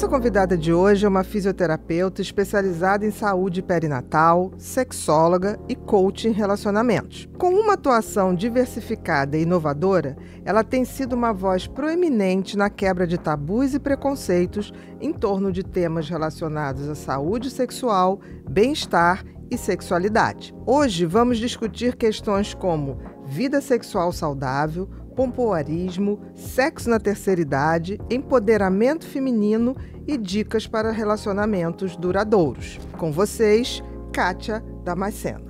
Nossa convidada de hoje é uma fisioterapeuta especializada em saúde perinatal, sexóloga e coach em relacionamentos. Com uma atuação diversificada e inovadora, ela tem sido uma voz proeminente na quebra de tabus e preconceitos em torno de temas relacionados à saúde sexual, bem-estar e sexualidade. Hoje vamos discutir questões como vida sexual saudável, pompoarismo, sexo na terceira idade, empoderamento feminino e dicas para relacionamentos duradouros. Com vocês, Kátia Damasceno.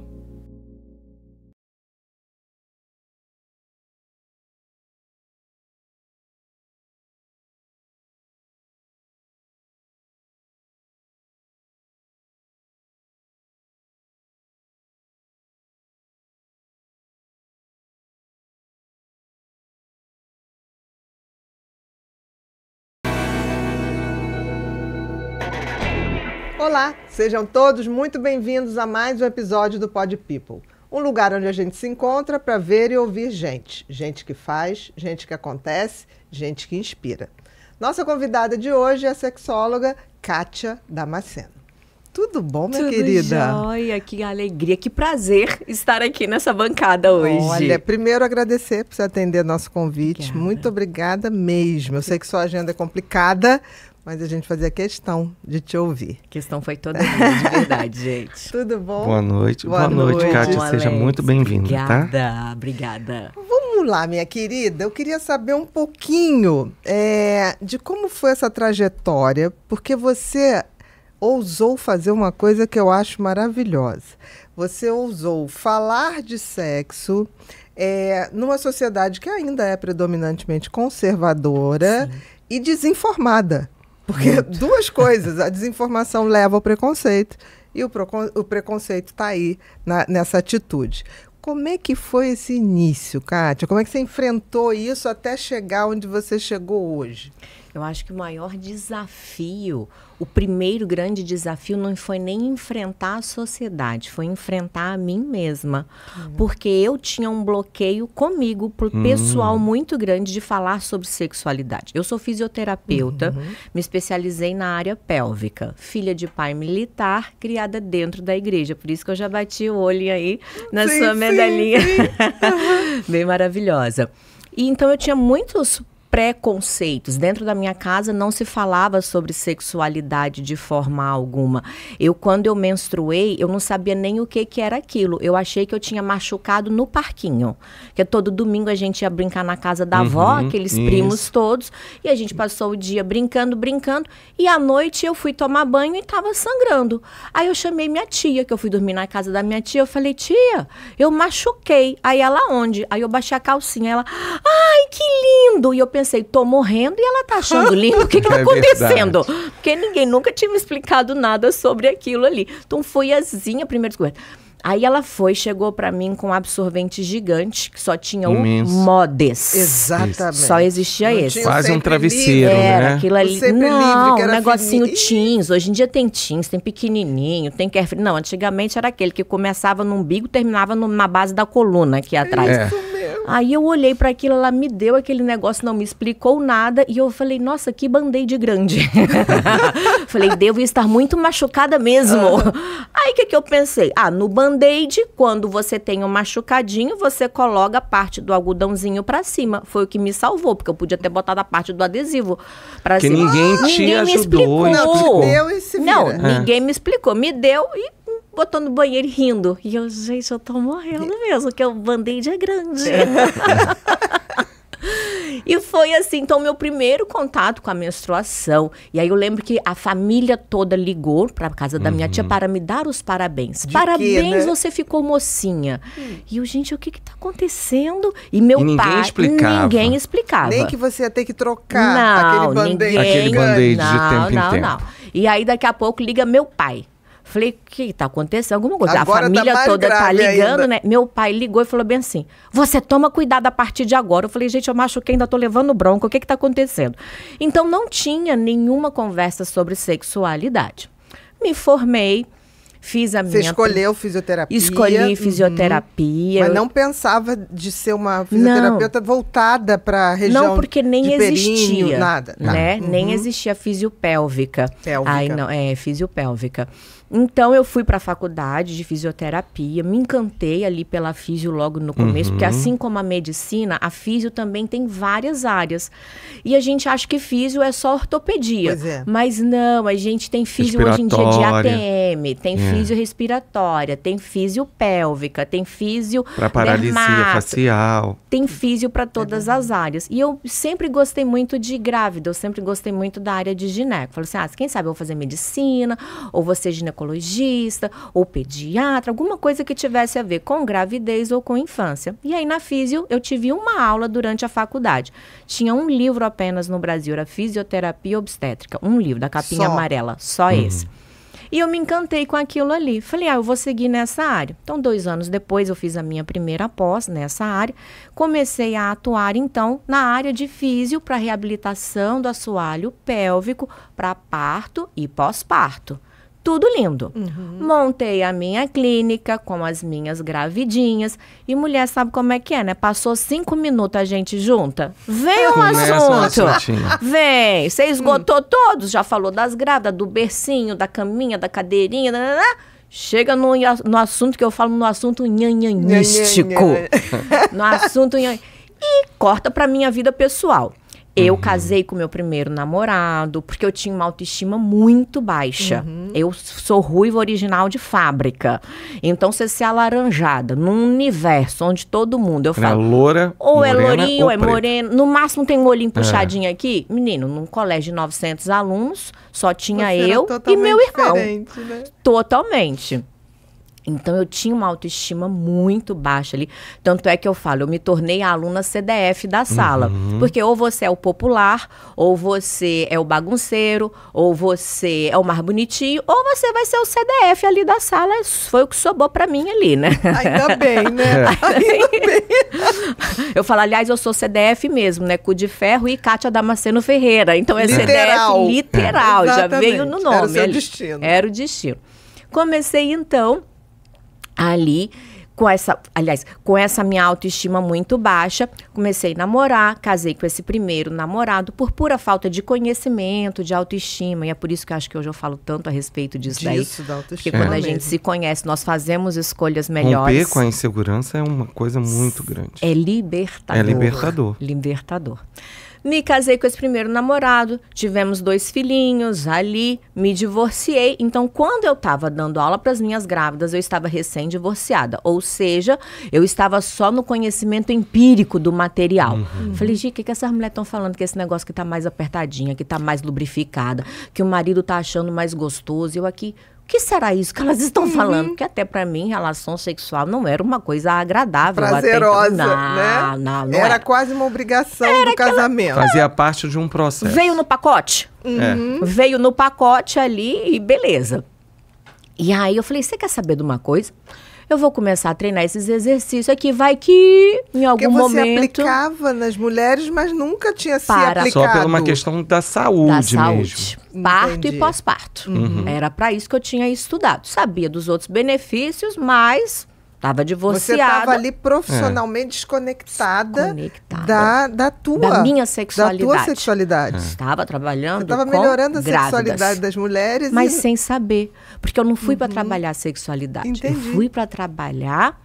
Sejam todos muito bem-vindos a mais um episódio do Pod People. Um lugar onde a gente se encontra para ver e ouvir gente. Gente que faz, gente que acontece, gente que inspira. Nossa convidada de hoje é a sexóloga Kátia Damasceno. Tudo bom, minha Tudo querida? Joia, que alegria, que prazer estar aqui nessa bancada hoje. Olha, primeiro agradecer por você atender nosso convite. Obrigada. Muito obrigada mesmo. Eu sei que sua agenda é complicada, mas a gente fazia questão de te ouvir. A questão foi toda minha, de verdade, gente. Tudo bom? Boa noite. Boa, Boa noite, Kátia. Seja muito bem-vinda, tá? Obrigada, obrigada. Vamos lá, minha querida. Eu queria saber um pouquinho é, de como foi essa trajetória, porque você ousou fazer uma coisa que eu acho maravilhosa. Você ousou falar de sexo é, numa sociedade que ainda é predominantemente conservadora Sim. e desinformada. Porque Muito. duas coisas, a desinformação leva ao preconceito e o, o preconceito está aí na, nessa atitude. Como é que foi esse início, Kátia? Como é que você enfrentou isso até chegar onde você chegou hoje? Eu acho que o maior desafio o primeiro grande desafio não foi nem enfrentar a sociedade, foi enfrentar a mim mesma. Uhum. Porque eu tinha um bloqueio comigo, uhum. pessoal muito grande, de falar sobre sexualidade. Eu sou fisioterapeuta, uhum. me especializei na área pélvica. Filha de pai militar, criada dentro da igreja. Por isso que eu já bati o olho aí na sim, sua medalhinha. Sim, sim. Bem maravilhosa. E então eu tinha muitos preconceitos. Dentro da minha casa não se falava sobre sexualidade de forma alguma. Eu quando eu menstruei, eu não sabia nem o que que era aquilo. Eu achei que eu tinha machucado no parquinho, que todo domingo a gente ia brincar na casa da uhum, avó, aqueles isso. primos todos, e a gente passou o dia brincando, brincando, e à noite eu fui tomar banho e estava sangrando. Aí eu chamei minha tia, que eu fui dormir na casa da minha tia, eu falei: "Tia, eu machuquei". Aí ela onde? Aí eu baixei a calcinha, ela: "Ai, que lindo". E eu pensei, pensei, tô morrendo e ela tá achando lindo, o que que tá é acontecendo? Verdade. Porque ninguém nunca tinha me explicado nada sobre aquilo ali. Então foi assim a primeira descoberta. Aí ela foi, chegou para mim com um absorvente gigante, que só tinha um o Modes. Exatamente. Só existia Não esse. Quase um travesseiro, livre, era, né? Aquilo ali. Não, livre, um negocinho tins Hoje em dia tem tins tem pequenininho, tem carefree. Não, antigamente era aquele que começava no umbigo, terminava no, na base da coluna aqui atrás. É. Aí eu olhei para aquilo, ela me deu aquele negócio, não me explicou nada, e eu falei, nossa, que band-aid grande. falei, devo estar muito machucada mesmo. Aí o que, que eu pensei? Ah, no band-aid, quando você tem um machucadinho, você coloca a parte do algodãozinho para cima. Foi o que me salvou, porque eu podia ter botado a parte do adesivo para cima. Que ninguém te ninguém ajudou. Me explicou. Não, deu e se vira. Não, é. ninguém me explicou. Me deu e ficou todo no banheiro rindo. E eu, gente, eu tô morrendo mesmo, que é o band-aid é grande. É. E foi assim, então, meu primeiro contato com a menstruação. E aí eu lembro que a família toda ligou para casa da uhum. minha tia uhum. para me dar os parabéns. De parabéns, né? você ficou mocinha. Hum. E eu, gente, o que que tá acontecendo? E meu e ninguém pai, explicava. ninguém explicava. Nem que você ia ter que trocar não, aquele band-aid. Aquele band-aid de tempo não, em tempo. Não. E aí daqui a pouco liga meu pai. Falei, o que está acontecendo? Alguma coisa. Agora a tá família tá toda tá ligando, ainda. né? Meu pai ligou e falou bem assim: você toma cuidado a partir de agora. Eu falei, gente, eu machuquei, ainda estou levando bronco, o que está acontecendo? Então não tinha nenhuma conversa sobre sexualidade. Me formei, fiz a Você minha. Você escolheu fisioterapia? Escolhi uhum. fisioterapia. Uhum. Mas não pensava de ser uma fisioterapeuta não. voltada para a região. Não, porque nem existia. Perinho, nada, Né? Uhum. Nem existia fisiopélvica. Pélvica. Ai, não, é, fisiopélvica. Então eu fui para a faculdade de fisioterapia, me encantei ali pela físio logo no começo, uhum. porque assim como a medicina, a físio também tem várias áreas. E a gente acha que físio é só ortopedia, é. mas não, a gente tem físio hoje em dia de ATM, tem é. físio respiratória, tem físio pélvica, tem físio para paralisia dermato, facial. Tem físio para todas é as áreas. E eu sempre gostei muito de grávida, eu sempre gostei muito da área de gineco. Falei assim: "Ah, quem sabe eu vou fazer medicina ou você gineco ginecologista ou pediatra, alguma coisa que tivesse a ver com gravidez ou com infância. E aí na físio eu tive uma aula durante a faculdade. Tinha um livro apenas no Brasil, era Fisioterapia Obstétrica, um livro da capinha só. amarela, só uhum. esse. E eu me encantei com aquilo ali. Falei, ah, eu vou seguir nessa área. Então, dois anos depois, eu fiz a minha primeira pós nessa área. Comecei a atuar, então, na área de físio para reabilitação do assoalho pélvico para parto e pós-parto tudo lindo. Uhum. Montei a minha clínica com as minhas gravidinhas. E mulher sabe como é que é, né? Passou cinco minutos a gente junta. Vem um assunto. Vem. Você hum. esgotou hum. todos. Já falou das gradas, do bercinho, da caminha, da cadeirinha. Né, né, né? Chega no, no assunto que eu falo, no assunto nhanhanístico. no assunto nhan... E corta pra minha vida pessoal. Eu uhum. casei com meu primeiro namorado porque eu tinha uma autoestima muito baixa. Uhum. Eu sou ruiva original de fábrica. Então você se alaranjada num universo onde todo mundo eu é falo. É loura, ou morena, é lourinho, ou é moreno. No máximo tem um olhinho é. puxadinho é. aqui. Menino, num colégio de 900 alunos, só tinha você eu e meu irmão. Né? Totalmente. Então eu tinha uma autoestima muito baixa ali. Tanto é que eu falo, eu me tornei a aluna CDF da sala. Uhum. Porque ou você é o popular, ou você é o bagunceiro, ou você é o mais bonitinho, ou você vai ser o CDF ali da sala. Foi o que sobrou para mim ali, né? Ainda bem, né? É. Ainda bem. Eu falo, aliás, eu sou CDF mesmo, né? Cu de ferro e Cátia Damasceno Ferreira. Então é literal. CDF literal, é. já veio no nome. Era o é destino. Era o destino. Comecei então ali com essa, aliás, com essa minha autoestima muito baixa, comecei a namorar, casei com esse primeiro namorado por pura falta de conhecimento, de autoestima. E é por isso que acho que hoje eu falo tanto a respeito disso, disso daí. Da autoestima. Porque quando é. a gente se conhece, nós fazemos escolhas melhores. Romper com a insegurança é uma coisa muito grande. É libertador. É libertador. Libertador. Me casei com esse primeiro namorado, tivemos dois filhinhos ali, me divorciei. Então, quando eu estava dando aula para as minhas grávidas, eu estava recém-divorciada. Ou seja, eu estava só no conhecimento empírico do material. Uhum. Falei, gente, o que, que essas mulheres estão falando? Que esse negócio que está mais apertadinha, que está mais lubrificada, que o marido está achando mais gostoso. Eu aqui, que será isso que elas estão uhum. falando? Porque até para mim, relação sexual não era uma coisa agradável. Prazerosa, não, né? Não, não era, era, quase uma obrigação era do casamento. Ela... Fazia parte de um processo. Veio no pacote. Uhum. É. Veio no pacote ali e beleza. E aí eu falei, você quer saber de uma coisa? eu vou começar a treinar esses exercícios aqui, vai que em algum Porque você momento... você aplicava nas mulheres, mas nunca tinha para. se aplicado. Só por uma questão da saúde, da saúde. mesmo. Parto Entendi. e pós-parto. Uhum. Era para isso que eu tinha estudado. Sabia dos outros benefícios, mas tava divorciada. Você estava ali profissionalmente é. desconectada, desconectada, Da, da tua. Da minha sexualidade. Da tua sexualidade. É. Estava trabalhando Estava melhorando a grávidas, sexualidade das mulheres. Mas e... sem saber. Porque eu não fui uhum. para trabalhar a sexualidade. Entendi. Eu fui para trabalhar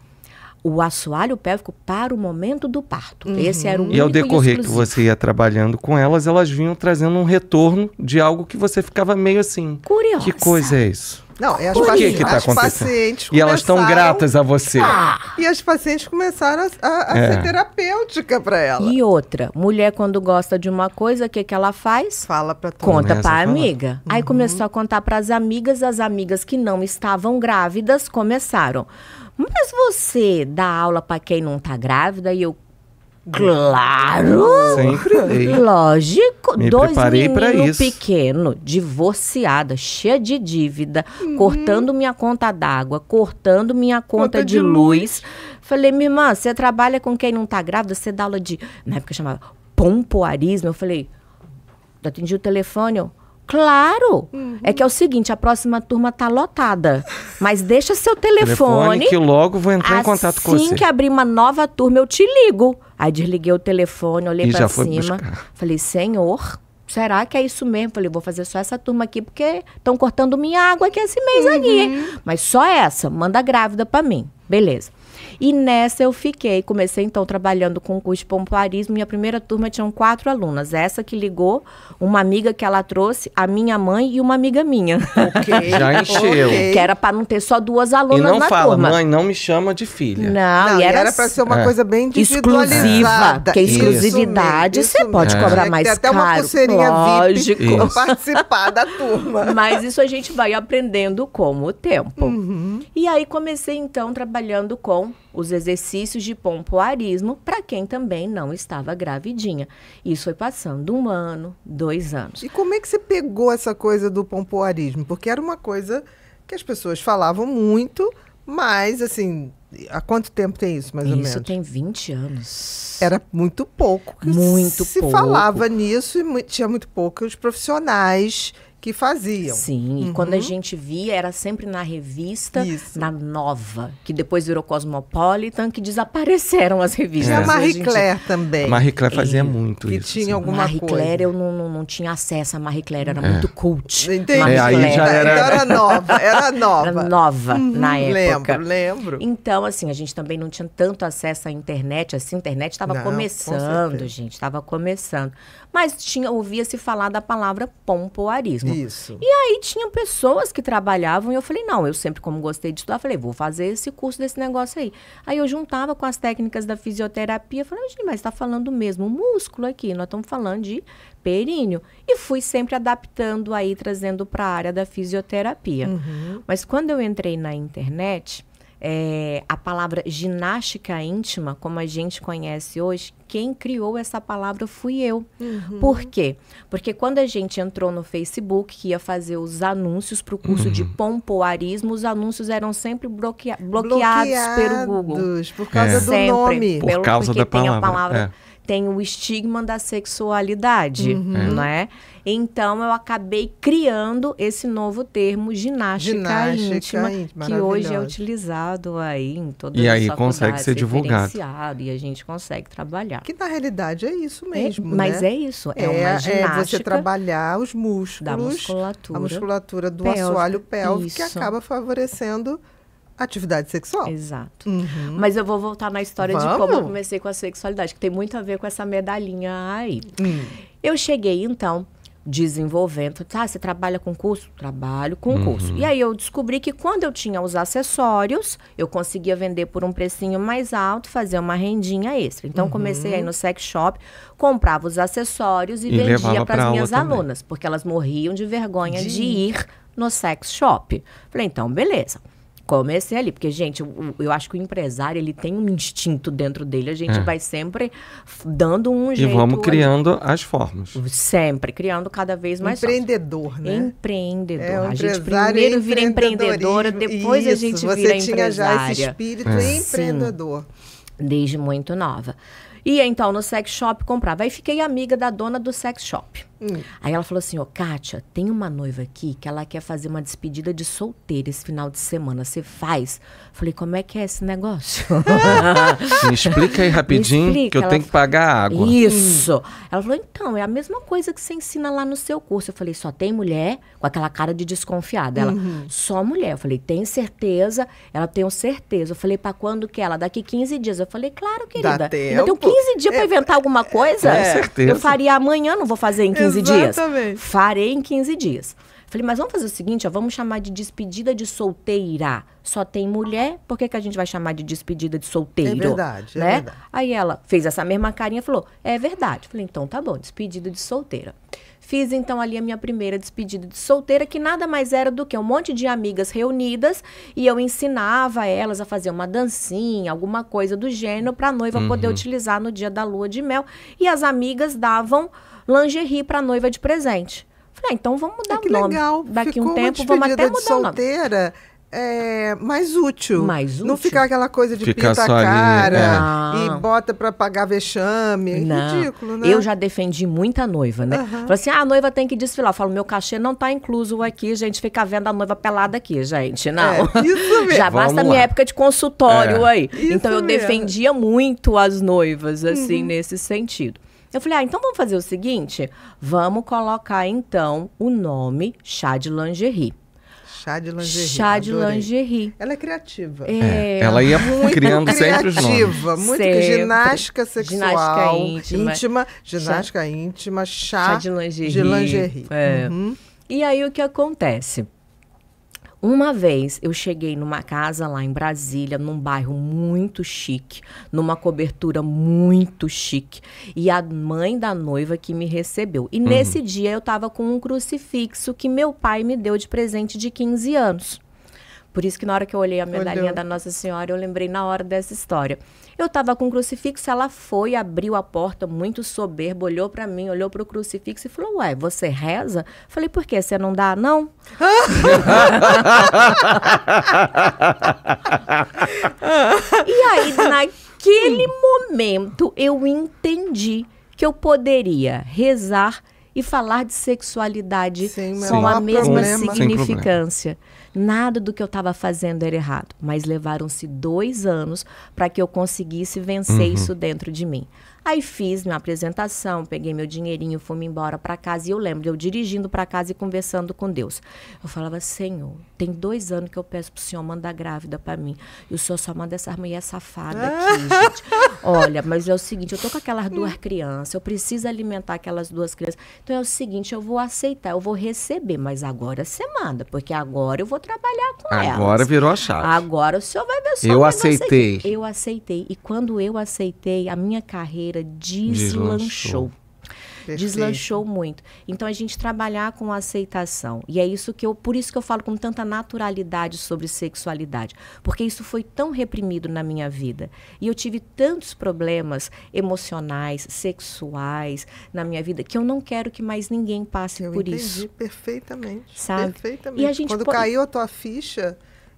o assoalho pélvico para o momento do parto. Uhum. Esse era o E ao decorrer exclusivo. que você ia trabalhando com elas, elas vinham trazendo um retorno de algo que você ficava meio assim. Curiosa. Que coisa é isso? Não, é as, Por que que tá as acontecendo? pacientes E elas estão gratas a você. Ah! E as pacientes começaram a, a- a É. ser terapêutica para ela. E outra, mulher quando gosta de uma coisa, o que, que ela faz? Fala para todo Conta para a amiga. Aí uhum. começou a contar para as amigas, as amigas que não estavam grávidas começaram. Mas você dá aula para quem não tá grávida? E eu, Claro! Sempre dei. Lógico. Me Dois preparei isso. pequeno, divorciada, cheia de dívida, hum. cortando minha conta d'água, cortando minha conta, conta de, de, luz. luz. Falei, minha irmã, você trabalha com quem não tá grávida, você dá aula de. Na época chamava pompoarismo. Eu falei, atendi o telefone, eu. Claro! Uhum. É que é o seguinte, a próxima turma tá lotada. Mas deixa seu telefone. telefone que logo vou entrar assim em contato com assim você. Assim que abrir uma nova turma, eu te ligo. Aí desliguei o telefone, olhei para cima. Falei, senhor, será que é isso mesmo? Falei, vou fazer só essa turma aqui, porque estão cortando minha água aqui esse mês uhum. aqui. Mas só essa, manda grávida para mim. Beleza. E nessa eu fiquei. Comecei então trabalhando com o curso de pompoarismo. Minha primeira turma tinha quatro alunas. Essa que ligou, uma amiga que ela trouxe, a minha mãe e uma amiga minha. Okay. Já encheu. Okay. Que era para não ter só duas alunas na turma. E não fala, mãe, não me chama de filha. Não, não e era, para ser uma é. coisa bem exclusiva. Que é exclusividade isso você pode é. cobrar é. mais até Uma pulseirinha Lógico. VIP pra participar da turma. Mas isso a gente vai aprendendo com o tempo. Uhum. E aí comecei então trabalhando com os exercícios de pompoarismo para quem também não estava gravidinha. Isso foi passando um ano, dois anos. E como é que você pegou essa coisa do pompoarismo? Porque era uma coisa que as pessoas falavam muito, mas assim, há quanto tempo tem isso, mais isso ou menos? Isso tem 20 anos. Era muito pouco. muito se pouco. Se falava nisso e tinha muito poucos profissionais que faziam. Sim, uhum. e quando a gente via, era sempre na revista, Isso. na Nova, que depois virou Cosmopolitan, que desapareceram as revistas. É. E a Marie Claire gente... também. A Marie Claire fazia muito que isso. Que tinha alguma Marie coisa. Marie Claire eu não, não, não, tinha acesso, a Marie Claire era é. muito cult. Entendi. É, já então era... era nova, era nova. Era nova uhum. na época. Lembro, lembro. Então, assim, a gente também não tinha tanto acesso à internet, assim, a internet estava começando, com gente, estava começando mas tinha ouvia-se falar da palavra pompoarismo. Isso. E aí tinha pessoas que trabalhavam e eu falei, não, eu sempre como gostei de estudar, falei, vou fazer esse curso desse negócio aí. Aí eu juntava com as técnicas da fisioterapia, falei, gente, mas está falando mesmo músculo aqui, nós estamos falando de períneo. E fui sempre adaptando aí, trazendo para a área da fisioterapia. Uhum. Mas quando eu entrei na internet, é, a palavra ginástica íntima, como a gente conhece hoje, quem criou essa palavra fui eu. Uhum. Por quê? Porque quando a gente entrou no Facebook, que ia fazer os anúncios para o curso uhum. de pompoarismo, os anúncios eram sempre bloquea bloqueados, bloqueados, pelo Google. Por causa é. do sempre, nome. Por causa da palavra. palavra é tem o estigma da sexualidade, uhum. É. né? Então eu acabei criando esse novo termo ginástica, ginástica íntima, íntima, que hoje é utilizado aí em todas e as aí consegue ser divulgado e a gente consegue trabalhar. Que na realidade é isso é, mesmo, é, Mas né? é isso, é, é uma ginástica. É você trabalhar os músculos, da musculatura, a musculatura do pélvico, assoalho pélvico isso. que acaba favorecendo Atividade sexual. Exato. Uhum. Mas eu vou voltar na história Vamos. de como eu comecei com a sexualidade, que tem muito a ver com essa medalhinha aí. Hum. Eu cheguei, então, desenvolvendo. Tá, você trabalha com curso? Trabalho com uhum. curso. E aí eu descobri que quando eu tinha os acessórios, eu conseguia vender por um precinho mais alto, fazer uma rendinha extra. Então, uhum. comecei aí no sex shop, comprava os acessórios e, e vendia para as minhas alunas, também. porque elas morriam de vergonha de, de ir no sex shop. Falei, então, beleza. Comecei ali, porque, gente, eu, eu, acho que o empresário ele tem um instinto dentro dele. A gente é. vai sempre dando um jeito. E vamos criando as formas. Sempre, criando cada vez mais. Empreendedor, né? Empreendedor. É, a gente primeiro vira empreendedora, depois Isso, a gente vira você tinha já esse espírito é. empreendedor. Sim, desde muito nova. E então no sex shop comprava. Aí fiquei amiga da dona do sex shop. Hum. Aí ela falou assim: Ó, oh, Kátia, tem uma noiva aqui que ela quer fazer uma despedida de solteira esse final de semana. Você faz? Falei: Como é que é esse negócio? Me explica aí rapidinho, explica. que eu ela tenho que pagar a água. Isso. Hum. Ela falou: Então, é a mesma coisa que você ensina lá no seu curso. Eu falei: Só tem mulher? Com aquela cara de desconfiada. Ela: uhum. Só mulher. Eu falei: Tem certeza? Ela: Tenho certeza. Eu falei: Pra quando que é? ela? Daqui 15 dias. Eu falei: Claro, querida. Dá tempo. tenho 15 dias é, pra inventar alguma é, coisa? É, eu certeza. Eu faria amanhã, não vou fazer em 15 15 dias? Farei em 15 dias. Falei, mas vamos fazer o seguinte, ó, vamos chamar de despedida de solteira. Só tem mulher, por que, que a gente vai chamar de despedida de solteiro? É verdade, é né? é verdade. Aí ela fez essa mesma carinha e falou, é verdade. Falei, então tá bom, despedida de solteira. Fiz então ali a minha primeira despedida de solteira, que nada mais era do que um monte de amigas reunidas e eu ensinava elas a fazer uma dancinha, alguma coisa do gênero, para a noiva uhum. poder utilizar no dia da lua de mel. E as amigas davam lingerie para noiva de presente. Falei, ah, então vamos mudar ah, o nome. Legal. Daqui Ficou um tempo vamos até mudar de solteira. o nome. É, mais útil. Mais útil. Não ficar aquela coisa de Fica pinta a cara é. ali, ah. e bota para pagar vexame. É ridículo, né? Eu já defendi muita noiva, né? Uhum. Falei assim: ah, a noiva tem que desfilar. Eu falo, meu cachê não tá incluso aqui, gente. Fica vendo a noiva pelada aqui, gente. Não. É, isso mesmo. já basta a minha época de consultório é. aí. Isso então eu mesmo. defendia muito as noivas, assim, uhum. nesse sentido. Eu falei, ah, então vamos fazer o seguinte? Vamos colocar então o nome chá de lingerie. Chá de lingerie. Chá de lingerie. Ela é criativa. É, é ela ia criando sempre os nomes. Criativa, muito sempre. ginástica sexual, ginástica íntima, íntima ginástica chá, íntima, chá, chá de lingerie. De lingerie. É. Uhum. E aí o que acontece? Uma vez eu cheguei numa casa lá em Brasília, num bairro muito chique, numa cobertura muito chique, e a mãe da noiva que me recebeu. E uhum. nesse dia eu estava com um crucifixo que meu pai me deu de presente de 15 anos. Por isso que na hora que eu olhei a medalhinha da Nossa Senhora, eu lembrei na hora dessa história. Eu estava com o crucifixo, ela foi, abriu a porta muito soberba, olhou para mim, olhou para o crucifixo e falou: Ué, você reza? Falei: Por quê? Você não dá, não? e aí, naquele momento, eu entendi que eu poderia rezar e falar de sexualidade Sim, com a mesma problema. significância. Nada do que eu estava fazendo era errado, mas levaram-se dois anos para que eu conseguisse vencer uhum. isso dentro de mim. Aí fiz minha apresentação, peguei meu dinheirinho, fui embora para casa e eu lembro, eu dirigindo para casa e conversando com Deus. Eu falava, Senhor, tem dois anos que eu peço pro Senhor mandar grávida para mim. E o Senhor só manda essa mulher safada aqui, gente. Olha, mas é o seguinte, eu tô com aquelas duas crianças, eu preciso alimentar aquelas duas crianças. Então é o seguinte, eu vou aceitar, eu vou receber, mas agora você manda, porque agora eu vou trabalhar com agora elas. Agora virou a chave. Agora o Senhor vai ver só. Eu aceitei. Eu aceitei. E quando eu aceitei, a minha carreira brasileira deslanchou. deslanchou. Deslanchou muito. Então a gente trabalhar com aceitação. E é isso que eu, por isso que eu falo com tanta naturalidade sobre sexualidade, porque isso foi tão reprimido na minha vida. E eu tive tantos problemas emocionais, sexuais na minha vida que eu não quero que mais ninguém passe eu por entendi isso. perfeitamente. Sabe? Perfeitamente. E a gente Quando pô... caiu a tua ficha,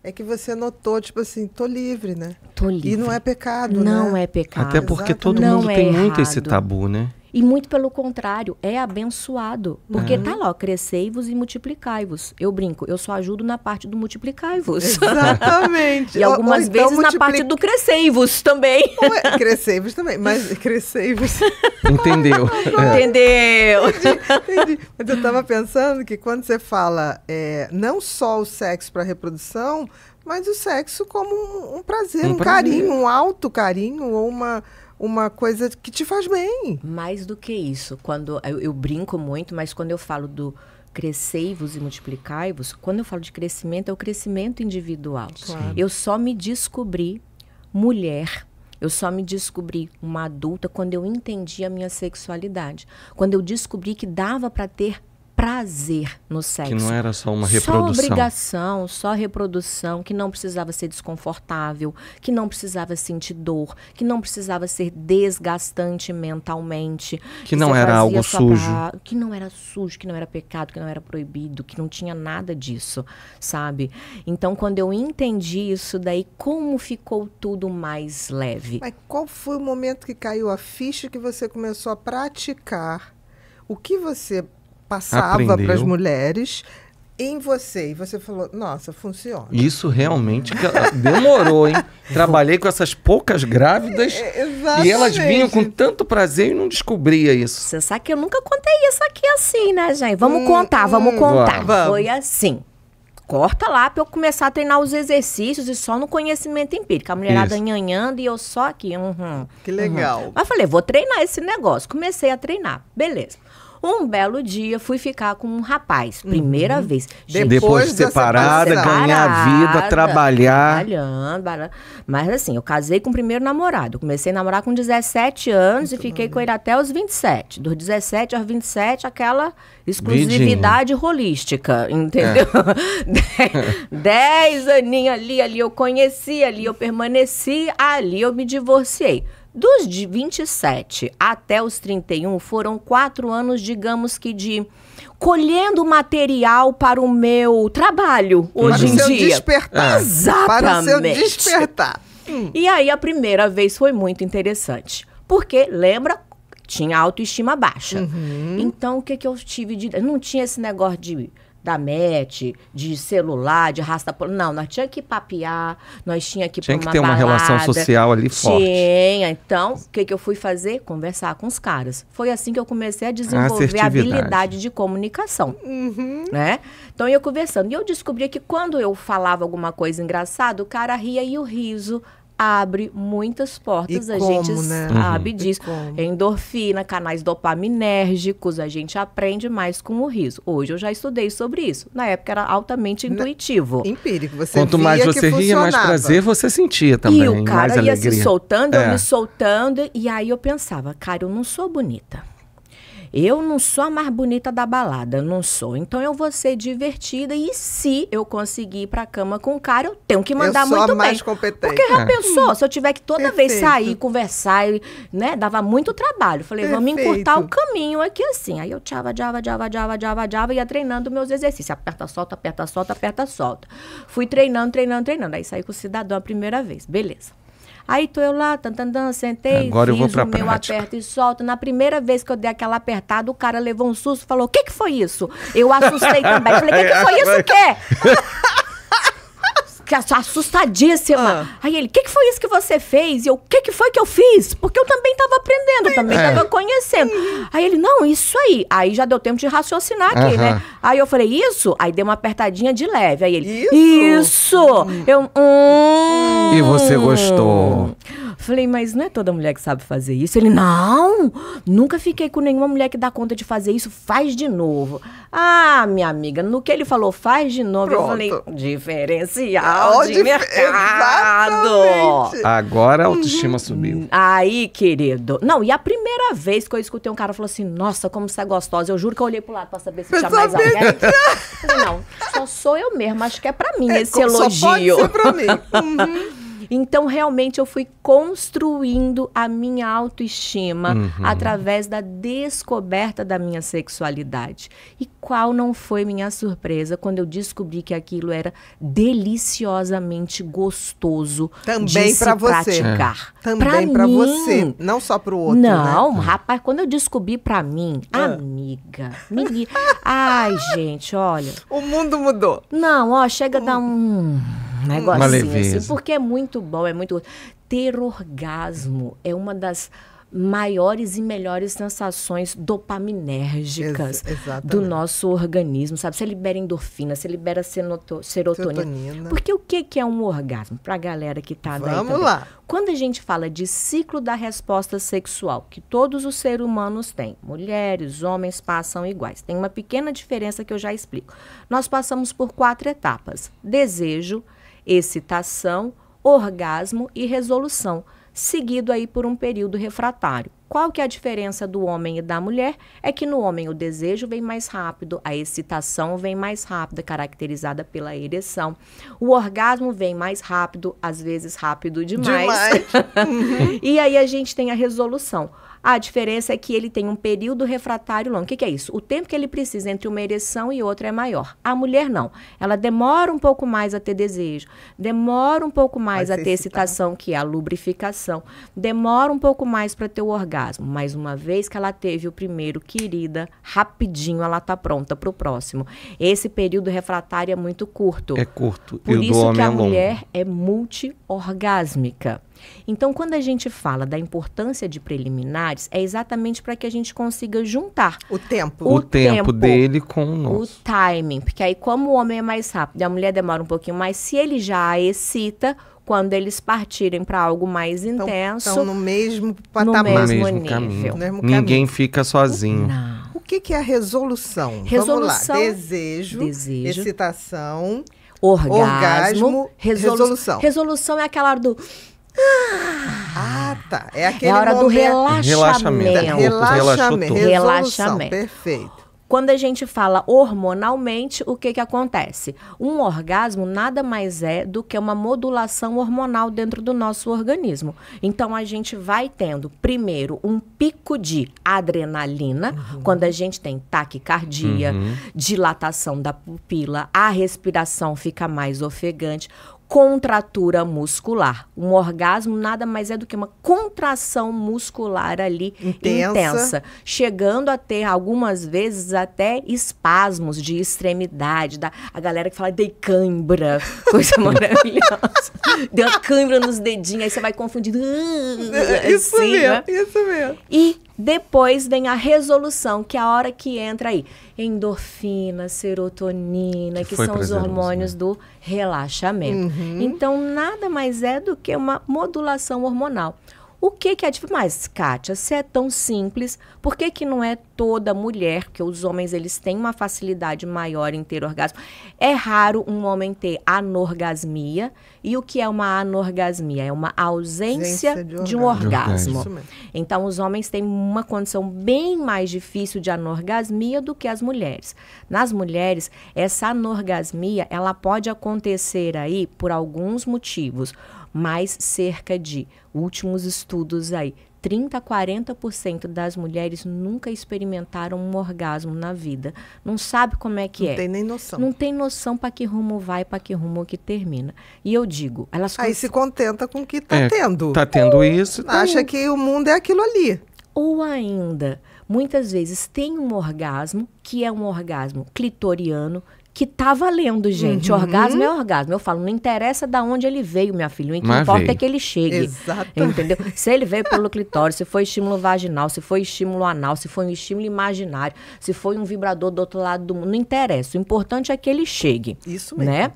é que você notou, tipo assim, tô livre, né? Tô livre. E não é pecado, não né? Não é pecado. Até porque todo mundo não tem é muito esse tabu, né? E muito pelo contrário, é abençoado. Porque uhum. tá lá, crescei-vos e multiplicai-vos. Eu brinco, eu só ajudo na parte do multiplicai-vos. Exatamente. e algumas ou, ou então vezes na parte do crescei-vos também. É, crescei-vos também, mas crescei-vos. Entendeu. é. Entendeu. Entendi, entendi. Mas eu estava pensando que quando você fala é, não só o sexo para reprodução, mas o sexo como um, um prazer, um, um prazer. carinho, um alto carinho ou uma uma coisa que te faz bem. Mais do que isso, quando eu, eu brinco muito, mas quando eu falo do crescei-vos e multiplicai-vos, quando eu falo de crescimento, é o crescimento individual. Claro. Eu só me descobri mulher eu só me descobri uma adulta quando eu entendi a minha sexualidade, quando eu descobri que dava para ter prazer no sexo. Que não era só uma reprodução. Só obrigação, só reprodução, que não precisava ser desconfortável, que não precisava sentir dor, que não precisava ser desgastante mentalmente. Que, que não era algo sujo. Pra... Que não era sujo, que não era pecado, que não era proibido, que não tinha nada disso, sabe? Então, quando eu entendi isso daí, como ficou tudo mais leve. Mas qual foi o momento que caiu a ficha que você começou a praticar? O que você passava para as mulheres em você e você falou, nossa, funciona. Isso realmente demorou, hein? Trabalhei com essas poucas grávidas é, e elas vinham com tanto prazer e não descobria isso. Você sabe que eu nunca contei isso aqui assim, né, gente? Vamos hum, contar, vamos hum. contar. Vamos. Foi assim. Corta lá pra eu começar a treinar os exercícios e só no conhecimento empírico. A mulherada nhanhando e eu só aqui. Uhum, que legal. Uhum. Mas falei, vou treinar esse negócio. Comecei a treinar. Beleza. Um belo dia fui ficar com um rapaz, primeira uhum. vez. Depois, Depois de separada, separação. ganhar vida, trabalhar. Trabalhando, mas assim, eu casei com o primeiro namorado. comecei a namorar com 17 anos Muito e fiquei com ele até os 27. Dos 17 aos 27, aquela exclusividade Vidinho. holística, entendeu? É. Dez aninhos ali, ali eu conheci, ali eu permaneci, ali eu me divorciei. Dos 27 até os 31 foram quatro anos, digamos que de colhendo material para o meu trabalho hoje para em o seu dia. Despertar. Exatamente. Para o seu despertar. Hum. E aí a primeira vez foi muito interessante, porque lembra tinha autoestima baixa. Uhum. Então o que que eu tive de não tinha esse negócio de da MET, de celular, de rasta. Não, nós tinha que papear, nós tinha que Tinha que uma ter uma relação social ali forte. Tinha. Então, o que, que eu fui fazer? Conversar com os caras. Foi assim que eu comecei a desenvolver a, habilidade de comunicação. Uhum. Né? Então, eu conversando. E eu descobri que quando eu falava alguma coisa engraçada, o cara ria e o riso abre muitas portas, e a como, gente né? sabe uhum. disso. Endorfina, canais dopaminérgicos, a gente aprende mais com o riso. Hoje eu já estudei sobre isso. Na época era altamente né? intuitivo. Na... Empírico, você Quanto mais você ria, mais prazer você sentia também. E o cara ia alegria. se soltando, é. eu me é. soltando, e aí eu pensava, cara, eu não sou bonita eu não sou a mais bonita da balada, não sou. Então eu vou ser divertida e se eu conseguir ir pra cama com o cara, eu tenho que mandar eu sou muito a mais bem. competente. Porque já é. pensou, se eu tiver que toda Perfeito. vez sair, conversar, né, dava muito trabalho. Falei, Perfeito. vamos encurtar o caminho aqui assim. Aí eu tchava, tchava, tchava, tchava, tchava, tchava, ia treinando meus exercícios. Aperta, solta, aperta, solta, aperta, solta. Fui treinando, treinando, treinando. Aí saí com o cidadão a primeira vez. Beleza. Aí tô eu lá, tantandan, sentei, Agora fiz eu vou pra o meu prática. aperto e solto. Na primeira vez que eu dei aquela apertada, o cara levou um susto e falou: o que que foi isso? Eu assustei também. Falei, o que que é, foi isso o quê? assustadíssima. Ah. Aí ele, o que, que, foi isso que você fez? E eu, o que, que, foi que eu fiz? Porque eu também estava aprendendo, também estava é. conhecendo. Uhum. Aí ele, não, isso aí. Aí já deu tempo de raciocinar aqui, uhum. né? Aí eu falei, isso? Aí deu uma apertadinha de leve. Aí ele, isso! isso. Hum. Eu, hum. hum. E você gostou. Falei, mas não é toda mulher que sabe fazer isso. Ele, não, nunca fiquei com nenhuma mulher que dá conta de fazer isso, faz de novo. Ah, minha amiga, no que ele falou, faz de novo, Pronto. eu falei, diferencial de mercado. Exatamente. Agora a autoestima uhum. subiu. Aí, querido. Não, e a primeira vez que eu escutei um cara falou assim, nossa, como você é gostosa. Eu juro que eu olhei pro lado pra saber se eu tinha mais alguém. não, só sou eu mesma, acho que é pra mim é, esse elogio. Só pode ser pra mim. Uhum. Então, realmente, eu fui construindo a minha autoestima uhum. através da descoberta da minha sexualidade. E qual não foi minha surpresa quando eu descobri que aquilo era deliciosamente gostoso também para você praticar. É. Também para você, não só para o outro. Né? Não, né? rapaz, quando eu descobri para mim, ah. amiga, menina, ai gente, olha. O mundo mudou. Não, ó, chega o... a dar um né? Um negocinho assim, assim, porque é muito bom, é muito. Ter orgasmo é uma das maiores e melhores sensações dopaminérgicas Ex do nosso organismo, sabe? Você libera endorfina, você libera serotonina. serotonina. Porque o que, que é um orgasmo? Para a galera que está daí Vamos lá. Quando a gente fala de ciclo da resposta sexual, que todos os seres humanos têm, mulheres, homens passam iguais. Tem uma pequena diferença que eu já explico. Nós passamos por quatro etapas. Desejo, excitação, orgasmo e resolução, seguido aí por um período refratário. Qual que é a diferença do homem e da mulher? É que no homem o desejo vem mais rápido, a excitação vem mais rápida, caracterizada pela ereção. O orgasmo vem mais rápido, às vezes rápido demais. demais. e aí a gente tem a resolução. A diferença é que ele tem um período refratário longo. O que, que é isso? O tempo que ele precisa entre uma ereção e outra é maior. A mulher não. Ela demora um pouco mais a ter desejo, demora um pouco mais Vai a ter excitação, que é a lubrificação, demora um pouco mais para ter o orgasmo. Mas uma vez que ela teve o primeiro, querida, rapidinho ela tá pronta para o próximo. Esse período refratário é muito curto. É curto. Por isso que a é mulher é é multiorgásmica. Então, quando a gente fala da importância de preliminares, é exatamente para que a gente consiga juntar o tempo, o, o tempo, tempo, dele com o nosso. O timing, porque aí como o homem é mais rápido, a mulher demora um pouquinho mais, se ele já a excita, quando eles partirem para algo mais então, intenso, estão no mesmo patamar, no mesmo, mesmo nível. Caminho. Mesmo Ninguém caminho. fica sozinho. O que, que é a resolução? Resolução, Vamos lá. Desejo, desejo. excitação, orgasmo, orgasmo resolu resolução. Resolução é aquela hora do ah, tá. É, é aquele é a hora momento. do relaxamento. Relaxamento. É, relaxamento. Relaxamento. Perfeito. Quando a gente fala hormonalmente, o que, que acontece? Um orgasmo nada mais é do que uma modulação hormonal dentro do nosso organismo. Então a gente vai tendo, primeiro, um pico de adrenalina, uhum. quando a gente tem taquicardia, uhum. dilatação da pupila, a respiração fica mais ofegante contratura muscular. Um orgasmo nada mais é do que uma contração muscular ali intensa, intensa chegando a ter algumas vezes até espasmos de extremidade, da a galera que fala dei cãibra, coisa maravilhosa. Deu a cãibra nos dedinhos, aí você vai confundindo. É, ah", isso assim, mesmo, né? isso mesmo. E depois vem a resolução, que é a hora que entra aí endorfina, serotonina, que, que são os hormônios né? do relaxamento. Uhum. Então, nada mais é do que uma modulação hormonal. O que, que é difícil? Mas, Kátia, se é tão simples, por que, que não é toda mulher? Que os homens, eles têm uma facilidade maior em ter orgasmo. É raro um homem ter anorgasmia, e o que é uma anorgasmia? É uma ausência, de, de, um orgasmo. De Então, os homens têm uma condição bem mais difícil de anorgasmia do que as mulheres. Nas mulheres, essa anorgasmia, ela pode acontecer aí por alguns motivos, mas cerca de últimos estudos aí, 30 a 40% das mulheres nunca experimentaram um orgasmo na vida. Não sabe como é que não é. Não tem nem noção. Não tem noção para que rumo vai, para que rumo que termina. E eu digo, elas Aí cons... se contenta com o que está é, tendo. Está tendo isso. Tá Acha que o mundo é aquilo ali. Ou ainda, muitas vezes tem um orgasmo que é um orgasmo clitoriano, que tá valendo, gente. Uhum. Orgasmo é orgasmo. Eu falo, não interessa da onde ele veio, minha filha. O que Mas importa é veio. é que ele chegue. Exatamente. Entendeu? Se ele veio pelo clitóris, se foi estímulo vaginal, se foi estímulo anal, se foi um estímulo imaginário, se foi um vibrador do outro lado do mundo, não interessa. O importante é que ele chegue. Isso né? mesmo. Né?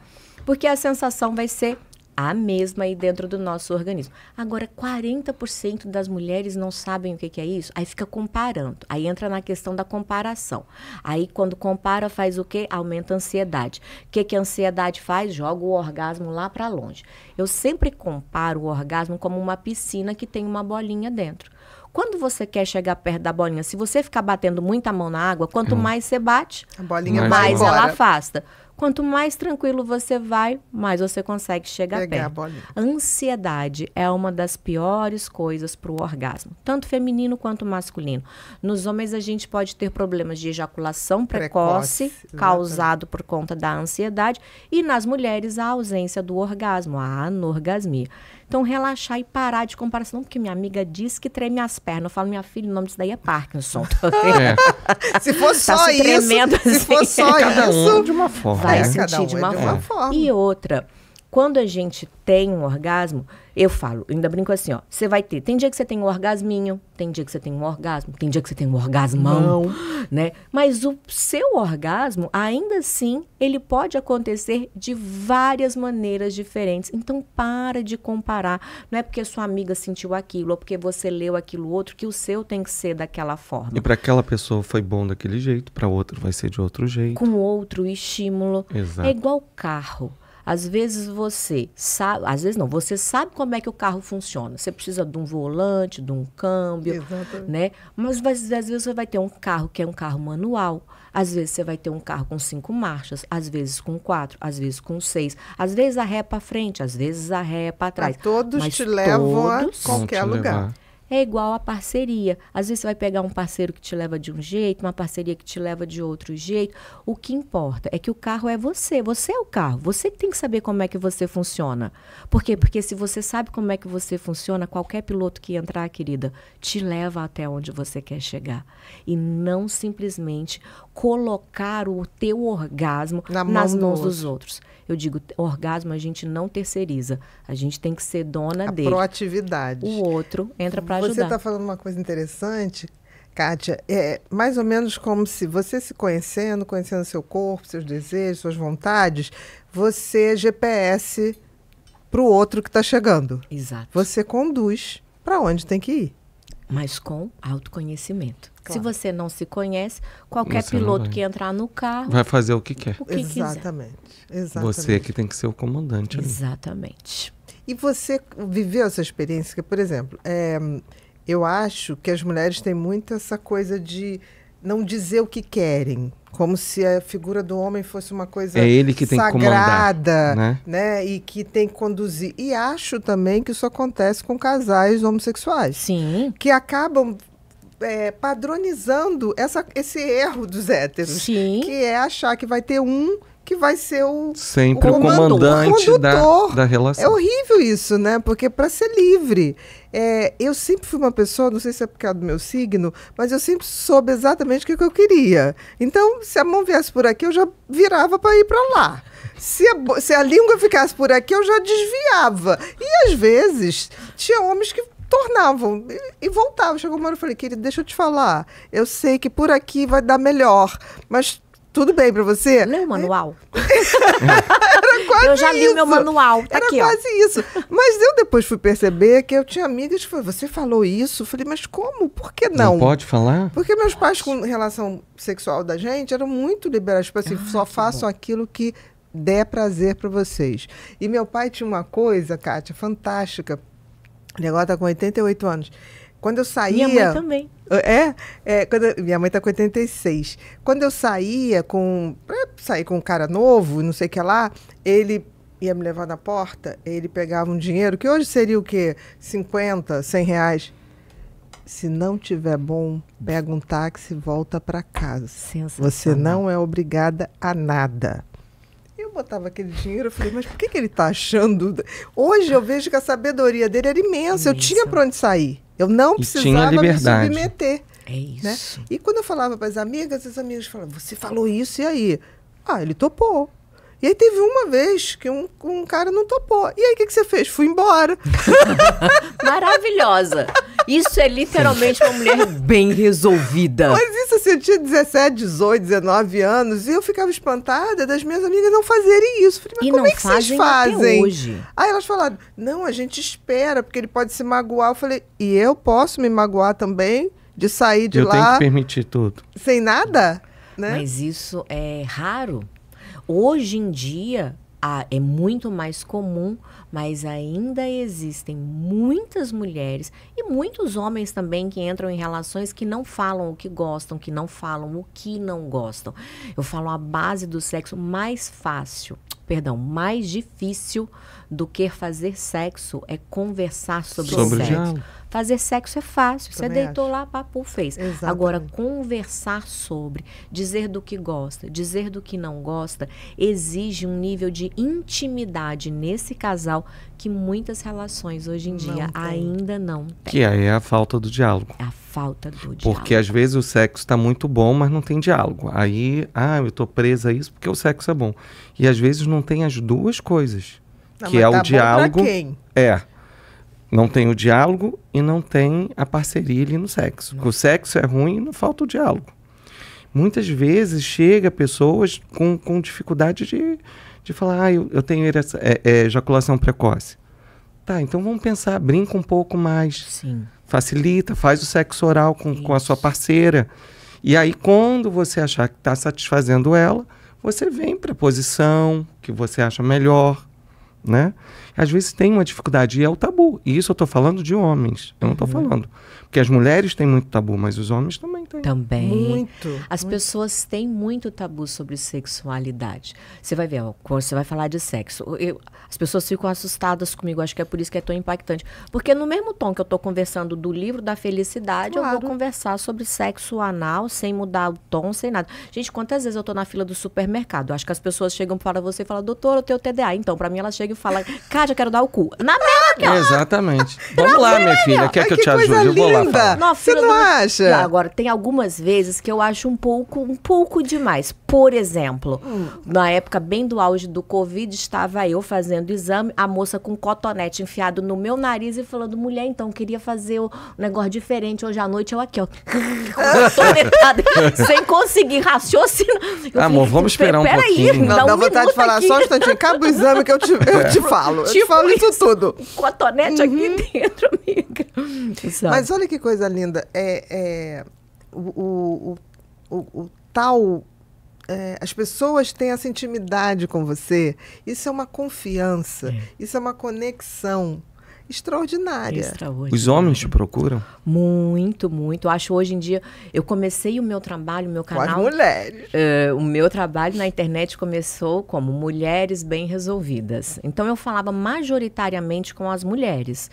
Porque a sensação vai ser a mesma aí dentro do nosso organismo. Agora, 40% das mulheres não sabem o que, que, é isso, aí fica comparando. Aí entra na questão da comparação. Aí, quando compara, faz o quê? Aumenta a ansiedade. O que, que a ansiedade faz? Joga o orgasmo lá para longe. Eu sempre comparo o orgasmo como uma piscina que tem uma bolinha dentro. Quando você quer chegar perto da bolinha, se você ficar batendo muita mão na água, quanto hum. mais você bate, mais, mais ela afasta. Quanto mais tranquilo você vai, mais você consegue chegar Pegar perto. A Ansiedade é uma das piores coisas para o orgasmo, tanto feminino quanto masculino. Nos homens, a gente pode ter problemas de ejaculação precoce, precoce causado por conta da ansiedade, e nas mulheres, a ausência do orgasmo, a anorgasmia. Então, relaxar e parar de comparação. Porque minha amiga diz que treme as pernas. Eu falo, minha filha, o nome disso daí é Parkinson. É. se for tá só se isso. Se for assim. só cada isso, um de uma forma. Vai é, sentir um é de uma, é. forma. E outra. Quando a gente tem um orgasmo, eu falo, ainda brinco assim, ó. Você vai ter. Tem dia que você tem um orgasminho, tem dia que você tem um orgasmo, tem dia que você tem um orgasmão, Não. né? Mas o seu orgasmo, ainda assim, ele pode acontecer de várias maneiras diferentes. Então, para de comparar. Não é porque sua amiga sentiu aquilo, ou porque você leu aquilo outro, que o seu tem que ser daquela forma. E para aquela pessoa foi bom daquele jeito, para outra vai ser de outro jeito. Com outro estímulo. Exato. É igual carro. Às vezes você sabe, às vezes não, você sabe como é que o carro funciona. Você precisa de um volante, de um câmbio, Exatamente. né? Mas às vezes você vai ter um carro que é um carro manual. Às vezes você vai ter um carro com cinco marchas, às vezes com quatro, às vezes com seis, às vezes a ré é para frente, às vezes a ré é para trás. Mas todos Mas te levam a qualquer lugar. Levar é igual a parceria. Às vezes você vai pegar um parceiro que te leva de um jeito, uma parceria que te leva de outro jeito. O que importa é que o carro é você. Você é o carro. Você que tem que saber como é que você funciona. Por quê? Porque se você sabe como é que você funciona, qualquer piloto que entrar, querida, te leva até onde você quer chegar. E não simplesmente colocar o teu orgasmo Na nas mãos dos outros. Eu digo, orgasmo a gente não terceiriza. A gente tem que ser dona a dele. Proatividade. O outro entra para ajudar. Você está falando uma coisa interessante, Kátia. É mais ou menos como se você se conhecendo, conhecendo seu corpo, seus desejos, suas vontades, você é GPS para o outro que está chegando. Exato. Você conduz para onde tem que ir. Mas com autoconhecimento. Claro. Se você não se conhece, qualquer você piloto que entrar no carro. Vai fazer o que quer. O que Exatamente. Exatamente. Você é que tem que ser o comandante. Ali. Exatamente. E você viveu essa experiência? Que, por exemplo, é, eu acho que as mulheres têm muito essa coisa de não dizer o que querem. Como se a figura do homem fosse uma coisa é ele que tem sagrada, que comandar, né? né? E que tem que conduzir. E acho também que isso acontece com casais homossexuais. Sim. Que acabam é, padronizando essa, esse erro dos héteros. Sim. Que é achar que vai ter um que vai ser o sempre o, comandante, o comandante da, da, relação. É horrível isso, né? Porque para ser livre, é, eu sempre fui uma pessoa, não sei se é por causa do meu signo, mas eu sempre soube exatamente o que eu queria. Então, se a mão viesse por aqui, eu já virava para ir para lá. Se a, se a língua ficasse por aqui, eu já desviava. E às vezes tinha homens que tornavam e, e voltavam. Chegou uma hora eu falei, querido, deixa eu te falar. Eu sei que por aqui vai dar melhor, mas tudo bem para você? Lê o manual. Era quase Eu já li isso. meu manual. Tá Era aqui, quase ó. isso. Mas eu depois fui perceber que eu tinha amigas que falaram, você falou isso? Eu falei, mas como? Por que não? Não pode falar? Porque meus pais, com relação sexual da gente, eram muito liberais. Tipo assim, ah, só façam bom. aquilo que der prazer para vocês. E meu pai tinha uma coisa, Kátia, fantástica ele agora está com 88 anos. Quando eu saía. Minha mãe também. É? é, é eu, minha mãe está com 86. Quando eu saía com. É, sair com um cara novo, não sei o que lá, ele ia me levar na porta, ele pegava um dinheiro, que hoje seria o quê? 50, 100 reais. Se não tiver bom, pega um táxi e volta para casa. Você não é obrigada a nada botava aquele dinheiro, eu falei, mas por que, que ele está achando? Hoje eu vejo que a sabedoria dele era imensa, eu tinha para onde sair. Eu não tinha precisava me submeter. É né? isso. Né? E quando eu falava para as amigas, as amigas falavam, você falou isso e aí? Ah, ele topou. E aí teve uma vez que um, um cara não topou. E aí o que, que você fez? Fui embora. Maravilhosa. Isso é literalmente uma mulher bem resolvida. Mas isso assim, eu tinha 17, 18, 19 anos e eu ficava espantada das minhas amigas não fazerem isso. Falei, mas e como é que vocês fazem? hoje. Aí elas falaram: não, a gente espera, porque ele pode se magoar. Eu falei, e eu posso me magoar também? De sair de eu lá. Eu tenho que permitir tudo. Sem nada? Né? Mas isso é raro. Hoje em dia, é muito mais comum mas ainda existem muitas mulheres e muitos homens também que entram em relações que não falam o que gostam, que não falam o que não gostam. Eu falo a base do sexo mais fácil, perdão, mais difícil do que fazer sexo é conversar sobre, sobre o sexo. Diálogo Fazer sexo é fácil. você deitou acho. lá, papo, fez. Exatamente. Agora, conversar sobre, dizer do que gosta, dizer do que não gosta, exige um nível de intimidade nesse casal que muitas relações hoje em dia ainda não têm. Que aí é a falta do diálogo. É a falta do diálogo. Porque às vezes o sexo está muito bom, mas não tem diálogo. Aí, ah, eu estou presa a isso porque o sexo é bom. E às vezes não tem as duas coisas. Não, que é tá o diálogo. É. Não tem o diálogo e não tem a parceria ali no sexo. Não. O sexo é ruim e não falta o diálogo. Muitas vezes chega pessoas com, com dificuldade de, de falar, ah, eu, eu tenho essa, é, é, ejaculação precoce. Tá, então vamos pensar, brinca um pouco mais. Sim. Facilita, faz o sexo oral com, com a sua parceira. E aí, quando você achar que está satisfazendo ela, você vem para a posição que você acha melhor, né? às vezes tem uma dificuldade e é o tabu. E isso eu estou falando de homens, eu não estou uhum. falando. Porque as mulheres têm muito tabu, mas os homens também têm. Também. Muito. As muito. pessoas têm muito tabu sobre sexualidade. Você vai ver, ó, quando você vai falar de sexo, eu, as pessoas ficam assustadas comigo, acho que é por isso que é tão impactante. Porque no mesmo tom que eu estou conversando do livro da felicidade, claro. eu vou conversar sobre sexo anal sem mudar o tom, sem nada. Gente, quantas vezes eu estou na fila do supermercado? Acho que as pessoas chegam para você e falam, doutor, eu tenho TDA. Então, para mim, ela chega e fala, eu quero dar o cu. Na mesma que ela... Exatamente. Vamos lá, minha filha. Quer Ai, que, eu te ajude? Eu vou lá Não, Você não, é- acha? Não, agora, tem algumas vezes que eu acho um pouco, um pouco demais. Por exemplo, hum. na época bem do auge do Covid, estava eu fazendo exame, a moça com cotonete enfiado no meu nariz e falando, mulher, então, queria fazer um negócio diferente hoje à noite. Eu aqui, ó. sem conseguir raciocinar. Amor, vamos esperar um pouquinho. Aí, não, dá, vontade de falar aqui. só um instantinho. Acaba o exame que eu te, eu é. te falo eu tipo falo isso, tudo. Um cotonete uhum. aqui dentro, amiga. Mas olha que coisa linda. É, é o, o, o, o tal é, as pessoas têm essa intimidade com você. Isso é uma confiança, é. isso é uma conexão extraordinária. extraordinária. Os homens te procuram? Muito, muito. Acho hoje em dia. Eu comecei o meu trabalho, o meu canal. Com as mulheres. Uh, o meu trabalho na internet começou como Mulheres Bem Resolvidas. Então eu falava majoritariamente com as mulheres.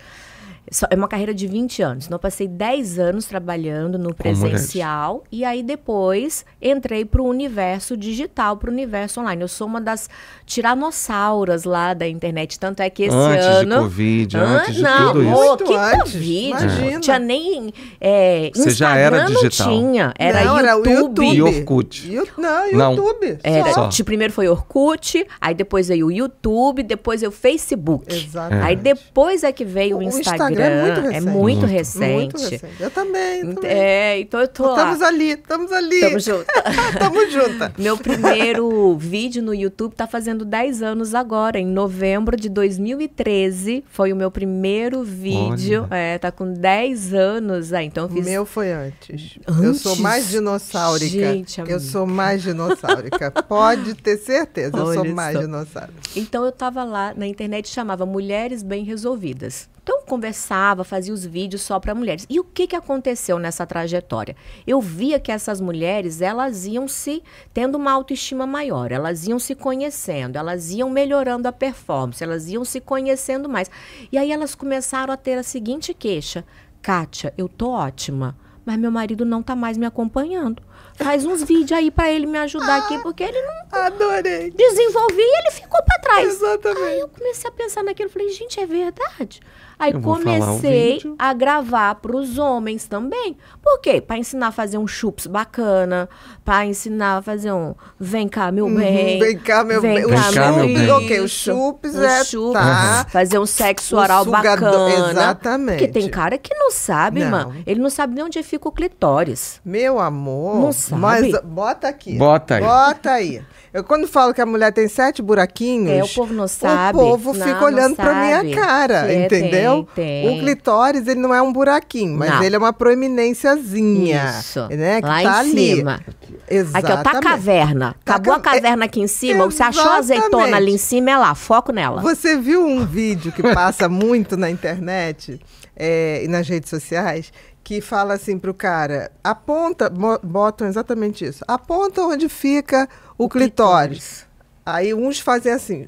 É uma carreira de 20 anos. Então, eu passei 10 anos trabalhando no presencial e aí depois entrei para o universo digital, para o universo online. Eu sou uma das tiranosauras lá da internet. Tanto é que esse antes ano. Antes de Covid, ah, antes de não, tudo isso. que antes, Covid. Imagina. Não tinha nem. É, Você Instagram já era digital. Não tinha. Era, não, YouTube. era YouTube. E Orkut. You, não, YouTube. Não. Era, só. Primeiro foi Orkut, aí depois veio o YouTube, depois veio o Facebook. Exatamente. É. Aí depois é que veio o Instagram. O Instagram Instagram é muito é recente. É muito recente. Muito recente. Eu também, eu também. É, então eu tô lá. Estamos ali, estamos ali. Estamos juntas. estamos juntas. Meu primeiro vídeo no YouTube tá fazendo 10 anos agora, em novembro de 2013. Foi o meu primeiro vídeo. Olha. É, tá com 10 anos. Ah, então fiz... O meu foi antes. antes. Eu sou mais dinossaurica. Gente, amiga. Eu sou mais dinossaurica. Pode ter certeza, Olha eu sou mais só. dinossauro. Então eu tava lá na internet, chamava Mulheres Bem Resolvidas. Então conversava, fazia os vídeos só para mulheres. E o que, que aconteceu nessa trajetória? Eu via que essas mulheres, elas iam se tendo uma autoestima maior, elas iam se conhecendo, elas iam melhorando a performance, elas iam se conhecendo mais. E aí elas começaram a ter a seguinte queixa: Kátia, eu tô ótima, mas meu marido não tá mais me acompanhando. Faz uns vídeos aí para ele me ajudar ah, aqui, porque ele não. Adorei. Desenvolvi e ele ficou para trás. Exatamente. Aí eu comecei a pensar naquilo, falei, gente, é verdade. Aí eu comecei a gravar para os homens também. Por quê? Para ensinar a fazer um chups bacana, para ensinar a fazer um vem cá, meu uhum, bem. Vem cá, meu vem bem. Cá, vem cá, meu bem. bem. Ok, o chupes o é chupes, tá. Fazer um sexo o oral sugador, bacana. Exatamente. Porque tem cara que não sabe, não. mano. Ele não sabe nem onde fica o clitóris. Meu amor. Não sabe. Mas bota aqui. Bota aí. Bota aí. Eu quando falo que a mulher tem sete buraquinhos, é, o povo não sabe. O povo não, fica olhando para minha cara, é, entendeu? Tem, tem. O clitóris, ele não é um buraquinho, mas não. ele é uma proeminênciazinha, Isso. né, que lá tá em ali. Cima. Exatamente. Aqui, ó, tá a caverna. Tá Acabou ca... a é caverna aqui em cima, Exatamente. você achou a azeitona ali em cima, é lá, foco nela. Você viu um vídeo que passa muito na internet é, e nas redes sociais, que fala assim pro cara, aponta, botam exatamente isso, aponta onde fica o, o clitóris. clitóris. Aí uns fazem assim,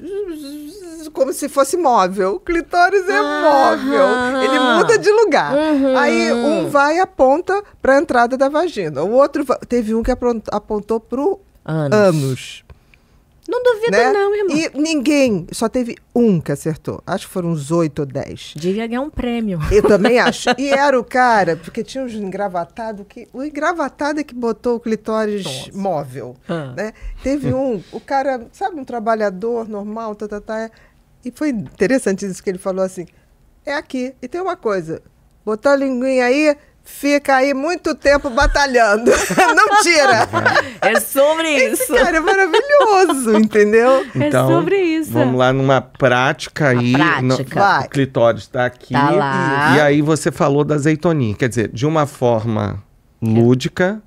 como se fosse móvel. O clitóris é ah, móvel. Ah, Ele muda de lugar. Uhum. Aí um vai e aponta para a entrada da vagina. O outro teve um que apontou para pro ânus. Não duvido, né? não, irmão. E ninguém, só teve um que acertou. Acho que foram uns oito ou dez. Devia ganhar um prêmio. Eu também acho. E era o cara, porque tinha uns engravatados que. O engravatado é que botou o clitóris Nossa. móvel. Ah. Né? Teve um, o cara, sabe, um trabalhador normal, tá, tá, tá, é. E foi interessante isso que ele falou assim: é aqui. E tem uma coisa, botou a linguinha aí fica aí muito tempo batalhando. Não tira. É sobre isso. Esse cara é maravilhoso, entendeu? Então, é sobre então, isso. Vamos lá numa prática aí. Prática. No, O clitóris tá aqui. Tá lá. E, e aí você falou da azeitoninha. Quer dizer, de uma forma é. lúdica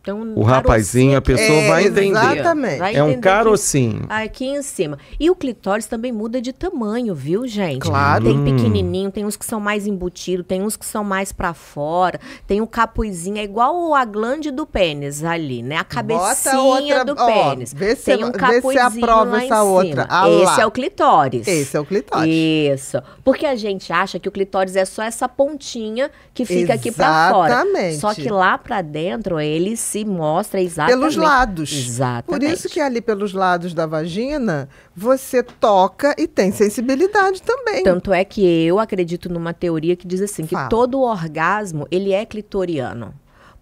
então, o rapazinho, a pessoa é, é, vai entender. Exatamente. Vai é um carocinho. Aqui em cima. E o clitóris também muda de tamanho, viu, gente? Claro. Tem hum. pequenininho, tem uns que são mais embutidos, tem uns que são mais para fora, tem o um capuzinho, é igual a glande do pênis ali, né? A cabecinha outra, do ó, pênis. Vê se, tem um capuzinho vê se aprova essa outra. Ah, Esse é o clitóris. Esse é o clitóris. Isso. Porque a gente acha que o clitóris é só essa pontinha que fica Exatamente. aqui para fora. Exatamente. Só que lá para dentro ele se se mostra exatamente. Pelos lados. Exatamente. Por isso que ali pelos lados da vagina, você toca e tem sensibilidade também. Tanto é que eu acredito numa teoria que diz assim, Fala. que todo orgasmo, ele é clitoriano.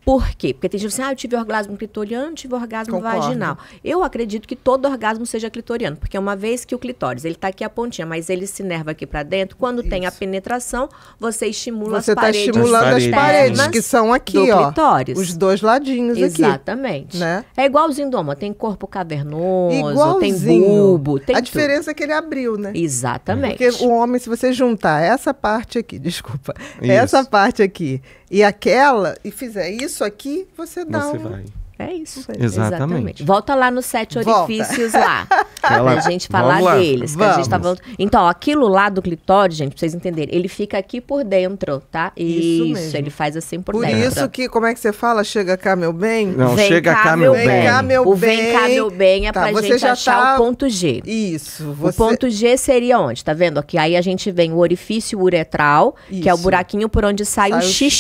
Por quê? Porque tem gente que assim, ah, eu tive orgasmo clitoriano, tive orgasmo Concordo. vaginal. Eu acredito que todo orgasmo seja clitoriano, porque é uma vez que o clitóris, ele está aqui a pontinha, mas ele se nerva aqui para dentro, quando Isso. tem a penetração, você estimula você as tá paredes. Você tá estimulando as paredes, que são aqui, ó. Clitóris. Os dois ladinhos Exatamente. aqui. Exatamente. Né? É igualzinho do homem, tem corpo cavernoso, igualzinho. tem bulbo, tem A tudo. diferença é que ele abriu, né? Exatamente. Porque o homem, se você juntar essa parte aqui, desculpa, Isso. essa parte aqui e aquela, e fizer isso, isso aqui, você dá você um... vai. É isso. Exatamente. exatamente. Volta lá nos sete orifícios Volta. lá. Ela... Pra gente falar deles. Que a gente tá Então, aquilo lá do clitóris, gente, pra vocês entenderem, ele fica aqui por dentro, tá? Isso, isso ele faz assim por, por dentro. Por isso que, como é que você fala? Chega cá, meu bem? Não, vem chega cá, meu bem. bem. Vem cá, meu o bem. vem cá, meu bem é tá, pra você gente já achar tá... o ponto G. Isso. Você... O ponto G seria onde? Tá vendo? Aqui, aí a gente vem o orifício uretral, isso. que é o buraquinho por onde sai, sai o xixi. O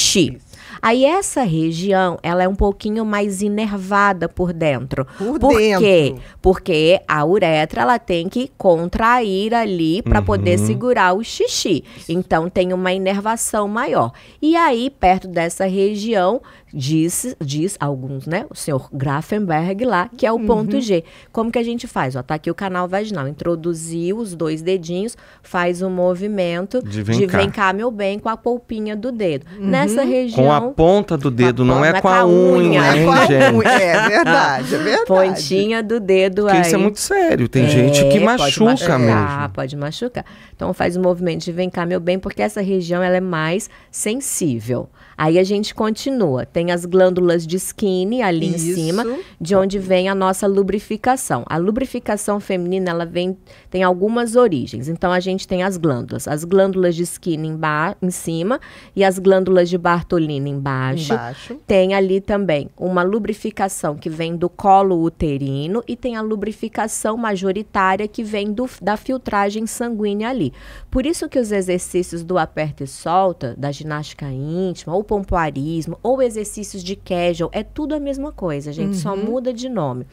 xixi. Aí essa região, ela é um pouquinho mais inervada por dentro. Por, por dentro. quê? Porque a uretra, ela tem que contrair ali para uhum. poder segurar o xixi. Então tem uma inervação maior. E aí perto dessa região diz, diz alguns, né? O senhor Grafenberg lá, que é o uhum. ponto G. Como que a gente faz? Ó, tá aqui o canal vaginal. Introduziu os dois dedinhos, faz o um movimento de vem, de cá. vem cá, meu bem, com a polpinha do dedo. Uhum. Nessa região. Com a ponta do dedo, não, é com a unha, hein, né, gente? É verdade, é verdade. Pontinha do dedo Porque aí. isso é muito sério. Tem é, gente que machuca machucar, mesmo. Pode machucar. Então faz o um movimento de vem cá, meu bem, porque essa região ela é mais sensível. Aí a gente continua. Tem as glândulas de skin ali Isso. em cima, de onde vem a nossa lubrificação. A lubrificação feminina, ela vem tem algumas origens. Então a gente tem as glândulas, as glândulas de skin em, ba em cima e as glândulas de Bartolina embaixo. embaixo. Tem ali também uma lubrificação que vem do colo uterino e tem a lubrificação majoritária que vem do, da filtragem sanguínea ali. Por isso que os exercícios do aperta e solta, da ginástica íntima ou pompoarismo, ou exercícios de casual, é tudo a mesma coisa, gente, uhum. só muda de nome.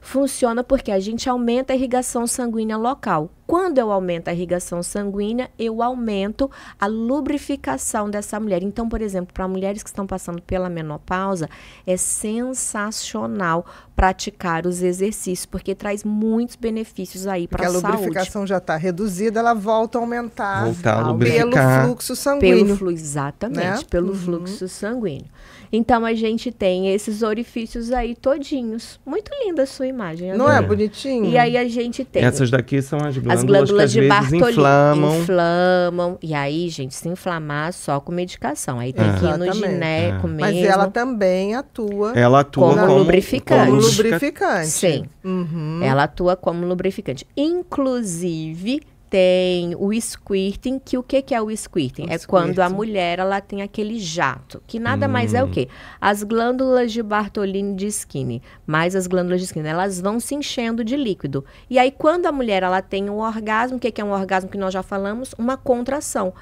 Funciona porque a gente aumenta a irrigação sanguínea local, quando eu aumento a irrigação sanguínea, eu aumento a lubrificação dessa mulher. Então, por exemplo, para mulheres que estão passando pela menopausa, é sensacional praticar os exercícios, porque traz muitos benefícios aí para a saúde. Porque a lubrificação já está reduzida, ela volta a aumentar, Volta a lubrificar. pelo fluxo sanguíneo. Pelo exatamente, né? pelo uhum. fluxo sanguíneo. Então a gente tem esses orifícios aí todinhos. Muito linda a sua imagem. Não é bonitinho? E aí a gente tem. Essas daqui são as glândulas, as glândulas de Bartolini. Inflamam. inflamam. E aí, gente, se inflamar só com medicação. Aí tem é. que ir no gineco é. mesmo. Mas ela também atua. Ela atua como, como lubrificante. Como lubrificante. Sim. Uhum. Ela atua como lubrificante. Inclusive tem o squirting, que o que, que é o squirting? O é quando a mulher ela tem aquele jato, que nada hum. mais é o hum. quê? As glândulas de Bartolini de Skinner, mais as glândulas de Skinner, elas vão se enchendo de líquido. E aí quando a mulher ela tem um orgasmo, o que, que é um orgasmo que nós já falamos? Uma contração.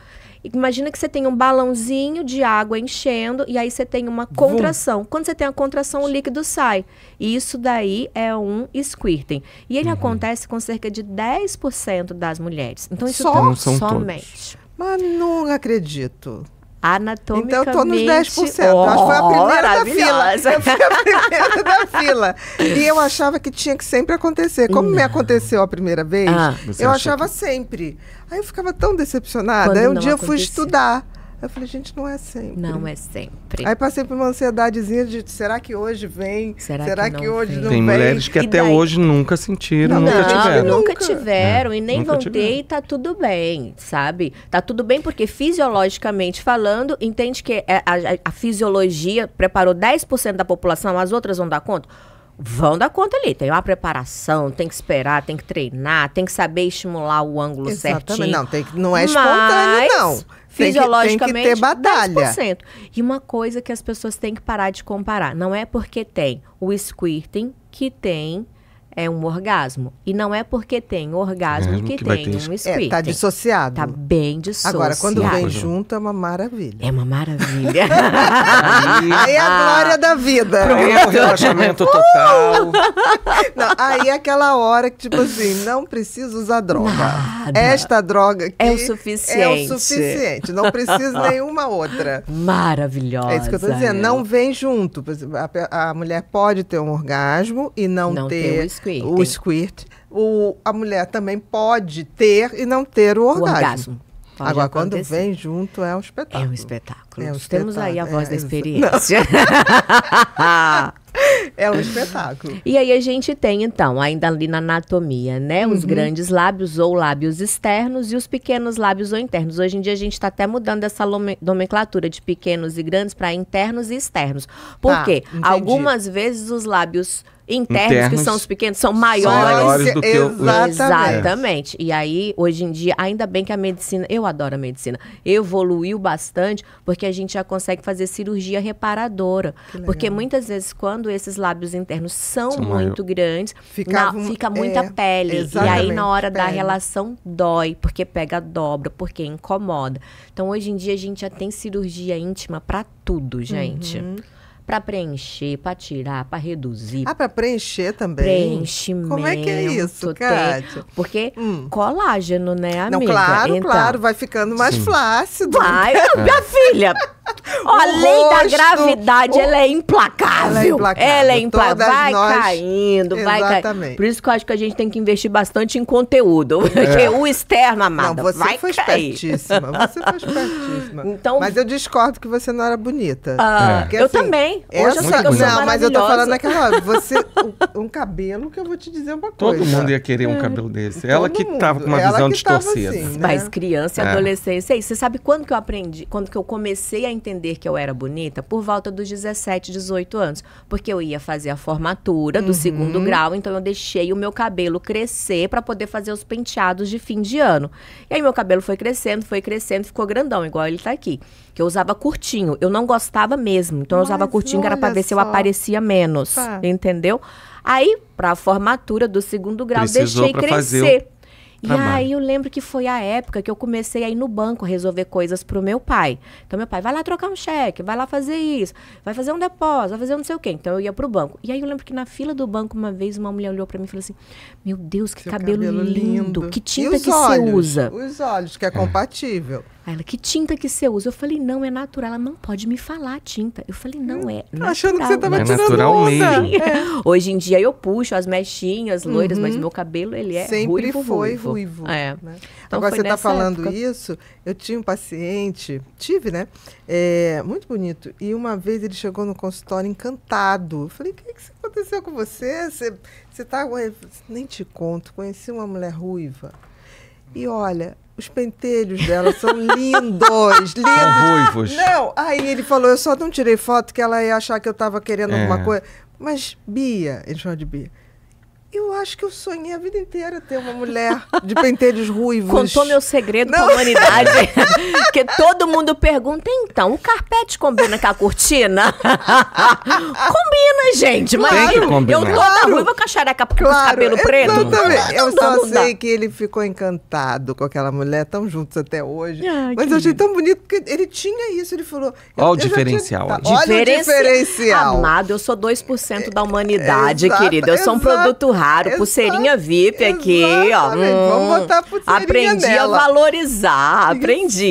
Imagina que você tem um balãozinho de água enchendo e aí você tem uma contração. Vum. Quando você tem a contração, o líquido sai. E isso daí é um squirting. E ele uhum. acontece com cerca de 10% das mulheres. Então isso Só? são somente. Todos. Mas não acredito anatomicamente. Então, estou nos 10%. Oh, acho que foi a primeira da fila. Eu fui a primeira da fila. E eu achava que tinha que sempre acontecer. Como não. me aconteceu a primeira vez, ah, eu achava que... sempre. Aí eu ficava tão decepcionada. Quando Aí um dia aconteceu. eu fui estudar. Eu falei, gente, não é sempre. Não é sempre. Aí passei por uma ansiedadezinha de será que hoje vem? Será, será que, que não hoje vem? não Tem vem? mulheres que e até daí... hoje nunca sentiram, não, nunca não, tiveram. Nunca tiveram é. e nem vão ter e tá tudo bem, sabe? Tá tudo bem porque fisiologicamente falando, entende que é, a, a, a fisiologia preparou 10% da população, as outras vão dar conta? vão dar conta ali. Tem uma preparação, tem que esperar, tem que treinar, tem que saber estimular o ângulo Exatamente. certinho. Não, tem, não é espontâneo, Mas, não fisiologicamente tem que, ter batalha. 10%. E uma coisa que as pessoas têm que parar de comparar, não é porque tem o squirting que tem é um orgasmo. E não é porque tem orgasmo é, que, que tem um squirting. É, tá dissociado. Tá bem dissociado. Agora, quando vem junto, é uma maravilha. É uma maravilha. aí, é a glória da vida. Aí é o relaxamento total. Não, aí é aquela hora que, tipo assim, não precisa usar droga. Nada. Esta droga aqui é o suficiente. É o suficiente. Não precisa nenhuma outra. Maravilhosa. É isso que eu tô dizendo. Não vem junto. A, a, mulher pode ter um orgasmo e não, não ter... O squirt. O, a mulher também pode ter e não ter o orgasmo. O orgasmo. Pode Agora, acontecer. quando vem junto, é um espetáculo. É um espetáculo. É um espetáculo. Temos aí a voz é, da experiência. é um espetáculo. E aí a gente tem, então, ainda ali na anatomia, né? Os uhum. grandes lábios ou lábios externos e os pequenos lábios ou internos. Hoje em dia a gente está até mudando essa nomenclatura de pequenos e grandes para internos e externos. Por tá, quê? Entendi. Algumas vezes os lábios internos, internos, que são os pequenos, são maiores, maiores do que exatamente. exatamente. E aí, hoje em dia, ainda bem que a medicina, eu adoro a medicina, evoluiu bastante, porque a gente já consegue fazer cirurgia reparadora. Porque muitas vezes, quando esses lábios internos são, são muito maior. grandes, na, fica muita é, pele. E aí, na hora pele. da relação, dói, porque pega dobra, porque incomoda. Então, hoje em dia, a gente já tem cirurgia íntima para tudo, gente. Uhum para preencher, para tirar, para reduzir. Ah, para preencher também. Preenchimento. Como é que é isso, cara? Porque hum. colágeno, né, amiga? Não, claro, então, claro, vai ficando mais sim. flácido. Vai, minha filha. Ó, a lei rosto, da gravidade, o... ela é implacável. Ela é implacável. Ela é implacável. Todas vai nós... caindo, vai Exatamente. caindo. Por isso que eu acho que a gente tem que investir bastante em conteúdo. Porque é. o externo, amada, não, você vai foi cair. espertíssima. Você foi espertíssima. Então, mas eu discordo que você não era bonita. Ah, porque, assim, eu também. Hoje eu, eu sou Não, mas eu tô falando aquela... Você, um, cabelo que eu vou te dizer uma coisa. Todo mundo ia querer um é. cabelo desse. Ela que mundo. tava com uma ela visão distorcida. Assim, né? Mas criança e é. adolescência. E você sabe quando que eu aprendi? Quando que eu comecei a entender que eu era bonita por volta dos 17, 18 anos. Porque eu ia fazer a formatura do uhum. segundo grau, então eu deixei o meu cabelo crescer para poder fazer os penteados de fim de ano. E aí meu cabelo foi crescendo, foi crescendo, ficou grandão, igual ele tá aqui. Que eu usava curtinho. Eu não gostava mesmo. Então Mas eu usava curtinho, que era pra ver só. se eu aparecia menos. Tá. Entendeu? Aí, pra formatura do segundo grau, Precisou deixei crescer. Trabalho. E aí eu lembro que foi a época que eu comecei a ir no banco resolver coisas pro meu pai. Então meu pai, vai lá trocar um cheque, vai lá fazer isso, vai fazer um depósito, vai fazer um não sei o quê. Então eu ia pro banco. E aí eu lembro que na fila do banco uma vez uma mulher olhou para mim e falou assim: "Meu Deus, que cabelo, cabelo, lindo, que tinta que olhos? você usa?" Os olhos, que é, é. compatível. Aí ela, que tinta que você usa? Eu falei, não, é natural. Ela não pode me falar tinta. Eu falei, não é. Natural. Achando que você tava é, é natural mesmo. É. Hoje em dia eu puxo as mechinhas loiras, uhum. mas meu cabelo ele é Sempre ruivo, foi ruivo. ruivo é. Né? então, Agora você tá falando época... isso, eu tinha um paciente, tive, né? É, muito bonito. E uma vez ele chegou no consultório encantado. Eu falei, o que, é que aconteceu com você? Você, você tá. Nem te conto, conheci uma mulher ruiva. E olha, os pentelhos dela são lindos, lindos. São ruivos. Não, aí ele falou, eu só não tirei foto que ela ia achar que eu estava querendo é. alguma coisa. Mas Bia, ele chama de Bia. Eu acho que eu sonhei a vida inteira ter uma mulher de penteiros ruivos. Contou meu segredo com a humanidade. que todo mundo pergunta, então, o carpete combina com a cortina? combina, gente. Mas claro, eu tô claro. ruiva com a xareca com cabelo é preto. Exatamente. Eu só sei que ele ficou encantado com aquela mulher, tão juntos até hoje. mas eu achei tão bonito, porque ele tinha isso, ele falou... Olha o diferencial. Tinha... Olha Diferenci... o diferencial. Amado, eu sou 2% da humanidade, é, é, querida. Eu sou um produto raro, Exato. pulseirinha VIP Exatamente. aqui, ó. Hum, Vamos botar a pulseirinha Aprendi nela. a valorizar, aprendi.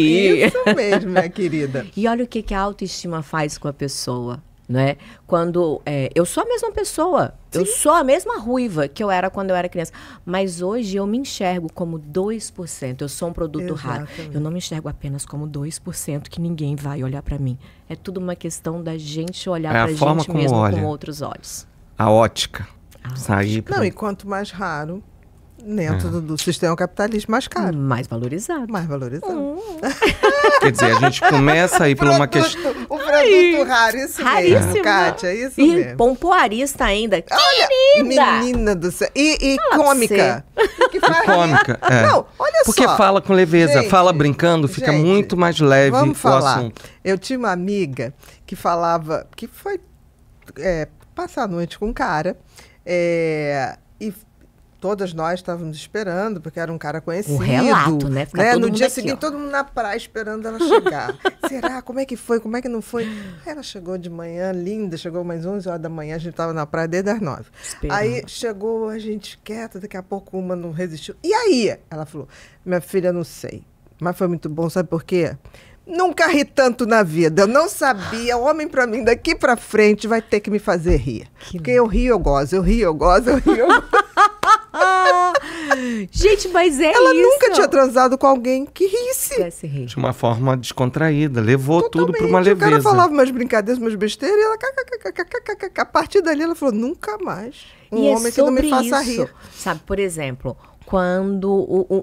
Isso, isso mesmo, minha querida. e olha o que, que a autoestima faz com a pessoa. Né? Quando é, eu sou a mesma pessoa, Sim. eu sou a mesma ruiva que eu era quando eu era criança, mas hoje eu me enxergo como 2%, eu sou um produto Exatamente. raro. Eu não me enxergo apenas como 2% que ninguém vai olhar para mim. É tudo uma questão da gente olhar é para a gente mesmo olha. com outros olhos. A ótica. Não, e quanto mais raro, dentro é. do, do, sistema capitalista, mais caro. Mais valorizado. Mais valorizado. Hum. Quer dizer, a gente começa aí por uma questão. O produto Ai, raro, isso raríssimo. mesmo, Kátia, é isso e mesmo. pompoarista ainda. Olha, Querida! Menina do céu. E, e cômica. Que faz... cômica, é. Não, olha Porque só. Porque fala com leveza, gente, fala brincando, fica gente, muito mais leve vamos falar. Assunto. Eu tinha uma amiga que falava, que foi é, passar a noite com um cara... É, e todas nós estávamos esperando, porque era um cara conhecido. Um relato, né? né? no dia aqui, seguinte, ó. todo mundo na praia esperando ela chegar. Será? Como é que foi? Como é que não foi? Ela chegou de manhã, linda, chegou mais 11 horas da manhã, a gente estava na praia desde as 9. Esperando. Aí chegou a gente quieta, daqui a pouco uma não resistiu. E aí? Ela falou: Minha filha, não sei. Mas foi muito bom, sabe por quê? Nunca ri tanto na vida. Eu não sabia. O homem para mim daqui para frente vai ter que me fazer rir. Que Porque eu rio, eu gozo, eu rio, eu gozo, eu rio. Eu gozo. Gente, mas é Ela isso. nunca tinha transado com alguém que risse. Rir. De uma forma descontraída. Levou Totalmente. tudo para uma leveza. O cara falava umas brincadeiras, umas besteiras e ela... A partir dali ela falou, nunca mais. Um e é homem é que não me faça isso. rir. Sabe, por exemplo quando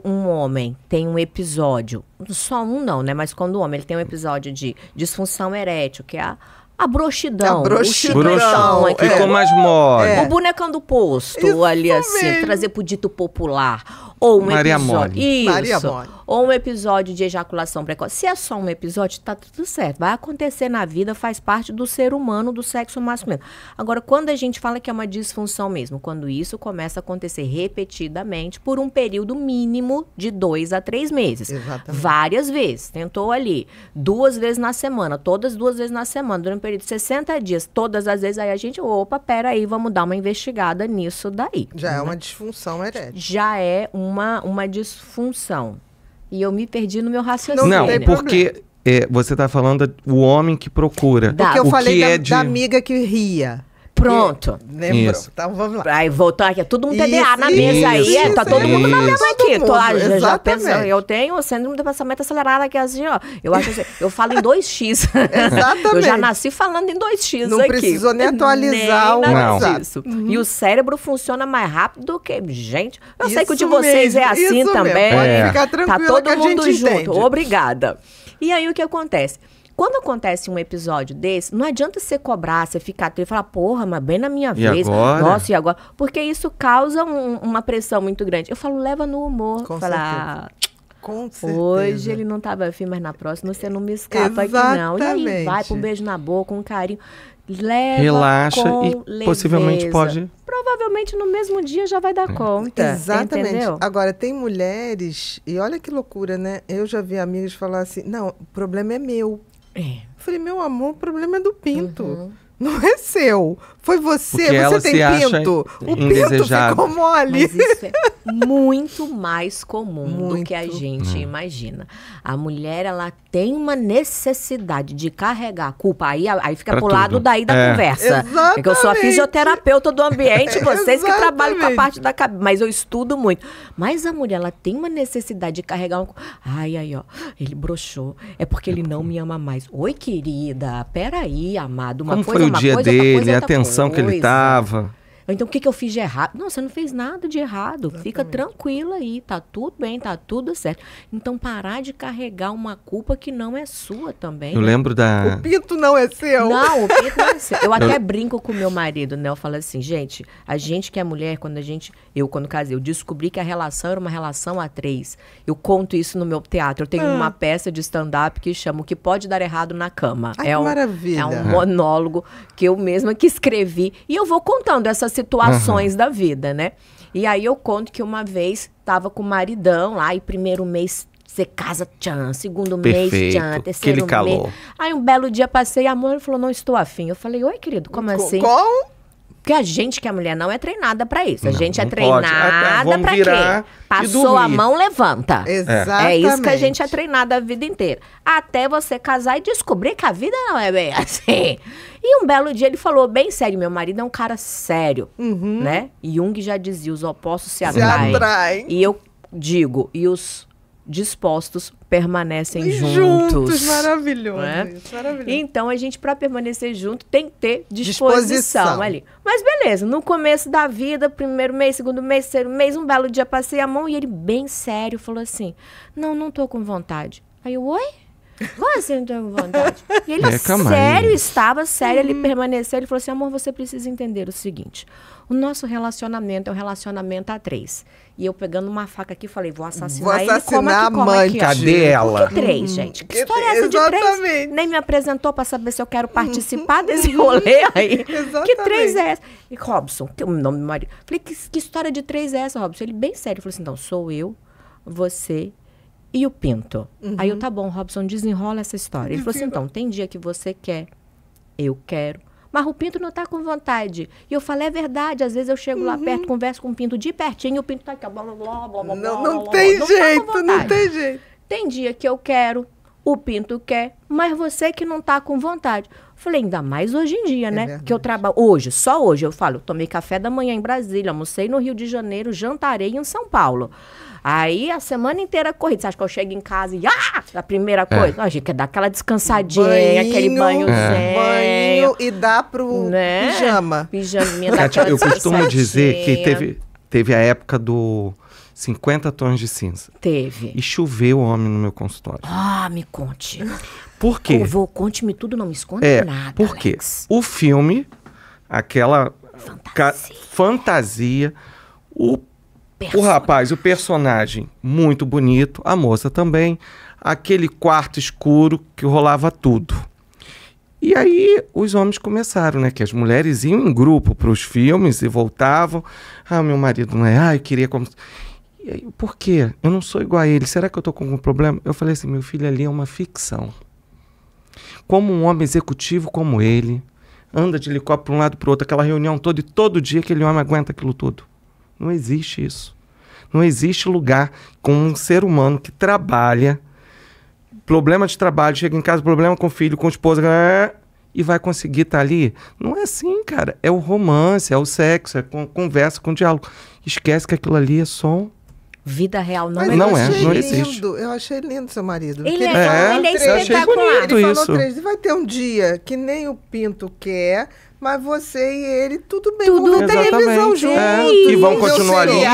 um homem tem um episódio, só um não, né? Mas quando o homem ele tem um episódio de disfunção erétil, que é a, a broxidão. A broxidão. Ficou é. mais mole. É. O bonecão do posto, Isso ali assim, mesmo. trazer pro dito popular ou um Maria episódio. Mole. Isso. Ou um episódio de ejaculação precoce. Se é só um episódio, tá tudo certo. Vai acontecer na vida, faz parte do ser humano, do sexo masculino. Agora, quando a gente fala que é uma disfunção mesmo, quando isso começa a acontecer repetidamente por um período mínimo de dois a três meses. Exatamente. Várias vezes. Tentou ali duas vezes na semana, todas duas vezes na semana, durante um período de 60 dias, todas as vezes aí a gente, opa, pera aí, vamos dar uma investigada nisso daí. Já é né? é uma disfunção erétil. Já é um uma, uma disfunção. E eu me perdi no meu raciocínio. Não, porque é, você está falando o homem que procura. Porque eu o falei que da, é de... da amiga que ria. Pronto. Lembrou. Isso. Então vamos lá. Aí voltou aqui, é todo mundo TDA isso, na mesa é, tá isso, aí. está tá todo mundo na mesa aqui. Tô, já, pensando, eu tenho síndrome de pensamento acelerado aqui assim, ó. Eu acho assim, eu falo em 2x. Exatamente. eu já nasci falando em 2x Não aqui. precisou nem atualizar nem o nada Uhum. E o cérebro funciona mais rápido do que, gente, eu isso sei que o de vocês é mesmo, é assim também. Pode é. ficar tranquilo tá todo mundo junto. Entende. Obrigada. E aí o que acontece? quando acontece um episódio desse, não adianta você cobrar, você ficar triste e falar, porra, mas bem na minha e vez. Agora? Nossa, e agora? Porque isso causa um, uma pressão muito grande. Eu falo, leva no humor. Com falar, com ah, certeza. Hoje ele não tá estava afim, mas na próxima você não me escapa Exatamente. aqui, não. E aí vai com um beijo na boca, um carinho. Leva Relaxa e leveza. possivelmente pode. Provavelmente no mesmo dia já vai dar é. conta. Exatamente. Entendeu? Agora, tem mulheres, e olha que loucura, né? Eu já vi amigos falar assim: não, o problema é meu. É. Falei, meu amor, o problema é do pinto. Uhum. Não é seu. Foi você. Porque você tem pinto. O pinto ficou mole. Mas isso é muito mais comum muito. do que a gente hum. imagina. A mulher, ela tem uma necessidade de carregar a culpa, aí, aí fica pra pro tudo. lado daí da é. conversa. Exatamente. É porque eu sou a fisioterapeuta do ambiente, vocês que trabalham com a parte da cabeça, mas eu estudo muito. Mas a mulher, ela tem uma necessidade de carregar um... Ai, ai, ó, ele broxou, é porque ele é não me ama mais. Oi, querida, peraí, amado, uma Como coisa, foi o dia coisa, dele, a tensão coisa. que ele tava... Então, o que, que eu fiz de errado? Não, você não fez nada de errado. Exatamente. Fica tranquila aí, tá tudo bem, tá tudo certo. Então, parar de carregar uma culpa que não é sua também. Eu né? lembro da. O pinto não é seu. Não, o pinto não é seu. Eu até eu... brinco com meu marido, né? Eu falo assim, gente, a gente que é mulher, quando a gente. Eu, quando casei, eu descobri que a relação era uma relação a três. Eu conto isso no meu teatro. Eu tenho ah. uma peça de stand-up que chama O que pode dar errado na cama. Ai, é que um, maravilha. É um monólogo que eu mesma que escrevi. E eu vou contando essas situações uhum. da vida, né? E aí eu conto que uma vez tava com o maridão lá e primeiro mês você casa, tchan, segundo Perfeito. mês, tchan, terceiro Aquele mês. Calor. Aí um belo dia passei, amor, ele falou, não estou afim. Eu falei, oi, querido, como Co assim? Como? Porque a gente, que é mulher, não é treinada para isso. A não, gente é, é, é treinada para quê? Passou a mão, levanta. É. Exatamente. É isso que a gente é treinada a vida inteira. Até você casar e descobrir que a vida não é bem assim. E um belo dia ele falou bem sério, meu marido é um cara sério, uhum. né? Jung já dizia, os opostos se atraem. Se atraem. E eu digo, e os dispostos permanecem juntos. Juntos, maravilhoso, é? maravilhoso. Então a gente para permanecer junto tem que ter disposição, disposição, ali. Mas beleza, no começo da vida, primeiro mês, segundo mês, terceiro mês, um belo dia passei a mão e ele bem sério falou assim: "Não, não tô com vontade". Aí eu: "Oi?" Como assim não tem com vontade? E ele é, sério, estava sério, hum. ele uhum. permaneceu, ele falou assim: "Amor, você precisa entender o seguinte. O nosso relacionamento é um relacionamento a três. E eu pegando uma faca aqui, falei, vou assassinar, vou assassinar ele, como a mãe. Aqui, Cadê tipo, ela? Que três, hum, gente? Que história é essa de três? Nem me apresentou para saber se eu quero participar desse rolê aí. Exatamente. Que três é essa? E Robson, que o nome do marido. Falei, que, que história de três é essa, Robson? Ele bem sério, falou assim, então, sou eu, você e o pinto. Uhum. Aí eu, uhum. tá bom, Robson, desenrola essa história. Ele falou assim, então, tem dia que você quer, eu quero, mas o pinto não está com vontade. E eu falei, é verdade. Às vezes eu chego uhum. lá perto, uhum. converso com o pinto de pertinho, o pinto está aqui, ó, blá, blá, blá, blá, Não, não blá, tem blá, tá jeito, não, tá não tem jeito. Tem dia que eu quero, o pinto quer, mas você que não está com vontade. Falei, ainda mais hoje em dia, é né? Verdade. Que eu trabalho. Hoje, só hoje, eu falo, tomei café da manhã em Brasília, almocei no Rio de Janeiro, jantarei em São Paulo. Aí a semana inteira corrida. Você acha que eu chego em casa e. Ah! A primeira é. coisa. É. A gente quer dar aquela descansadinha, banho, aquele banhozinho. É. Banho e dá pro né? pijama. Pijaminha eu costumo dizer que teve, teve a época do. 50 tons de cinza. Teve. E choveu homem no meu consultório. Ah, me conte. Por quê? Eu vou, conte-me tudo, não me esconda é, nada. Por quê? Alex. O filme, aquela fantasia. fantasia o o rapaz, o personagem, muito bonito, a moça também. Aquele quarto escuro que rolava tudo. E aí os homens começaram, né? Que as mulheres iam em grupo para os filmes e voltavam. Ah, meu marido não é. Ah, eu queria como. E aí, por quê? Eu não sou igual a ele. Será que eu tô com algum problema? Eu falei assim: meu filho ali é uma ficção. Como um homem executivo como ele anda de helicóptero para um lado para o outro, aquela reunião toda e todo dia aquele homem aguenta aquilo tudo. Não existe isso. Não existe lugar com um ser humano que trabalha, problema de trabalho, chega em casa, problema com o filho, com a esposa, né, e vai conseguir estar tá ali. Não é assim, cara. É o romance, é o sexo, é com, conversa, com diálogo. Esquece que aquilo ali é só Vida real não, Mas é não é. Não existe. Lindo, eu achei lindo seu marido. Ele, é, ele é, ele é espetacular. Ele falou três, três. Vai ter um dia que nem o Pinto quer, mas você e ele, tudo bem, tudo com ver televisão junto. É, e vão continuar ali,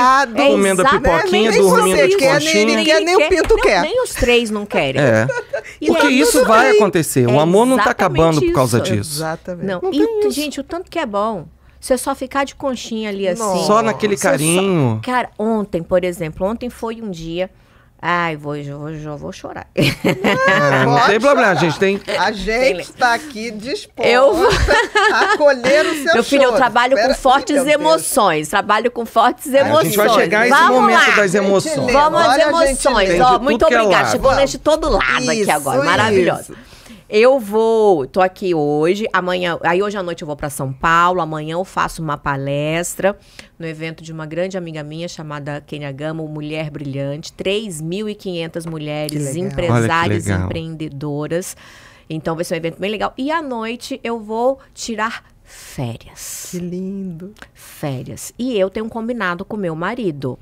é, comendo a pipoquinha, né? nem dormindo quer, conchinha. Nem, quer, nem o Pinto não, quer. Nem os três não querem. É. Porque tá isso bem. vai acontecer. O é amor não está acabando isso. por causa disso. Exatamente. Não, não e, gente, o tanto que é bom. Você só ficar de conchinha ali assim. Só naquele carinho. Só... Cara, ontem, por exemplo, ontem foi um dia Ai, vou, vou, vou, vou chorar. Não, é, não tem problema, a gente tem. A gente está aqui disposta eu vou... a colher o seu Meu filho, choro. eu trabalho Espera com fortes emoções. Trabalho com fortes emoções. A gente vai chegar esse Vamos momento lá. das emoções. Vamos às emoções. Ó, muito é obrigada. É Chegou de todo lado isso, aqui agora. Maravilhosa. Isso. Eu vou, tô aqui hoje, amanhã, aí hoje à noite eu vou para São Paulo, amanhã eu faço uma palestra no evento de uma grande amiga minha chamada Kenia Gamo, Mulher Brilhante, 3.500 mulheres empresárias empreendedoras. Então vai ser um evento bem legal. E à noite eu vou tirar férias. Que lindo. Férias. E eu tenho um combinado com meu marido.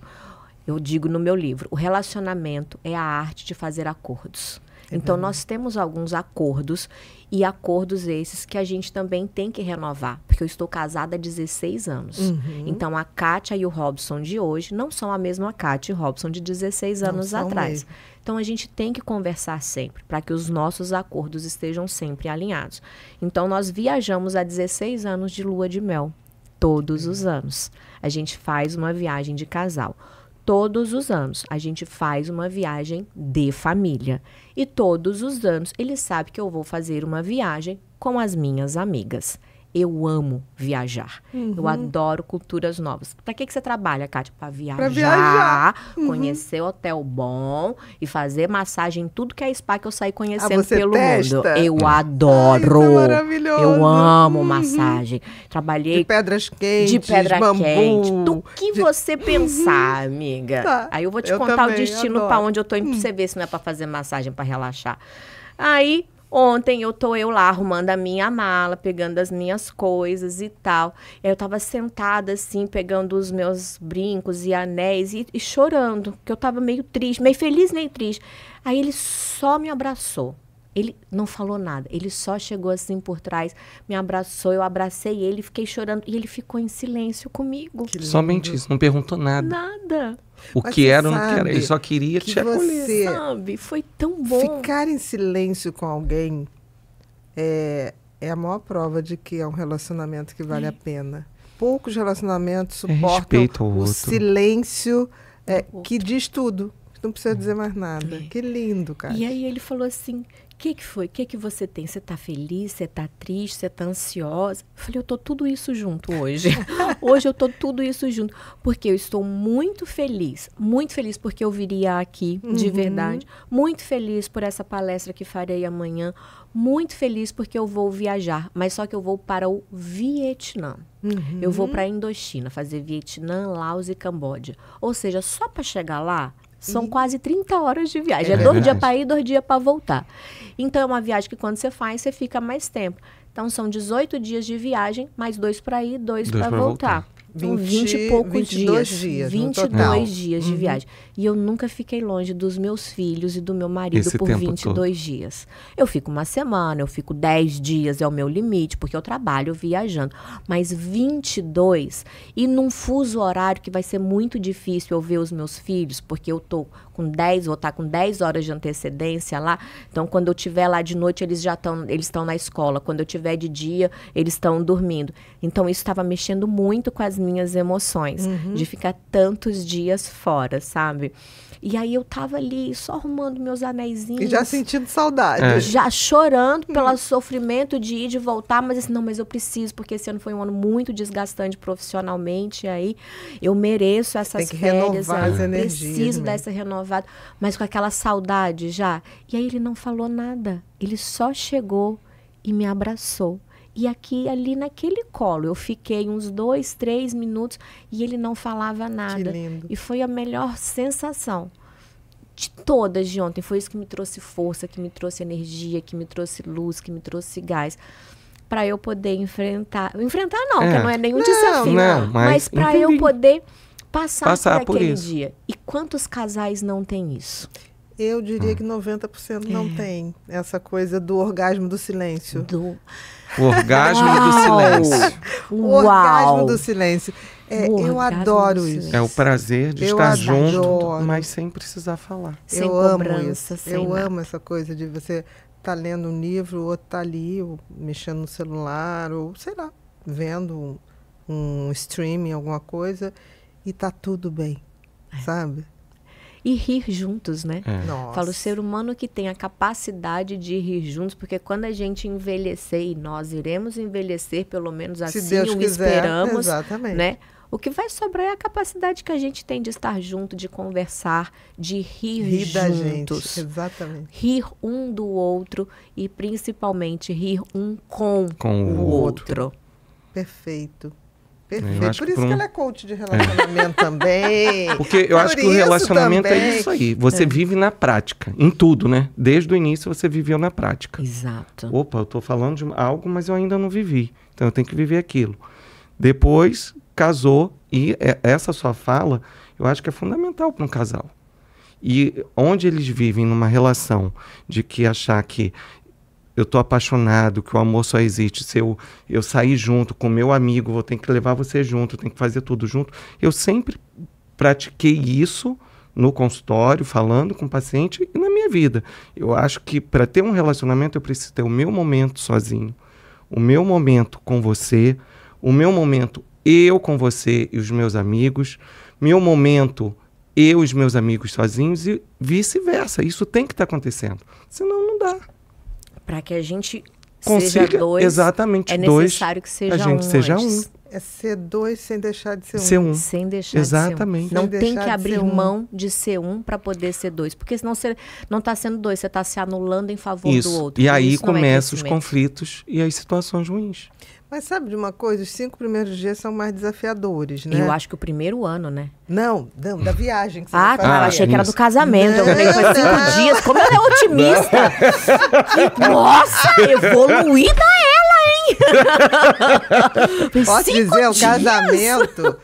Eu digo no meu livro, o relacionamento é a arte de fazer acordos então, uhum. nós temos alguns acordos e acordos esses que a gente também tem que renovar, porque eu estou casada há 16 anos. Uhum. Então, a Kátia e o Robson de hoje não são a mesma Kátia e Robson de 16 não anos atrás. Mesmo. Então, a gente tem que conversar sempre para que os nossos acordos estejam sempre alinhados. Então, nós viajamos há 16 anos de lua de mel, todos uhum. os anos. A gente faz uma viagem de casal. Todos os anos a gente faz uma viagem de família. E todos os anos ele sabe que eu vou fazer uma viagem com as minhas amigas. Eu amo viajar. Uhum. Eu adoro culturas novas. Para que, que você trabalha, Kátia? Para viajar, pra viajar. Uhum. conhecer hotel bom e fazer massagem em tudo que é spa que eu saí conhecendo ah, pelo testa? mundo. Eu adoro. Ai, é maravilhoso. Eu amo uhum. massagem. Trabalhei de pedras quentes, de pedra bambu, quente, do que de... você uhum. pensar, tá. amiga. Tá. Aí eu vou te eu contar o destino para onde eu tô indo pra hum. você ver se não é para fazer massagem para relaxar. Aí Ontem eu tô eu lá arrumando a minha mala, pegando as minhas coisas e tal. Eu tava sentada assim, pegando os meus brincos e anéis e, e chorando, que eu tava meio triste, meio feliz, meio triste. Aí ele só me abraçou. Ele não falou nada, ele só chegou assim por trás, me abraçou, eu abracei ele, fiquei chorando e ele ficou em silêncio comigo. Somente isso, não perguntou nada. Nada. O Mas que era ou não que era, ele só queria que te acolher. Você sabe, foi tão bom. Ficar em silêncio com alguém é, é a maior prova de que é um relacionamento que vale é. a pena. Poucos relacionamentos é suportam é o silêncio que diz tudo não precisa dizer mais nada. É. Que lindo, cara. E aí ele falou assim: que, que foi? O que, que você tem? Você está feliz? Você está triste? Você está ansiosa? Eu falei, eu tô tudo isso junto hoje. hoje eu tô tudo isso junto. Porque eu estou muito feliz. Muito feliz porque eu viria aqui, uhum. de verdade. Muito feliz por essa palestra que farei amanhã. Muito feliz porque eu vou viajar. Mas só que eu vou para o Vietnã. Uhum. Eu vou uhum. para a Indochina, fazer Vietnã, Laos e Camboja. Ou seja, só para chegar lá são uhum. quase 30 horas de viagem. É, é dois dias para ir, dois dias para voltar. Então, é uma viagem que quando você faz, você fica mais tempo. Então, são 18 dias de viagem, mais dois para ir, dois, dois para voltar. voltar. 20, 20 e poucos 22 dias, dias 22 dias de uhum. viagem. E eu nunca fiquei longe dos meus filhos e do meu marido Esse por 22 todo. dias. Eu fico uma semana, eu fico 10 dias é o meu limite, porque eu trabalho viajando, mas 22 e num fuso horário que vai ser muito difícil eu ver os meus filhos, porque eu tô com 10, vou estar tá com 10 horas de antecedência lá. Então, quando eu tiver lá de noite, eles já estão eles estão na escola. Quando eu tiver de dia, eles estão dormindo. Então, isso estava mexendo muito com as minhas emoções, uhum. de ficar tantos dias fora, sabe? E aí eu tava ali só arrumando meus anéisinhos. E já sentindo saudade. É. Já chorando hum. pelo sofrimento de ir de voltar, mas assim, não, mas eu preciso, porque esse ano foi um ano muito desgastante profissionalmente. Aí eu mereço essas Tem que férias. Renovar aí, as energias preciso dessa né? renovada, mas com aquela saudade já. E aí ele não falou nada. Ele só chegou e me abraçou. E aqui, ali naquele colo, eu fiquei uns dois, três minutos e ele não falava nada. E foi a melhor sensação de todas de ontem. Foi isso que me trouxe força, que me trouxe energia, que me trouxe luz, que me trouxe gás para eu poder enfrentar. Enfrentar não, é. que não é nenhum não, desafio. Não, mas mas para eu poder passar, passar por aquele por dia. E quantos casais não tem isso? Eu diria hum. que 90% não é. tem essa coisa do orgasmo do silêncio. Do... O orgasmo Uau. do silêncio. É, o orgasmo do silêncio. É, eu adoro isso. É o prazer de eu estar adoro. junto, mas sem precisar falar. Sem eu cobrança, amo isso. eu nada. amo essa coisa de você estar tá lendo um livro, o outro tá ali, ou mexendo no celular, ou sei lá, vendo um, um streaming, alguma coisa, e tá tudo bem, é. sabe? e rir juntos, né? É. Falo, o ser humano que tem a capacidade de rir juntos, porque quando a gente envelhecer, e nós iremos envelhecer, pelo menos assim Deus o quiser, esperamos, exatamente. né? O que vai sobrar é a capacidade que a gente tem de estar junto, de conversar, de rir, rir juntos. Gente, exatamente. Rir um do outro e principalmente rir um com, com o, o outro. outro. Perfeito. Perfeito. Por isso por um... que ela é coach de é. relacionamento é. também. Porque eu por acho que o relacionamento também. é isso aí. Você é. vive na prática, em tudo, né? Desde o início você viveu na prática. Exato. Opa, eu estou falando de algo, mas eu ainda não vivi. Então eu tenho que viver aquilo. Depois casou e é, essa sua fala, eu acho que é fundamental para um casal. E onde eles vivem numa relação de que achar que eu tô apaixonado, que o amor só existe se eu, eu sair junto com meu amigo, vou ter que levar você junto, tem que fazer tudo junto. Eu sempre pratiquei isso no consultório, falando com o paciente e na minha vida. Eu acho que para ter um relacionamento eu preciso ter o meu momento sozinho, o meu momento com você, o meu momento eu com você e os meus amigos, meu momento eu e os meus amigos sozinhos e vice-versa. Isso tem que estar tá acontecendo, senão não dá para que a gente Consiga, seja dois, exatamente é necessário dois, que seja a gente um seja antes. um. É ser dois sem deixar de ser, ser um. um. Sem deixar Exatamente. de ser um. Não tem que abrir de mão um. de ser um para poder ser dois. Porque senão você não está sendo dois, você está se anulando em favor isso. do outro. E aí é começam é os conflitos e as situações ruins. Mas sabe de uma coisa? Os cinco primeiros dias são mais desafiadores, né? Eu acho que o primeiro ano, né? Não, não da viagem. ah, tá. Eu achei que era do casamento. Não, eu falei, foi cinco não. dias. Como ela é otimista. Que, nossa, evoluída ela, hein? Posso cinco dizer, dias? o casamento...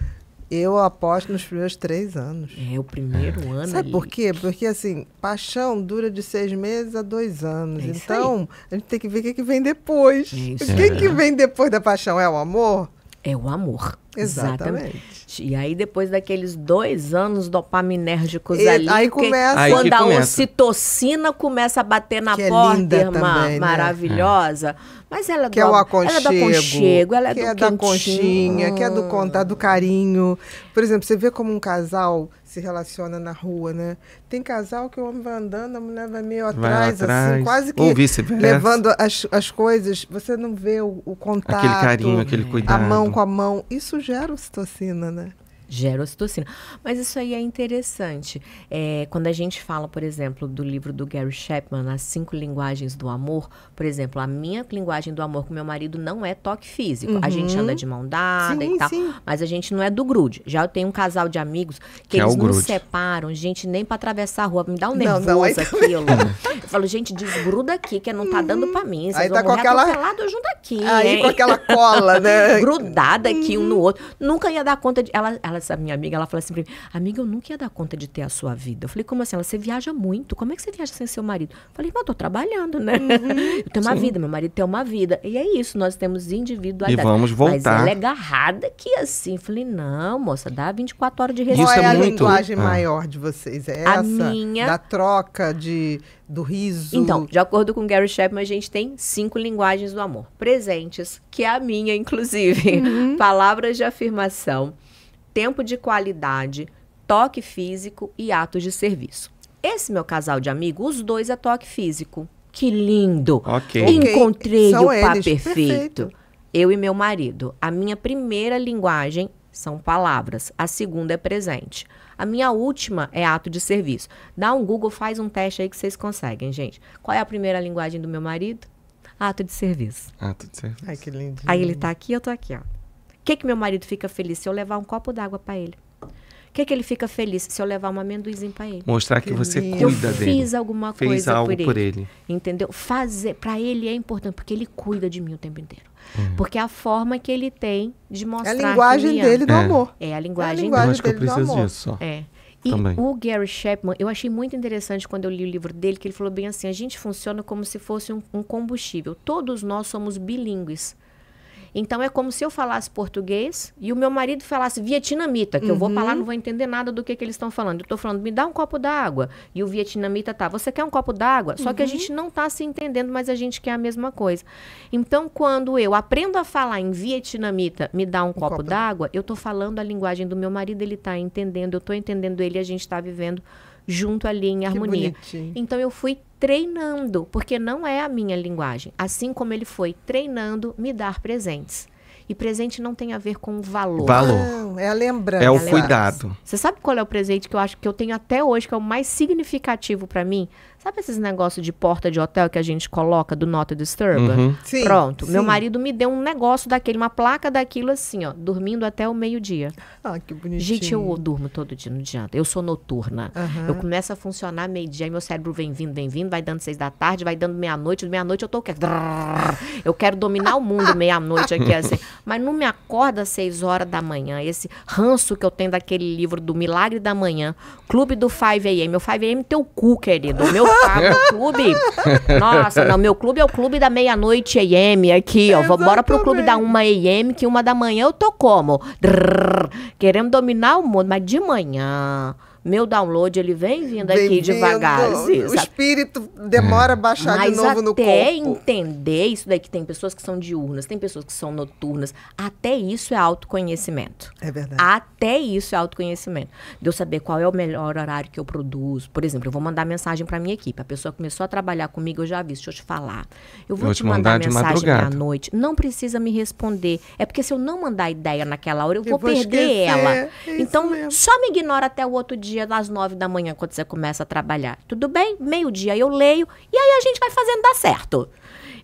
Eu aposto nos primeiros três anos. É, o primeiro é. ano. Sabe ali. por quê? Porque, assim, paixão dura de seis meses a dois anos. É então, aí. a gente tem que ver o que, é que vem depois. É o que, é que vem depois da paixão? É o amor? É o amor. Exatamente. E aí, depois daqueles dois anos dopaminérgicos e, ali. Aí começa. Aí quando a começa. ocitocina começa a bater na que é porta, é linda irmã, também, né? maravilhosa. Né? Mas ela, que do, é o aconchego, ela é do aconchego, ela é que do é da conchinha, que é do contato do carinho. Por exemplo, você vê como um casal se relaciona na rua, né? Tem casal que o homem vai andando, a mulher vai meio vai atrás, assim, quase que levando as, as coisas. Você não vê o, o contato, aquele carinho, aquele cuidado, a mão com a mão. Isso gera ocitocina, né? Gera ocitocina. Mas isso aí é interessante. É, quando a gente fala, por exemplo, do livro do Gary Chapman, As Cinco Linguagens do Amor, por exemplo, a minha linguagem do amor com meu marido não é toque físico. Uhum. A gente uhum. anda de mão dada sim, e tal, sim. mas a gente não é do grude. Já eu tenho um casal de amigos que, que é eles é não grude. separam, gente, nem para atravessar a rua. Me dá um nervoso não, não, aquilo. eu falo, gente, desgruda aqui, que não tá dando para mim. Vocês aí tá com aquela... junto aqui. Aí hein? com aquela cola, né? Grudada aqui um no uhum. outro. Nunca ia dar conta de... ela, ela essa minha amiga, ela fala assim pra mim, amiga, eu nunca ia dar conta de ter a sua vida. Eu falei, como assim? Ela, você viaja muito, como é que você viaja sem seu marido? Eu falei, mas eu tô trabalhando, né? Uhum, eu tenho sim. uma vida, meu marido tem uma vida. E é isso, nós temos individualidade. E vamos voltar. Mas ela é agarrada que assim, eu falei, não, moça, dá 24 horas de resistência. Qual é, é a muito... linguagem ah. maior de vocês? É essa? A minha... Da troca de do riso. Então, de acordo com Gary Chapman, a gente tem cinco linguagens do amor: presentes, que é a minha, inclusive, uhum. palavras de afirmação tempo de qualidade, toque físico e atos de serviço. Esse meu casal de amigos, os dois é toque físico. Que lindo! Okay. Encontrei okay. o par perfeito. perfeito. Eu e meu marido. A minha primeira linguagem são palavras. A segunda é presente. A minha última é ato de serviço. Dá um Google, faz um teste aí que vocês conseguem, gente. Qual é a primeira linguagem do meu marido? Ato de serviço. Ato de serviço. Ai, que lindo. Aí ele tá aqui, eu tô aqui, ó que, que meu marido fica feliz se eu levar um copo d'água para ele? O que, que ele fica feliz se eu levar uma amendoim para ele? Mostrar que, você cuida eu dele. Eu fiz alguma Fez coisa algo por, ele, por ele. Entendeu? Fazer para ele é importante porque ele cuida de mim o tempo inteiro. Hum. Porque é a forma que ele tem de mostrar. É a linguagem dele do é. amor. É a linguagem, é a linguagem eu dele eu do amor. Disso, É. E Também. o Gary Chapman, eu achei muito interessante quando eu li o livro dele, que ele falou bem assim: a gente funciona como se fosse um, um combustível. Todos nós somos bilíngues. Então é como se eu falasse português e o meu marido falasse vietnamita, que uhum. eu vou falar, uhum. não vou entender nada do que, que eles estão falando. Eu estou falando, me dá um copo d'água. E o vietnamita tá, você quer um copo d'água? Só que a uhum. gente não está se entendendo, mas a gente quer a mesma coisa. Então, quando eu aprendo a falar em vietnamita, me dá um, um copo, copo d'água, eu estou falando a linguagem do meu marido, ele está entendendo, eu estou entendendo ele, a gente está vivendo junto ali em harmonia. Então eu fui treinando, porque não é a minha linguagem. Assim como ele foi treinando me dar presentes. E presente não tem a ver com valor. Valor. Não, é a lembrança. É o cuidado. Você sabe qual é o presente que eu acho que eu tenho até hoje, que é o mais significativo para mim? Sabe esses negócios de porta de hotel que a gente coloca do Nota Disturba? Uhum. Sim, Pronto. Sim. Meu marido me deu um negócio daquele, uma placa daquilo assim, ó, dormindo até o meio-dia. Ah, que bonitinho. Gente, eu durmo todo dia, não adianta. Eu sou noturna. Uhum. Eu começo a funcionar meio-dia, meu cérebro vem vindo, vem vindo, vai dando seis da tarde, vai dando meia-noite. Meia-noite eu tô o quê? Eu quero dominar o mundo meia-noite aqui assim. Mas não me acorda às seis horas da manhã. Esse ranço que eu tenho daquele livro do Milagre da Manhã, Clube do 5 AM. Meu 5 AM teu cu, querido. Meu pago tá o clube. Nossa, não, meu clube é o clube da meia-noite AM aqui, ó. Exatamente. Bora pro clube da uma AM, que uma da manhã eu tô como? Drrr, querendo dominar o mundo, mas de manhã meu download ele vem vindo aqui vindo, devagar. Assim, o sabe? espírito demora a é. baixar Mas de novo no corpo. Até entender isso daqui tem pessoas que são diurnas, tem pessoas que são noturnas. Até isso é autoconhecimento. É verdade. Até isso é autoconhecimento. De eu saber qual é o melhor horário que eu produzo. Por exemplo, eu vou mandar mensagem para minha equipe. A pessoa começou a trabalhar comigo, eu já vi, deixa eu te falar. Eu vou, eu te, mandar, mandar mensagem à noite. Não precisa me responder. É porque se eu não mandar ideia naquela hora, eu, eu vou, vou, perder esquecer. ela. É então, mesmo. só me ignora até o outro dia dia das nove da manhã, quando você começa a trabalhar. Tudo bem? Meio-dia eu leio e aí a gente vai fazendo dar certo.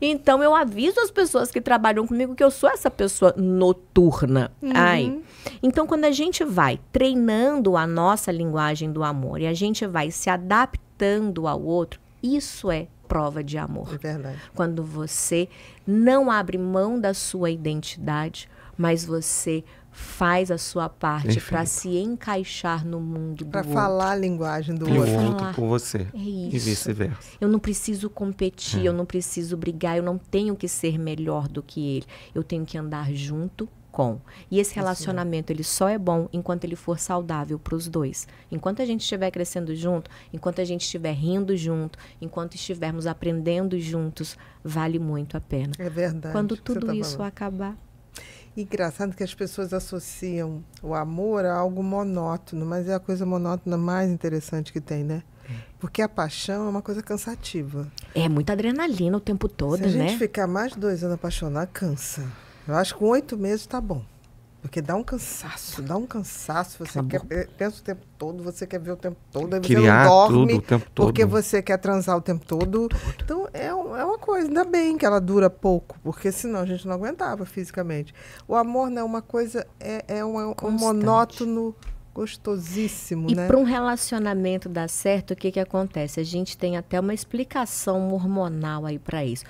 Então eu aviso as pessoas que trabalham comigo que eu sou essa pessoa noturna. Uhum. Ai. Então quando a gente vai treinando a nossa linguagem do amor e a gente vai se adaptando ao outro, isso é prova de amor. É verdade. Quando você não abre mão da sua identidade, mas você faz a sua parte para se encaixar no mundo do outro. Para falar a linguagem do e outro. outro com você. É isso. E vice-versa. Eu não preciso competir, é. eu não preciso brigar, eu não tenho que ser melhor do que ele. Eu tenho que andar junto com. E esse relacionamento ele só é bom enquanto ele for saudável para os dois. Enquanto a gente estiver crescendo junto, enquanto a gente estiver rindo junto, enquanto estivermos aprendendo juntos, vale muito a pena. É verdade. Quando tudo tá isso falando. acabar, Engraçado que as pessoas associam o amor a algo monótono, mas é a coisa monótona mais interessante que tem, né? É. Porque a paixão é uma coisa cansativa. É muita adrenalina o tempo todo, né? Se a né? gente né? ficar mais de dois anos apaixonado, cansa. Eu acho que com oito meses tá bom. Porque dá um cansaço, dá um cansaço. Você quer, pensa o tempo todo, você quer ver o tempo todo, aí você não dorme tudo, o tempo todo. porque você quer transar o tempo todo. Então é, é uma coisa, ainda bem que ela dura pouco, porque senão a gente não aguentava fisicamente. O amor não é uma coisa, é, é um é monótono gostosíssimo, e né? E para um relacionamento dar certo, o que que acontece? A gente tem até uma explicação hormonal aí para isso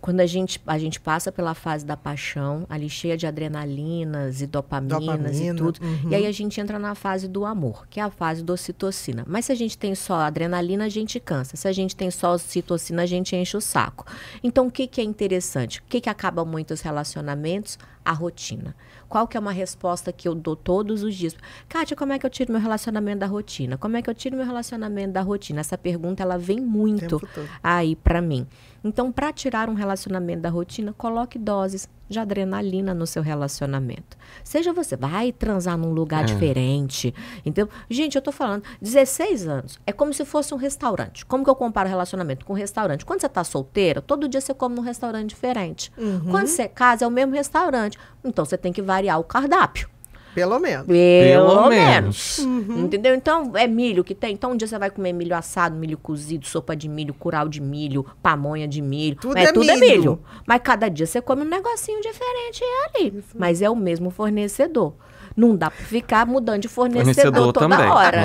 quando a gente, a gente passa pela fase da paixão, ali cheia de adrenalinas e dopaminas Dopamina, e tudo, uhum. e aí uhum. a gente entra na fase do amor, que é a fase do ocitocina. Mas se a gente tem só adrenalina, a gente cansa. Se a gente tem só ocitocina, a gente enche o saco. Então, o que, que é interessante? O que, que acaba muito os relacionamentos? A rotina. Qual que é uma resposta que eu dou todos os dias? Kátia, como é que eu tiro meu relacionamento da rotina? Como é que eu tiro meu relacionamento da rotina? Essa pergunta, ela vem muito aí para mim. Então, para tirar um relacionamento da rotina, coloque doses de adrenalina no seu relacionamento. Seja você vai transar num lugar é. diferente, Então, Gente, eu tô falando, 16 anos é como se fosse um restaurante. Como que eu comparo relacionamento com um restaurante? Quando você tá solteira, todo dia você come num restaurante diferente. Uhum. Quando você casa, é o mesmo restaurante. Então, você tem que variar o cardápio. Pelo menos. Pelo, Pelo menos. menos. Uhum. uhum. Entendeu? Então, é milho que tem. Então, um dia você vai comer milho assado, milho cozido, sopa de milho, curau de milho, pamonha de milho. Tudo, né? é, tudo é milho. é milho. Mas cada dia você come um negocinho diferente é ali. Isso. Mas é o mesmo fornecedor. Não dá pra ficar mudando de fornecedor, fornecedor toda também. hora.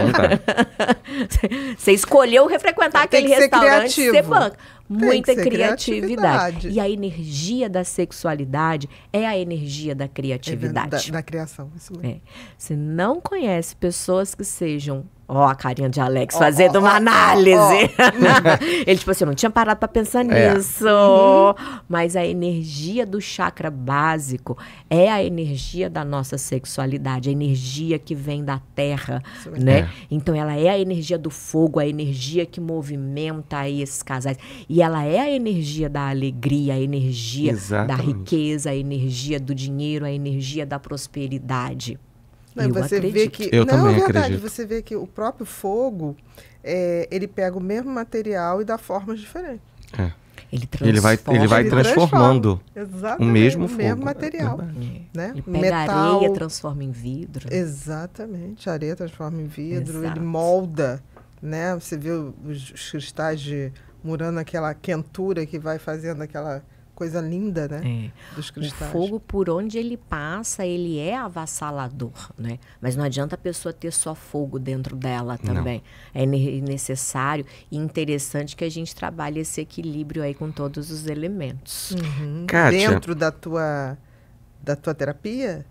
Você escolheu refrequentar Tem aquele restaurante, você banca muita criatividade. criatividade. E a energia da sexualidade é a energia da é criatividade. É da, da, da, criação, isso mesmo. É. Você não conhece pessoas que sejam Ó, oh, a carinha de Alex oh, fazendo oh, uma análise. Ele, tipo assim, eu não tinha parado pra pensar é. nisso. Uhum. Mas a energia do chakra básico é a energia da nossa sexualidade, a energia que vem da terra, né? É. Então, ela é a energia do fogo, a energia que movimenta aí esses casais. E ela é a energia da alegria, a energia Exatamente. da riqueza, a energia do dinheiro, a energia da prosperidade. Não, né, eu você acredito. vê que eu não, é verdade, acredito. você vê que o próprio fogo, é, ele pega o mesmo material e dá formas diferentes. É. Ele, ele, vai, ele vai ele transformando transforma. o mesmo o mesmo material. É né? Ele pega Metal. areia, transforma em vidro. Exatamente. Areia transforma em vidro. Exato. Ele molda. Né? Você vê os, cristais de Murano, aquela quentura que vai fazendo aquela coisa linda, né? É. Dos cristais. O fogo, por onde ele passa, ele é avassalador, né? Mas não adianta a pessoa ter só fogo dentro dela também. Não. É necessário e interessante que a gente trabalhe esse equilíbrio aí com todos os elementos. Uhum. Kátia, dentro da tua, da tua terapia?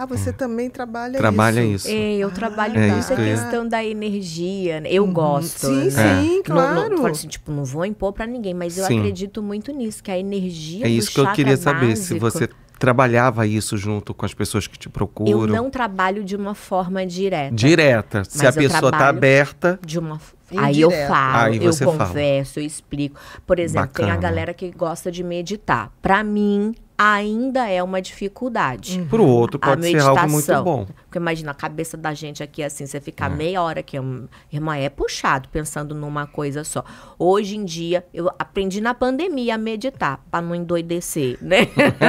Ah, você é. também trabalha, trabalha isso. isso. É, eu ah, trabalho ah, com essa questão da energia. Né? Eu uhum. gosto. Sim, né? sim, claro. Não, não, assim, tipo, não vou impor para ninguém, mas eu sim. acredito muito nisso, que a energia É isso que eu queria saber, se você trabalhava isso junto com as pessoas que te procuram? Eu não trabalho de uma forma direta. Direta. Se a pessoa está aberta. De uma Indireta. Aí eu falo, Aí eu converso, fala. eu explico. Por exemplo, Bacana. tem a galera que gosta de meditar. Para mim, ainda é uma dificuldade. Uhum. Para o outro pode ser algo muito bom. Porque imagina a cabeça da gente aqui assim, você ficar é. meia hora aqui, irmã, é puxado pensando numa coisa só. Hoje em dia, eu aprendi na pandemia a meditar, para não endoidecer, né?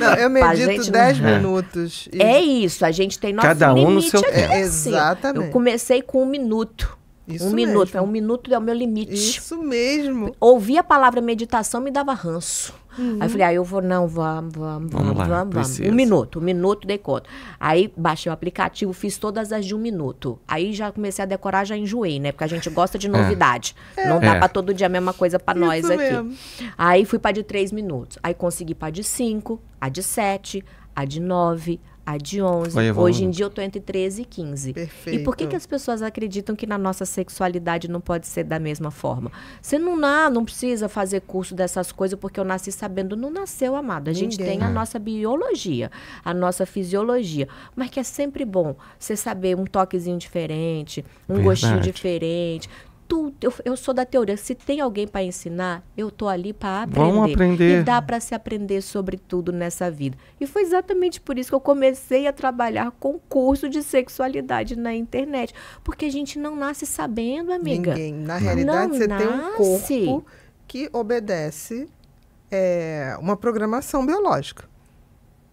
não, eu medito 10 não... É. minutos. E... É isso, a gente tem nosso Cada um no seu aqui, é, assim. Exatamente. Eu comecei com um minuto. Isso um minuto, é um minuto é o meu limite. Isso mesmo. Ouvir a palavra meditação me dava ranço. Uhum. Aí eu falei, ah, eu vou, não, vamos, vamos, vamos, lá, vamos, vamos. Um minuto, um minuto, dei conta. Aí baixei o aplicativo, fiz todas as de um minuto. Aí já comecei a decorar, já enjoei, né? Porque a gente gosta de é. novidade. É. Não dá é. pra todo dia a mesma coisa pra Isso nós aqui. Mesmo. Aí fui pra de três minutos. Aí consegui pra de cinco, a de sete, a de nove, a de 11. Hoje em dia eu tô entre 13 e 15. Perfeito. E por que, que as pessoas acreditam que na nossa sexualidade não pode ser da mesma forma? Você não, ah, não precisa fazer curso dessas coisas porque eu nasci sabendo. Não nasceu, amado. A gente Ninguém. tem a nossa biologia, a nossa fisiologia. Mas que é sempre bom você saber um toquezinho diferente, um Verdade. gostinho diferente. Eu, eu sou da teoria. Se tem alguém para ensinar, eu tô ali para aprender. Vamos aprender. E dá para se aprender sobre tudo nessa vida. E foi exatamente por isso que eu comecei a trabalhar com curso de sexualidade na internet, porque a gente não nasce sabendo, amiga. Ninguém. Na realidade, não você nasce. tem um corpo que obedece é, uma programação biológica.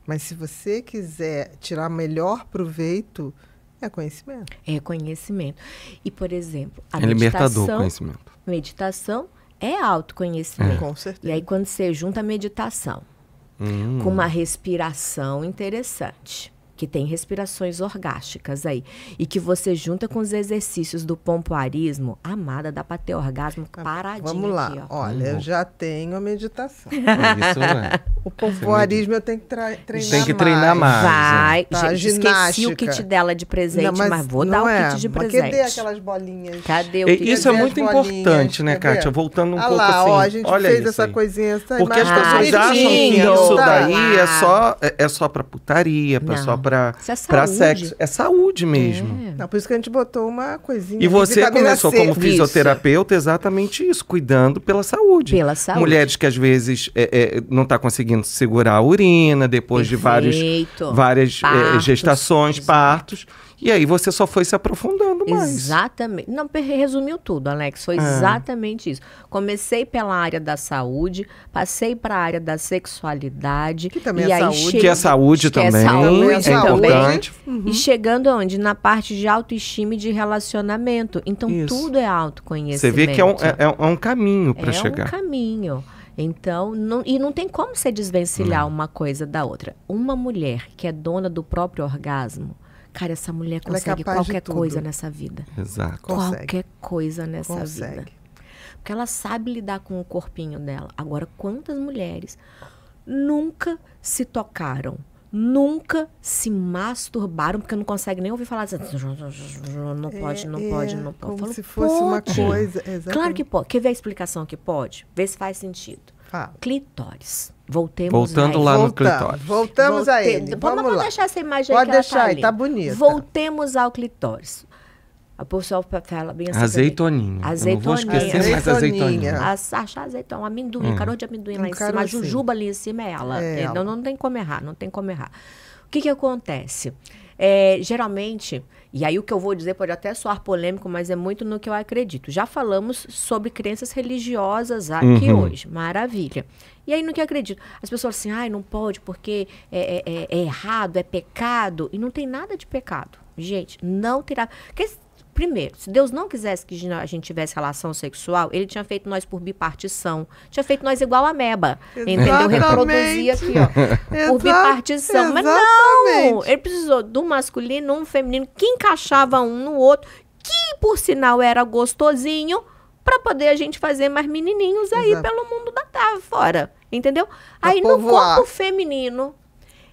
Mas se você quiser tirar melhor proveito é conhecimento. É conhecimento. E, por exemplo, a é meditação... conhecimento. Meditação é, é. autoconhecimento. É. Com certeza. E aí, quando você junta a meditação hum. com uma respiração interessante que tem respirações orgásticas aí, e que você junta com os exercícios do pompoarismo, amada, dá pra ter orgasmo paradinho. Vamos lá, aqui, olha, eu uhum. já tenho a meditação. É isso, né? O pompoarismo eu tenho que treinar Tem que treinar mais. Vai, né? tá, já, esqueci o kit dela de presente, não, mas, mas, vou dar é. o kit de presente. Mas cadê aquelas bolinhas? Cadê o kit? Isso é muito importante, né, Kátia? Voltando um ah pouco lá, assim. Ó, a gente olha fez essa aí. coisinha. Essa Porque as pessoas tá acham que isso tá? daí é só, é, é, só pra putaria, pra só pra para é sexo. É saúde mesmo. É. Não, por isso que a gente botou uma coisinha. E você começou C. como isso. fisioterapeuta exatamente isso, cuidando pela saúde. Pela saúde. Mulheres que às vezes é, é não tá conseguindo segurar a urina depois Perfeito. de vários, várias é, gestações, partos e aí você só foi se aprofundando mais. Exatamente. Não, resumiu tudo, Alex. Foi ah. exatamente isso. Comecei pela área da saúde, passei para a área da sexualidade. Que também e é aí saúde. Cheguei... Que é saúde é também. É, saúde, é saúde. importante. Uhum. E chegando aonde? Na parte de autoestima e de relacionamento. Então isso. tudo é autoconhecimento. Você vê que é um, é, é, é um caminho para chegar. É um caminho. Então, não, e não tem como você desvencilhar não. Hum. uma coisa da outra. Uma mulher que é dona do próprio orgasmo, Cara, essa mulher é consegue é qualquer coisa nessa vida. Exato. Consegue. Qualquer coisa nessa consegue. vida. Porque ela sabe lidar com o corpinho dela. Agora, quantas mulheres nunca se tocaram? Nunca se masturbaram, porque não consegue nem ouvir falar assim, não pode, não é, é pode, não pode. Como falo, se fosse pode. uma coisa. Exatamente. Claro que pode. Quer ver a explicação que pode? Vê se faz sentido. Fala. Clitóris. Voltemos Voltando lá no clitóris. Voltamos a ele. Vamos, Vamos deixar essa imagem Pode tá deixar, tá, tá bonita. Voltemos ao clitóris. A pessoa fala bem assim. Azeitoninha. Azeitoninha. vou esquecer mais azeitoninha. A, achar azeitão, amendoim, hum. de amendoim um lá em cima. A jujuba ali em cima é ela. É é, ela. Não, não tem como errar, não tem como errar. O que, que acontece? É, geralmente, e aí o que eu vou dizer pode até soar polêmico, mas é muito no que eu acredito. Já falamos sobre crenças religiosas aqui uhum. hoje. Maravilha. E aí no que eu acredito? As pessoas assim, ai, ah, não pode porque é, é, é, é errado, é pecado. E não tem nada de pecado. Gente, não terá. Primeiro, se Deus não quisesse que a gente tivesse relação sexual, ele tinha feito nós por bipartição. Tinha feito nós igual a meba. Entendeu? Reproduzia aqui, ó. por bipartição. Exatamente. Mas não! Ele precisou do masculino, um feminino, que encaixava um no outro, que por sinal era gostosinho, para poder a gente fazer mais menininhos aí Exato. pelo mundo da tava fora. Entendeu? Pra aí povoar. no corpo feminino,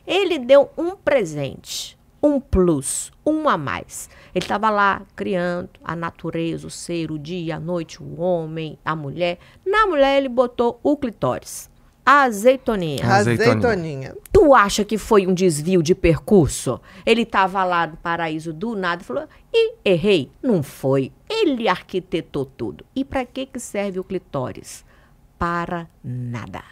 ele deu um presente um plus, um a mais. Ele estava lá criando a natureza, o ser, o dia, a noite, o homem, a mulher. Na mulher, ele botou o clitóris. A azeitoninha. azeitoninha. Tu acha que foi um desvio de percurso? Ele estava lá no paraíso do nada e falou: e errei. Não foi. Ele arquitetou tudo. E para que, que serve o clitóris? Para nada.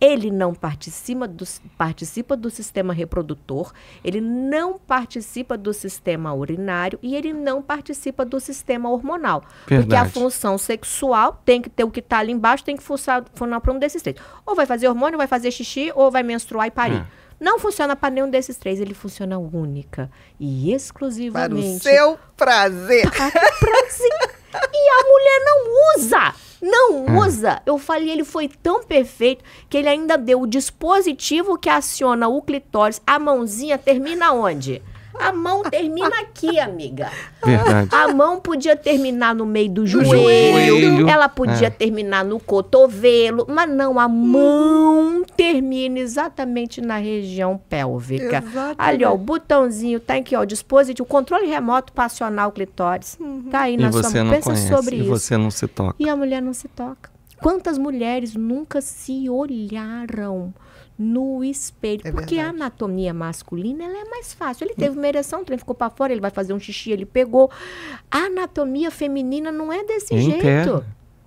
Ele não participa do, participa do sistema reprodutor, ele não participa do sistema urinário e ele não participa do sistema hormonal. Verdade. Porque a função sexual tem que ter o que está ali embaixo, tem que funcionar para um desses três. Ou vai fazer hormônio, vai fazer xixi, ou vai menstruar e parir. É. Não funciona para nenhum desses três, ele funciona única e exclusivamente. Para o seu prazer. Para o prazer. e a mulher não usa. Não é. usa. Eu falei, ele foi tão perfeito que ele ainda deu o dispositivo que aciona o clitóris, a mãozinha termina onde? A mão termina aqui, amiga. Verdade. A mão podia terminar no meio do joelho. joelho. Ela podia é. terminar no cotovelo. Mas não, a mão termina exatamente na região pélvica. Exatamente. Ali, ó, o botãozinho tá aqui, ó, o dispositivo, controle remoto passional clitóris. Uhum. Tá aí e na sua mão. Pensa conhece. sobre e isso. E você não se toca. E a mulher não se toca. Quantas mulheres nunca se olharam? no espelho. É porque verdade. a anatomia masculina ela é mais fácil. Ele hum. teve uma ereção, o trem ficou para fora, ele vai fazer um xixi, ele pegou. A anatomia feminina não é desse Interna. jeito.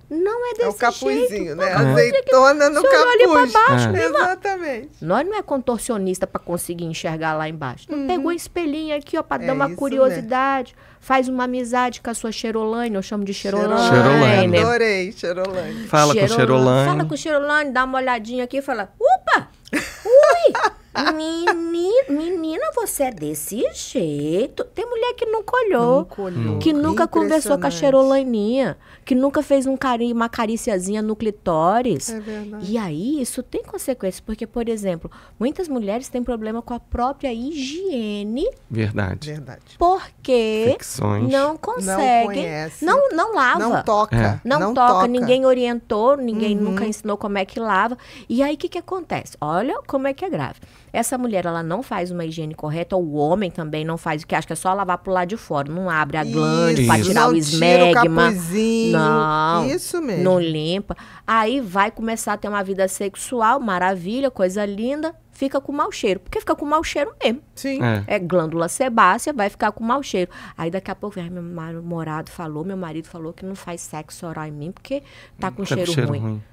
Não é desse jeito. É o capuzinho, jeito, né? É Azeitona é. no capuz. Baixo, é. Exatamente. Nós não é contorcionista para conseguir enxergar lá embaixo. Uhum. Pegou um espelhinho aqui, ó, para é dar uma né? curiosidade. Né? Faz uma amizade com a sua Cherolane, eu chamo de Xerolane. Xerolane. Adorei, Cherolane. Fala Xerolane. com Cherolane. Fala com Cherolane, dá uma olhadinha aqui e fala, upa! Ui! Menina, menina, você é desse jeito. Tem mulher que nunca olhou. Nunca olhou. Que nunca hum. conversou com a cheirolaninha que nunca fez um carinho, uma cariciazinha no clitóris. É verdade. E aí isso tem consequências, porque, por exemplo, muitas mulheres têm problema com a própria higiene. Verdade. Verdade. Porque Infecções. não conseguem. Não, conhece, não, não lava. Não toca. É. Não, não toca, toca, ninguém orientou, ninguém uhum. nunca ensinou como é que lava. E aí o que, que acontece? Olha como é que é grave. Essa mulher, ela não faz uma higiene correta, o homem também não faz, que acho que é só lavar pro lado de fora. Não abre a glândula para tirar não o esmegma. Tira o não. Isso mesmo. Não limpa. Aí vai começar a ter uma vida sexual, maravilha, coisa linda, fica com mau cheiro. Porque fica com mau cheiro mesmo. Sim. É. é glândula sebácea, vai ficar com mau cheiro. Aí daqui a pouco, meu namorado falou, meu marido falou que não faz sexo oral em mim porque tá hum, com tá cheiro, com cheiro ruim. ruim.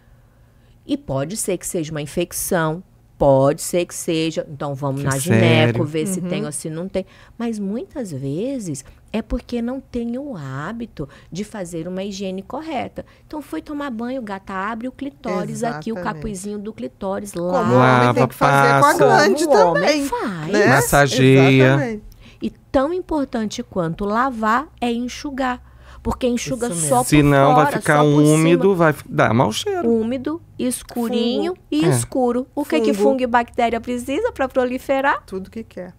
E pode ser que seja uma infecção, Pode ser que seja, então vamos que na gineco, ver uhum. se tem ou se não tem. Mas muitas vezes é porque não tem o hábito de fazer uma higiene correta. Então foi tomar banho, gata, abre o clitóris Exatamente. aqui, o capuzinho do clitóris lá. Como Lava, tem que fazer passa. com a glande também. Faz. Né? Massageia. Exatamente. E tão importante quanto lavar é enxugar porque enxuga só por Se não, vai ficar úmido, vai dar mau cheiro. Úmido, escurinho fungo. e é. escuro. O que, é que fungo e bactéria precisa para proliferar? Tudo que quer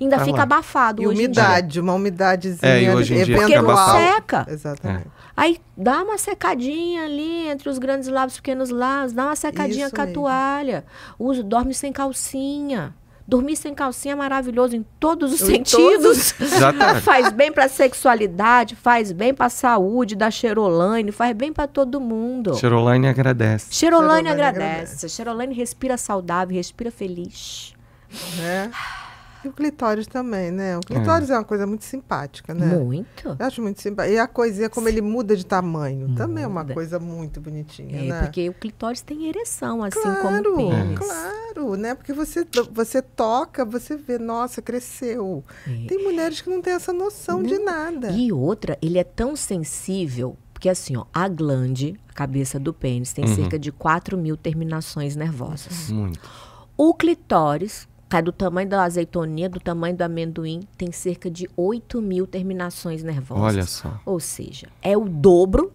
ainda ah, fica lá. abafado e hoje umidade, uma umidadezinha é, hoje em dia porque não seca. É. Exatamente. É. Aí dá uma secadinha ali entre os grandes lábios, pequenos lábios, dá uma secadinha Isso com mesmo. a toalha. Usa, dorme sem calcinha. Dormir sem calcinha é maravilhoso em todos os sentidos. Todos. faz bem para a sexualidade, faz bem para a saúde da Cherolaine, faz bem para todo mundo. Cherolaine agradece. Cherolaine agradece. agradece. Cherolaine respira saudável, respira feliz. É. E o clitóris também, né? O é. clitóris é, é uma coisa muito simpática, né? Muito. Eu acho muito simpático. E a coisinha, como Sim. ele muda de tamanho, muda. também é uma coisa muito bonitinha, é, né? porque o clitóris tem ereção, assim claro, como o pênis. É. Claro, né? Porque você, você toca, você vê, nossa, cresceu. É. Tem mulheres que não têm essa noção não. de nada. E outra, ele é tão sensível porque assim, ó, a glande, a cabeça do pênis, tem uhum. cerca de 4 mil terminações nervosas. Muito. O clitóris, Cai tá, do tamanho da azeitoninha, do tamanho do amendoim, tem cerca de 8 mil terminações nervosas. Olha só. Ou seja, é o dobro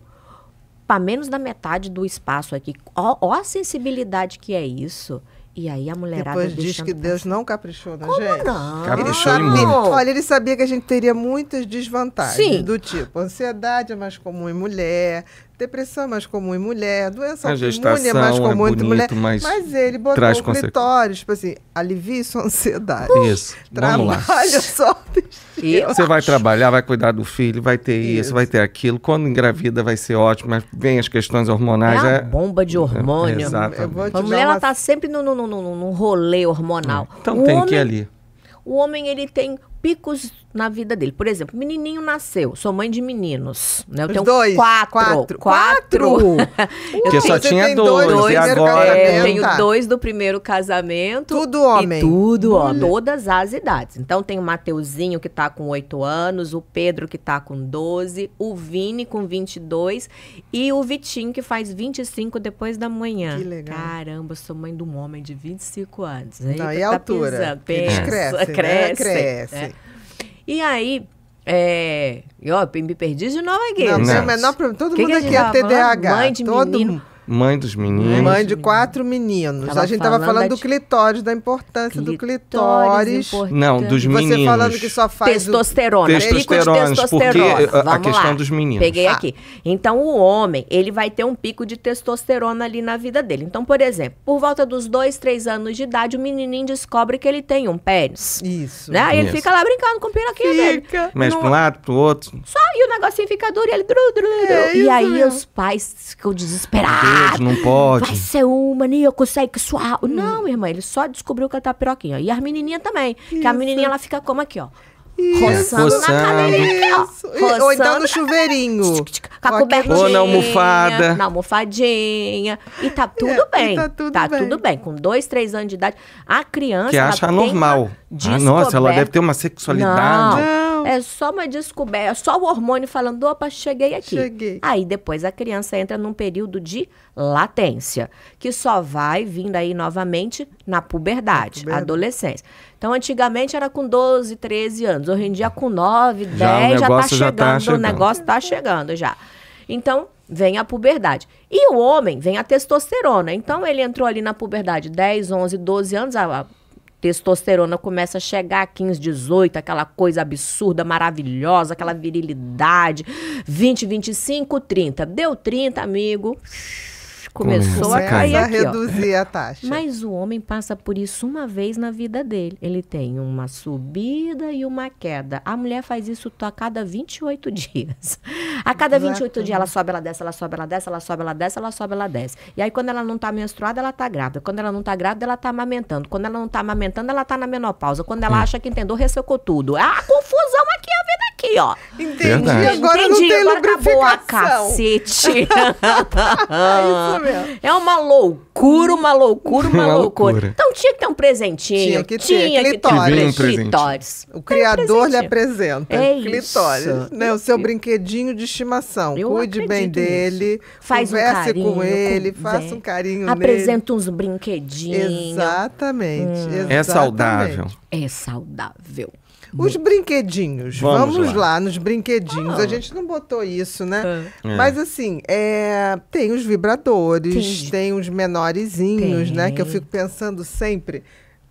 para menos da metade do espaço aqui. Ó, ó a sensibilidade que é isso. E aí a mulherada. Depois diz que Deus não caprichou na Como gente. Não? Caprichou ele sabia, Olha, ele sabia que a gente teria muitas desvantagens Sim. do tipo ansiedade é mais comum em mulher, Depressão é mais comum em mulher, doença autoimune é mais comum é bonito, em mulher. Mas, mas ele botou traz o clitóris, tipo assim, alivia sua ansiedade. Isso. Trabalha só Você vai trabalhar, vai cuidar do filho, vai ter isso. isso. vai ter aquilo. Quando engravida vai ser ótimo, mas vem as questões hormonais. É, é... bomba de hormônio. É, exatamente. A mulher, ela tá sempre num no, no, no, no, rolê hormonal. Então o tem homem, que ir ali. O homem, ele tem picos na vida dele. Por exemplo, menininho nasceu, sou mãe de meninos, né? Eu Os tenho dois, quatro, quatro, quatro. Porque só tinha dois, dois e agora é, tenho dois do primeiro casamento. Tudo homem. tudo hum. homem. Todas as idades. Então tem o Mateuzinho que tá com oito anos, o Pedro que tá com doze, o Vini com vinte e dois e o Vitinho que faz vinte e cinco depois da manhã. Que legal. Caramba, sou mãe de um homem de vinte e cinco anos. Aí Não, tá, e a tá altura? Pisando, pensa, cresce, cresce. Né? cresce. É. E aí, é... ó me perdi de novo aqui. Não, não é o menor problema. Todo que mundo que aqui é TDAH. Mãe de Todo menino. Mundo. Mãe dos meninos. Mãe de quatro meninos. Tava a gente tava falando do clitóris, da importância clitóris do clitóris. Importante. Não, dos meninos. Você falando que só faz. Testosterona. O... Testosterona. Pico de testosterona. Porque Vamos a questão lá. dos meninos. Peguei ah. aqui. Então, o homem, ele vai ter um pico de testosterona ali na vida dele. Então, por exemplo, por volta dos dois, três anos de idade, o menininho descobre que ele tem um pênis. Isso. Né? Aí ele fica lá brincando com o piraquinho fica. dele. Mexe Não... para é- um lado, para o outro. Só, e o negocinho fica duro e ele. É e aí, mesmo. os pais ficam desesperados não pode. Vai ser um maníaco sexual. Hum. Não, irmã, ele só descobriu que tá piroquinha. E as menininhas também. Isso. Que a menininha, ela fica como aqui, ó. Isso. Roçando, Roçando na cadeirinha. Roçando. Ou então no chuveirinho. Com a cobertinha. Ou na almofada. Na almofadinha. E tá tudo é, tá bem. Tá, tudo, tá bem. tudo bem. Com dois, três anos de idade, a criança. Que acha normal. Ah, nossa, ela deve ter uma sexualidade. Não. Não. É só uma descoberta, é só o hormônio falando, opa, cheguei aqui. Cheguei. Aí depois a criança entra num período de latência, que só vai vindo aí novamente na puberdade, puberdade. adolescência. Então, antigamente era com 12, 13 anos. Hoje em dia, com 9, 10, já, tá já, tá, chegando, tá chegando. O negócio tá chegando já. Então, vem a puberdade. E o homem vem a testosterona. Então, ele entrou ali na puberdade 10, 11, 12 anos, a testosterona começa a chegar a 15, 18, aquela coisa absurda, maravilhosa, aquela virilidade. 20, 25, 30. Deu 30, amigo. Começou a cair a reduzir a taxa. Mas o homem passa por isso uma vez na vida dele. Ele tem uma subida e uma queda. A mulher faz isso a cada 28 dias. A cada 28 dias ela sobe, ela desce, ela sobe, ela desce, ela sobe, ela desce, ela sobe, ela desce. E aí quando ela não está menstruada, ela está grávida. Quando ela não está grávida, ela está amamentando. Quando ela não está amamentando, ela está na menopausa. Quando ela hum. acha que entendeu, ressecou tudo. Ah, confusão aqui a vida aqui, ó. Entendi, agora Entendi, não tem agora acabou a cacete. Tá, é uma loucura, uma loucura, uma, uma loucura. loucura. Então tinha que ter um presentinho. Tinha que ter tinha clitóris. Que um clitóris. O criador um lhe apresenta é clitóris. Né? O seu brinquedinho de estimação. Eu Cuide bem dele, faz converse um carinho, com ele, com... faça um carinho Apresenta nele. uns brinquedinhos. Exatamente, hum. É exatamente. É saudável. É saudável. Os brinquedinhos. Vamos, Vamos lá. lá. nos brinquedinhos. Ah. A gente não botou isso, né? É. é. Mas assim, é... tem os vibradores, tem, tem os menorzinhos, tem. né? Que eu fico pensando sempre.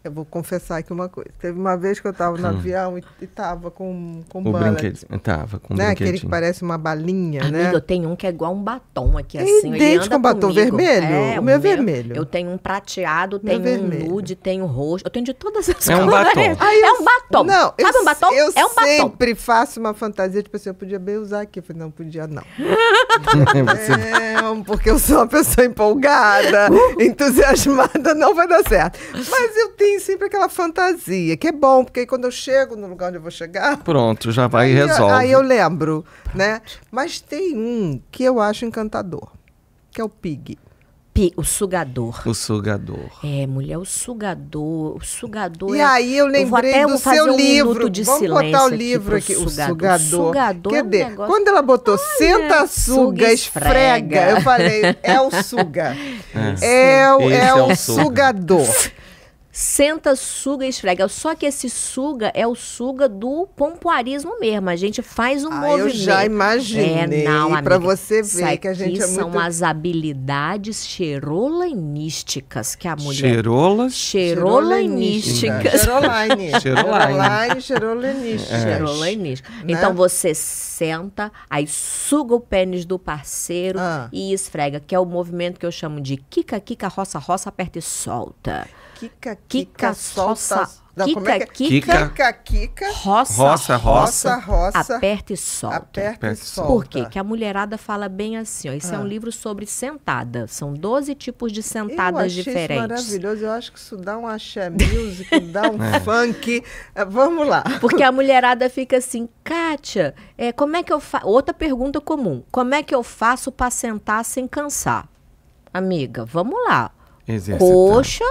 Eu vou confessar aqui uma coisa. Teve uma vez que eu estava no hum. avião e, estava tava com, com o bullet. Brinquedo. Tava com né? Aquele que parece uma balinha, né? eu tenho um que é igual um batom aqui, é assim. Idêntico com um batom comigo. vermelho. É, o, meu é vermelho. Eu tenho um prateado, é tenho um nude, tenho roxo. Eu tenho de todas essas é cores. Um batom. Ai, eu, é um batom. Não, Sabe eu, um batom? Eu é um batom. sempre faço uma fantasia, tipo assim, eu podia bem usar aqui. Eu falei, não, podia não. é, porque eu sou uma pessoa empolgada, entusiasmada, não vai dar certo. Mas eu tenho tem sempre aquela fantasia, que é bom, porque aí quando eu chego no lugar onde eu vou chegar. Pronto, já vai e resolve. Eu, aí eu lembro, Pronto. né? Mas tem um que eu acho encantador, que é o Pig. o sugador. O sugador. É, mulher, o sugador. O sugador. E é, aí eu lembrei eu do seu um livro. De Vamos botar o livro aqui. aqui o sugador. sugador. O sugador Quer dizer, é um negócio... quando ela botou senta, suga suga, esfrega, eu falei, é o suga. É, é, o, é, é o sugador. senta, suga e esfrega. Só que esse suga é o suga do pompoarismo mesmo. A gente faz um ah, movimento. Eu já imaginei. É, não, para você ver que a gente é muito... são as habilidades cheirolainísticas que a mulher... Cheirola? Cheirolainísticas. Cheirolaine. Cheirolaine. Cheirolainística. É. Né? Então né? você senta, aí suga o pênis do parceiro ah. e esfrega, que é o movimento que eu chamo de kika, kika, roça, roça, aperta e solta. Kika, Kika, solta. Não, é Kika, é é? Kika, Kika, Kika, roça, roça, roça, roça, aperta e solta. Aperta e solta. Por quê? Que a mulherada fala bem assim, ó, isso ah. é um ah. livro sobre sentada, são 12 tipos de sentadas diferentes. maravilhoso, eu acho que isso dá um axé music, dá um é. funk, é, vamos lá. Porque a mulherada fica assim, Kátia, é, como é que eu faço, outra pergunta comum, como é que eu faço para sentar sem cansar? Amiga, vamos lá. Exercitar. Coxa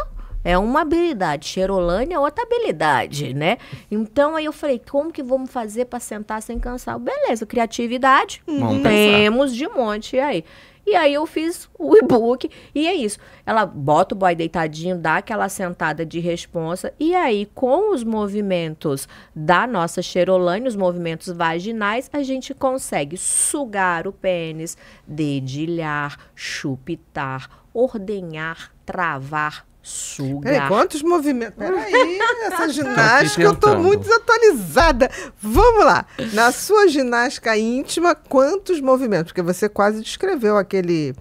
é uma habilidade. Cheirolândia é outra habilidade, né? Então aí eu falei, como que vamos fazer para sentar sem cansar? Beleza, criatividade. Vamos hum, temos pensar. de monte. aí? E aí eu fiz o e-book e é isso. Ela bota o boy deitadinho, dá aquela sentada de responsa e aí com os movimentos da nossa xerolane, os movimentos vaginais, a gente consegue sugar o pênis, dedilhar, chupitar, ordenhar, travar, Suga. Peraí, quantos movimentos? Peraí, essa ginástica eu tô muito desatualizada. Vamos lá. Na sua ginástica íntima, quantos movimentos? Porque você quase descreveu aquele.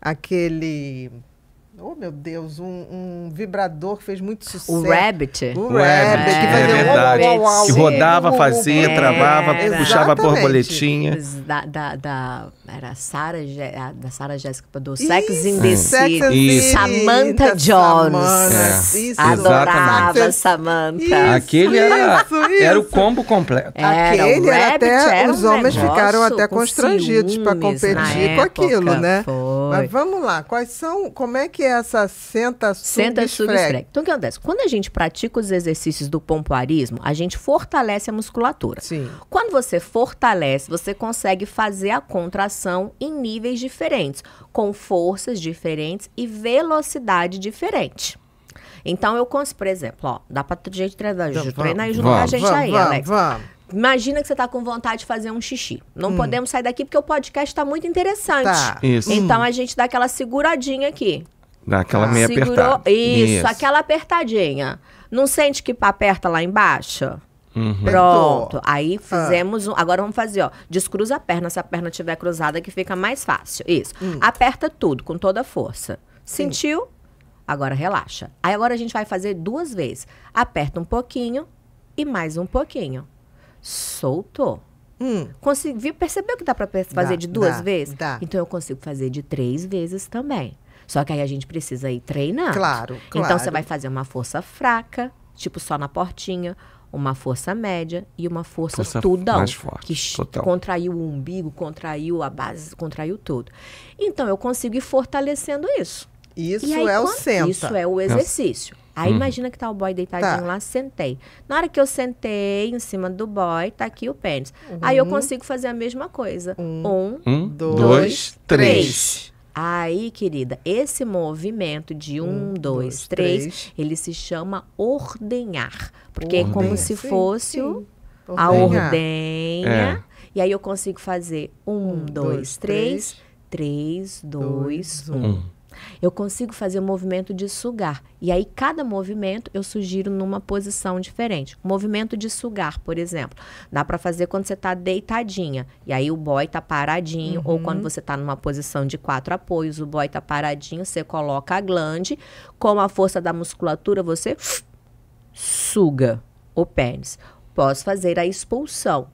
aquele oh meu Deus, um, um, vibrador que fez muito sucesso. O Rabbit. O Rabbit, que é fazia é verdade. Uau, uau, que rodava, fazia, é, travava, puxava a borboletinha. Da, da, da era Sarah, da Sarah jéssica do Sex Isso, in the City. Samantha Jones. É. Isso. Adorava Samantha. Isso, Aquele era, isso. era o combo completo. Era, Aquele era até, era os homens ficaram até constrangidos para competir com época, aquilo, né? Foi. Mas vamos lá, quais são, como é que é essa senta, senta Então, o que acontece? Quando a gente pratica os exercícios do pompoarismo, a gente fortalece a musculatura. Sim. Quando você fortalece, você consegue fazer a contração em níveis diferentes, com forças diferentes e velocidade diferente. Então, eu consigo, por exemplo, ó, dá pra gente treinar, então, treinar a gente vamos, aí, vamos, Alex. Vamos. Imagina que você está com vontade de fazer um xixi. Não hum. podemos sair daqui porque o podcast está muito interessante. Tá. Isso. Então a gente dá aquela seguradinha aqui. Aquela ah. meia apertada. Isso, isso, aquela apertadinha. Não sente que aperta lá embaixo? Uhum. Pronto. Aí ah. fizemos. Ah. Um, agora vamos fazer, ó. Descruza a perna. Se a perna estiver cruzada, que fica mais fácil. Isso. Hum. Aperta tudo, com toda a força. Sentiu? Agora relaxa. Aí agora a gente vai fazer duas vezes. Aperta um pouquinho e mais um pouquinho. Soltou. Hum. Consegui, percebeu que dá para fazer dá, de duas dá, vezes? Dá. Então eu consigo fazer de três vezes também. Só que aí a gente precisa ir treinar. Claro, claro. Então você vai fazer uma força fraca, tipo só na portinha, uma força média e uma força, força tudão. Mais forte, que total. contraiu o umbigo, contraiu a base, contraiu tudo. Então eu consigo ir fortalecendo isso. Isso aí, é o centro. Isso é o é. exercício. Aí hum. imagina que tá o boy deitadinho tá. lá, sentei. Na hora que eu sentei em cima do boy, tá aqui o pênis. Uhum. Aí eu uhum. consigo fazer a mesma coisa. Um, um dois, dois, três. três. Aí, querida, esse movimento de um, um dois, dois três, três, ele se chama ordenhar. Porque é como se fosse sim, sim. a ordenha. É. E aí eu consigo fazer um, um dois, dois, três, três, dois, dois um. um. Eu consigo fazer o movimento de sugar. E aí, cada movimento eu sugiro numa posição diferente. movimento de sugar, por exemplo, dá para fazer quando você está deitadinha. E aí o boy tá paradinho. Uhum. Ou quando uhum. você está numa posição de quatro apoios, o boy tá paradinho, você coloca a glande. Com a força da musculatura, você suga o pênis. Posso fazer a expulsão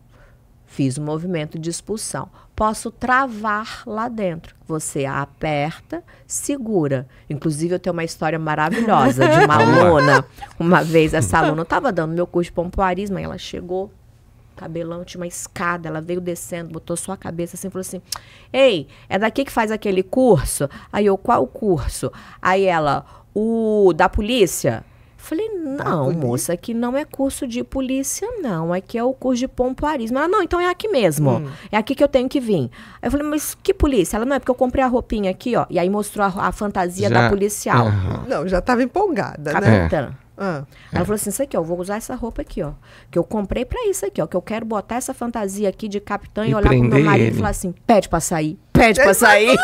Fiz o um movimento de expulsão. Posso travar lá dentro. Você aperta, segura. Inclusive, eu tenho uma história maravilhosa de uma aluna. Uma vez, essa aluna estava dando meu curso de pompoarismo, e ela chegou, cabelão, tinha uma escada, ela veio descendo, botou sua cabeça assim, falou assim: Ei, é daqui que faz aquele curso? Aí eu, qual curso? Aí ela, o da polícia? Falei, tá não, moça, aqui não é curso de polícia, não. Aqui é o curso de pompoarismo. Ela, não, então é aqui mesmo. Hum. É aqui que eu tenho que vir. Aí eu falei, mas que polícia? Ela, não, é porque eu comprei a roupinha aqui, ó. E aí mostrou a, a fantasia já, da policial. Uhum. Não, já tava empolgada, né? capitã né? Ah, Ela é. falou assim: Isso aqui, ó, eu vou usar essa roupa aqui, ó. Que eu comprei para isso aqui, ó. Que eu quero botar essa fantasia aqui de capitã e, e olhar pro meu marido ele. e falar assim: pede pra sair, pede é pra sair.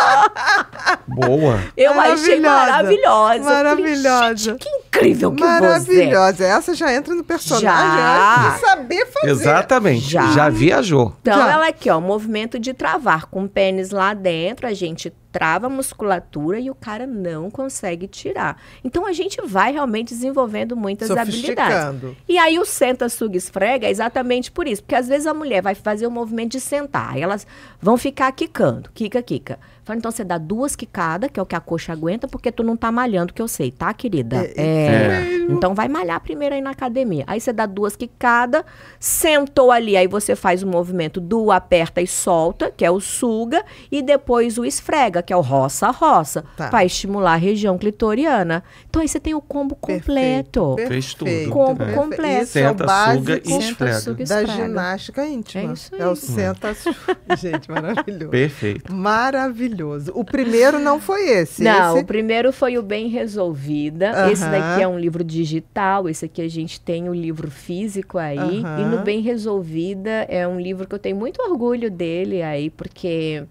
Boa. Eu maravilhosa, achei maravilhosa. Maravilhosa. Falei, que incrível que maravilhosa. você é. Maravilhosa. Essa já entra no personagem. Já. saber fazer. Exatamente. Já, já viajou. Então, já. ela aqui, ó, movimento de travar com o pênis lá dentro, a gente trava a musculatura e o cara não consegue tirar. Então a gente vai realmente desenvolvendo muitas habilidades. E aí o senta, suga, esfrega é exatamente por isso. Porque às vezes a mulher vai fazer o um movimento de sentar. E elas vão ficar quicando, quica, quica. Fala, então você dá duas quicadas, que é o que a coxa aguenta, porque tu não tá malhando, que eu sei, tá, querida? É. é. é. Então vai malhar primeiro aí na academia. Aí você dá duas quicadas, sentou ali, aí você faz o movimento do aperta e solta, que é o suga, e depois o esfrega, que é o roça-roça, tá. para estimular a região clitoriana. Então aí você tem o combo completo. Perfeito. Fez tudo. Combo completo. Isso senta, é o básico suga e esfrega. Da ginástica íntima. É, isso aí. é o senta, hum. Gente, maravilhoso. Perfeito. Maravilhoso. O primeiro não foi esse. Não, esse... o primeiro foi o Bem Resolvida. Uh -huh. Esse daqui é um livro digital, esse aqui a gente tem o livro físico aí. Uh -huh. E no Bem Resolvida é um livro que eu tenho muito orgulho dele aí, porque...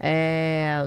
É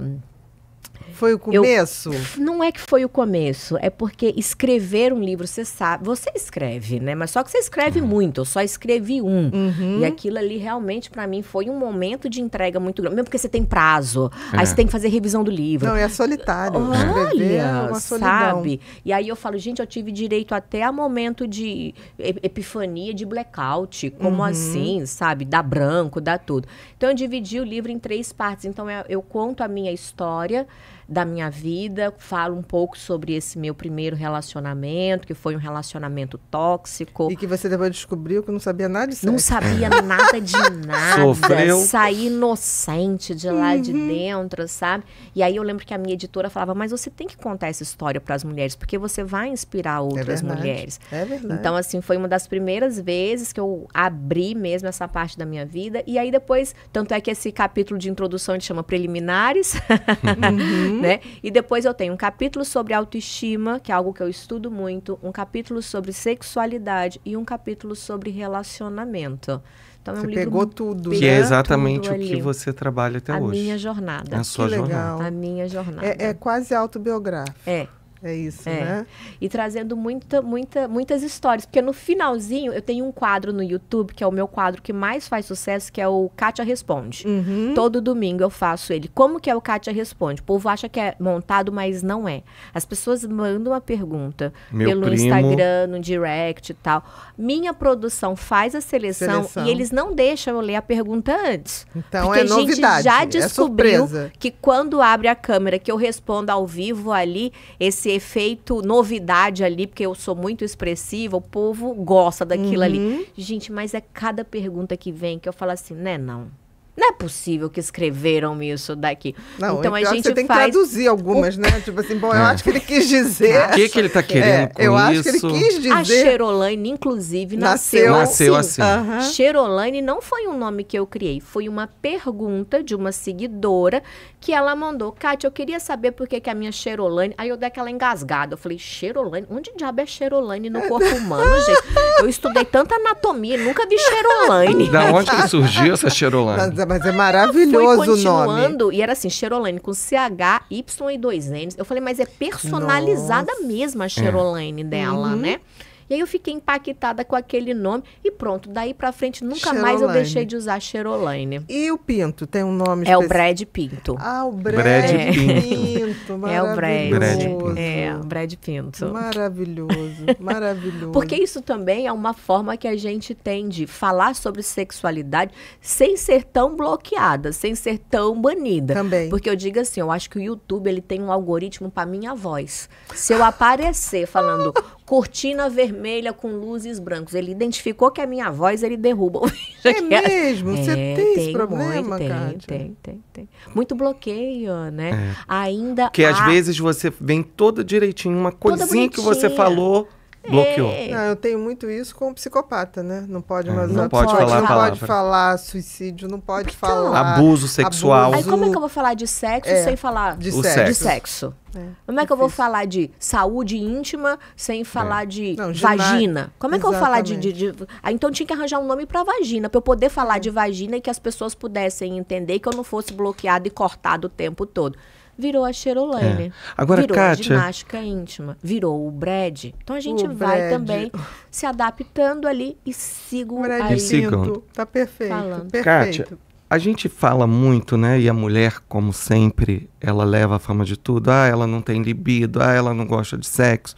foi o começo? Eu, não é que foi o começo, é porque escrever um livro, você sabe, você escreve, né? Mas só que você escreve é. muito, eu só escrevi um. Uhum. E aquilo ali realmente para mim foi um momento de entrega muito grande, mesmo porque você tem prazo, é. aí você tem que fazer revisão do livro. Não, é solitário. Olha, é sabe? E aí eu falo, gente, eu tive direito até a momento de epifania, de blackout, como uhum. assim, sabe? Dá branco, dá tudo. Então eu dividi o livro em três partes, então eu, é, eu conto a minha história, da minha vida, falo um pouco sobre esse meu primeiro relacionamento, que foi um relacionamento tóxico. E que você depois descobriu que não sabia nada de Não sabia nada de nada. Sofreu. Saí inocente de lá uhum. de dentro, sabe? E aí eu lembro que a minha editora falava: "Mas você tem que contar essa história para as mulheres, porque você vai inspirar é outras é mulheres". É verdade. Então assim, foi uma das primeiras vezes que eu abri mesmo essa parte da minha vida e aí depois, tanto é que esse capítulo de introdução chama preliminares. Uhum. Uhum. Né? E depois eu tenho um capítulo sobre autoestima, que é algo que eu estudo muito, um capítulo sobre sexualidade e um capítulo sobre relacionamento. Então é você é um pegou tudo, né? Que é exatamente o que você trabalha até a hoje. A minha jornada. A sua que jornada. A minha jornada. É, é quase autobiográfico. É. É isso, é. né? E trazendo muita, muita, muitas histórias. Porque no finalzinho, eu tenho um quadro no YouTube, que é o meu quadro que mais faz sucesso, que é o Kátia Responde. Uhum. Todo domingo eu faço ele. Como que é o Kátia Responde? O povo acha que é montado, mas não é. As pessoas mandam uma pergunta meu pelo primo. Instagram, no direct e tal. Minha produção faz a seleção, seleção, e eles não deixam eu ler a pergunta antes. Então porque é a gente novidade, já é descobriu é que quando abre a câmera, que eu respondo ao vivo ali, esse esse efeito novidade ali, porque eu sou muito expressiva, o povo gosta daquilo uhum. ali. Gente, mas é cada pergunta que vem que eu falo assim, né, não não é possível que escreveram isso daqui. Não, então a gente você tem faz... que traduzir algumas, o... né? Tipo assim, bom, eu é. acho que ele quis dizer. O que, que ele está é, querendo é, com eu isso? Eu acho que ele quis dizer. A Cherolaine, inclusive, nasceu, nasceu assim. assim. Uhum. Cherolaine não foi um nome que eu criei, foi uma pergunta de uma seguidora que ela mandou. Kátia, eu queria saber por que, que a minha Cherolaine. Aí eu dei aquela engasgada. Eu falei, Cherolaine? Onde diabo é Cherolaine no corpo humano, gente? Eu estudei tanta anatomia, nunca vi Cherolaine. da onde que surgiu essa Cherolaine? mas é maravilhoso Fui continuando, o nome. E era assim, Cherolane com CH, Y e dois N's. Eu falei, mas é personalizada Nossa. mesmo a Cherolane é. dela, uhum. né? E aí eu fiquei impactada com aquele nome e pronto, daí pra frente nunca mais eu deixei de usar Cherolaine. E o Pinto tem um nome É específico? o Brad Pinto. Ah, é o Brad, Brad é. Pinto. É o Brad. Brad é, o Brad Pinto. Maravilhoso, maravilhoso. Porque isso também é uma forma que a gente tem de falar sobre sexualidade sem ser tão bloqueada, sem ser tão banida. Também. Porque eu digo assim, eu acho que o YouTube ele tem um algoritmo para minha voz. Se eu aparecer falando cortina vermelha com luzes brancas. Ele identificou que a é minha voz, ele derruba. é mesmo? Você é, tem, esse problema, muito, Tem, tem, tem, tem. Muito bloqueio, né? É. Ainda Que há... às vezes você vem toda direitinho, uma coisinha que você falou bloqueou. É. Não, eu tenho muito isso com psicopata, né? Não pode é, mais não pode, falar, não pode falar suicídio, não pode então, falar abuso sexual. Abuso... Aí como é que eu vou falar de sexo é, sem falar de sexo? sexo. De sexo? É, como é que eu vou falar de saúde íntima sem falar é. de não, vagina? Como é que eu vou falar de, de, de... Ah, então tinha que arranjar um nome para vagina, para eu poder falar é. de vagina e que as pessoas pudessem entender que eu não fosse bloqueado e cortado o tempo todo virou a Cherolane. É. Agora, virou Kátia... a ginástica íntima, virou o Brad. Então a gente o vai também se adaptando ali e sigam o aí. E Tá perfeito. Falando. Perfeito. Kátia, a gente fala muito, né? E a mulher, como sempre, ela leva a fama de tudo. Ah, ela não tem libido, ah, ela não gosta de sexo.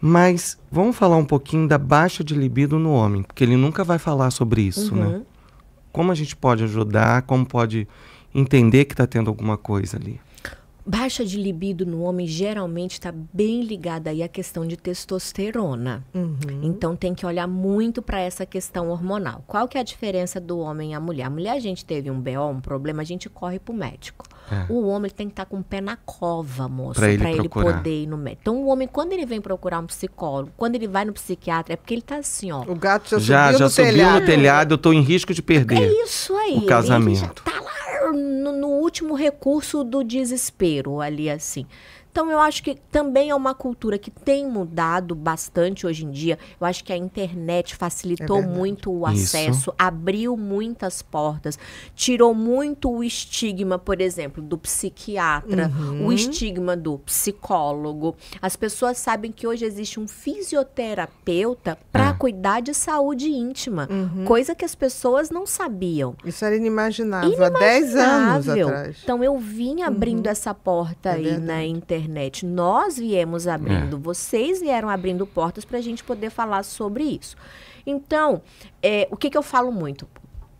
Mas vamos falar um pouquinho da baixa de libido no homem, porque ele nunca vai falar sobre isso, né? uhum. né? Como a gente pode ajudar, como pode entender que está tendo alguma coisa ali? Baixa de libido no homem geralmente está bem ligada aí à questão de testosterona. Uhum. Então tem que olhar muito para essa questão hormonal. Qual que é a diferença do homem e a mulher? A mulher a gente teve um BO, um problema, a gente corre pro médico. É. O homem tem que estar tá com o pé na cova, moço, para ele, ele, poder ir no médico. Então o homem quando ele vem procurar um psicólogo, quando ele vai no psiquiatra, é porque ele tá assim, ó. O gato já, já subiu já no telhado. no telhado, eu tô em risco de perder. É isso aí. O casamento. Ele já tá lá no, último recurso do desespero ali assim. Então, eu acho que também é uma cultura que tem mudado bastante hoje em dia. Eu acho que a internet facilitou é muito o acesso, Isso. abriu muitas portas, tirou muito o estigma, por exemplo, do psiquiatra, uhum. o estigma do psicólogo. As pessoas sabem que hoje existe um fisioterapeuta para é. cuidar de saúde íntima, uhum. coisa que as pessoas não sabiam. Isso era inimaginável, inimaginável. há 10 anos atrás. Então, eu vim abrindo uhum. essa porta é aí verdade. na internet internet. Nós viemos abrindo, é. vocês vieram abrindo portas para a gente poder falar sobre isso. Então, é, o que, que eu falo muito?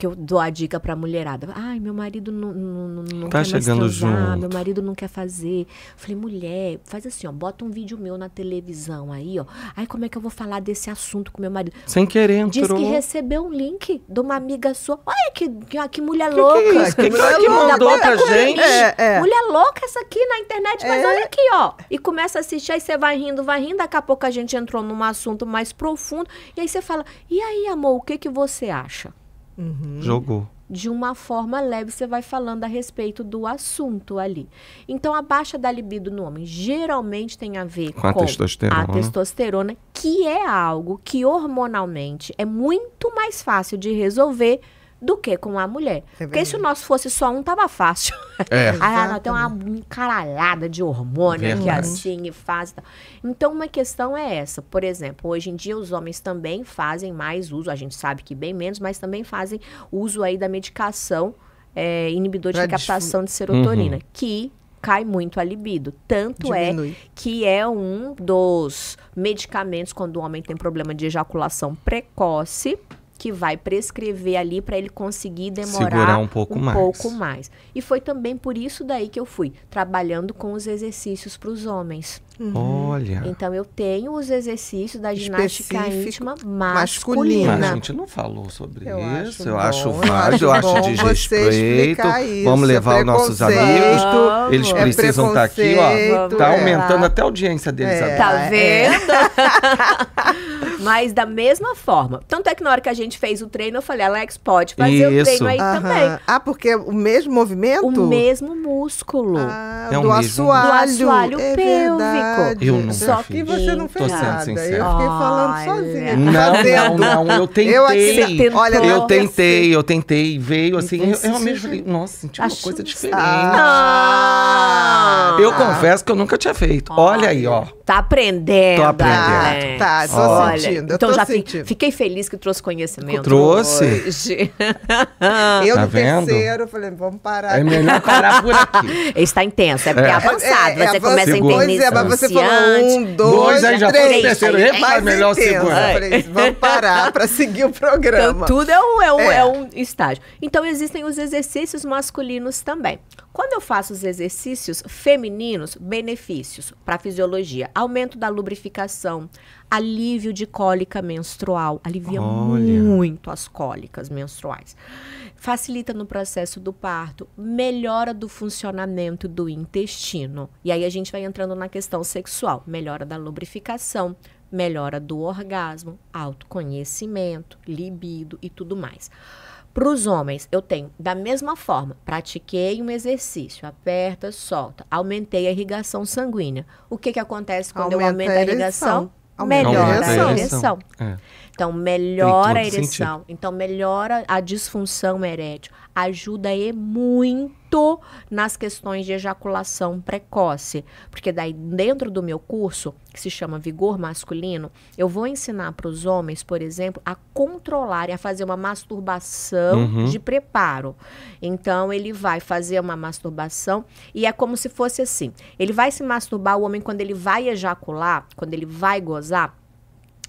que eu dou a dica pra mulherada. Ai, meu marido não, não, não tá quer chegando mais transar, junto. meu marido não quer fazer. Falei, mulher, faz assim, ó, bota um vídeo meu na televisão aí, ó. Ai, como é que eu vou falar desse assunto com meu marido? Sem querer, entrou. Diz que recebeu um link de uma amiga sua. Olha que, que, que mulher que louca. É que, é isso? que, que, mulher que louca. mandou pra gente? É, é. Mulher louca essa aqui na internet, mas é. olha aqui, ó. E começa a assistir, aí você vai rindo, vai rindo. Daqui a pouco a gente entrou num assunto mais profundo. E aí você fala, e aí, amor, o que, que você acha? Uhum. Jogou. De uma forma leve, você vai falando a respeito do assunto ali. Então, a baixa da libido no homem geralmente tem a ver com a, com testosterona. a né? testosterona, que é algo que hormonalmente é muito mais fácil de resolver do que com a mulher. É Porque se o nosso fosse só um, tava fácil. É. ah, não, tem uma encaralhada de hormônio Verdade. que assim e faz. Então, uma questão é essa. Por exemplo, hoje em dia os homens também fazem mais uso, a gente sabe que bem menos, mas também fazem uso aí da medicação é, inibidor pra de captação de serotonina, uhum. que cai muito a libido. Tanto é Diminui. é que é um dos medicamentos quando o homem tem problema de ejaculação precoce que vai prescrever ali para ele conseguir demorar Segurar um, pouco, um mais. pouco mais. E foi também por isso daí que eu fui trabalhando com os exercícios para os homens. Uhum. Olha. Então eu tenho os exercícios da ginástica Específico, íntima masculina. Mas a gente não falou sobre eu isso. Acho eu, bom, acho válido, eu acho válido, eu acho desrespeito. Vamos levar é os nossos amigos. Vamos. Eles é precisam é tá estar aqui, ó. tá é. aumentando é. até a audiência deles é. agora. Tá é. vendo? Mas da mesma forma. Tanto é que na hora que a gente gente fez o treino, eu falei, Alex, pode fazer Isso. o treino aí também. Ah, porque é o mesmo movimento? O mesmo músculo. Ah, é o do, mesmo. assoalho. do assoalho é pélvico. Eu nunca Só fiz. que você não fez Tô sendo nada. Sincero. Eu fiquei falando Ai, sozinha. Não, tá não, não, eu tentei. Eu aqui, olha, tá tá eu tentei, eu tentei, veio assim, eu, eu mesmo falei, nossa, senti uma Acho... coisa diferente. Ah. Eu confesso que eu nunca tinha feito. Olha aí, ó. Tá aprendendo. Tô aprendendo. Tá, tá tô Olha, sentindo. então tô já sentindo. fiquei feliz que trouxe conhecimento conhecimento Trouxe. hoje. eu tá no vendo? terceiro falei, vamos parar. É melhor parar por aqui. Está intenso, é porque é, é avançado. É, é você começa segura. a entender Pois é, mas você falou um, dois, dois aí já três. Foi terceiro, aí, é melhor segurar. Falei, vamos parar para seguir o programa. Então, tudo é um, é, um, é. é um estágio. Então, existem os exercícios masculinos também. Quando eu faço os exercícios femininos, benefícios para a fisiologia, aumento da lubrificação, alívio de cólica menstrual, alivia Olha. muito as cólicas menstruais. Facilita no processo do parto, melhora do funcionamento do intestino. E aí a gente vai entrando na questão sexual, melhora da lubrificação, melhora do orgasmo, autoconhecimento, libido e tudo mais. Para os homens, eu tenho da mesma forma, pratiquei um exercício, aperta, solta, aumentei a irrigação sanguínea. O que, que acontece quando aumenta eu aumento a, a irrigação? melhora a A ereção. É. Então, melhora a ereção. Sentido. Então, melhora a disfunção erétil. Ajuda e muito nas questões de ejaculação precoce. Porque daí, dentro do meu curso, que se chama Vigor Masculino, eu vou ensinar para os homens, por exemplo, a controlar e a fazer uma masturbação uhum. de preparo. Então, ele vai fazer uma masturbação e é como se fosse assim. Ele vai se masturbar, o homem, quando ele vai ejacular, quando ele vai gozar,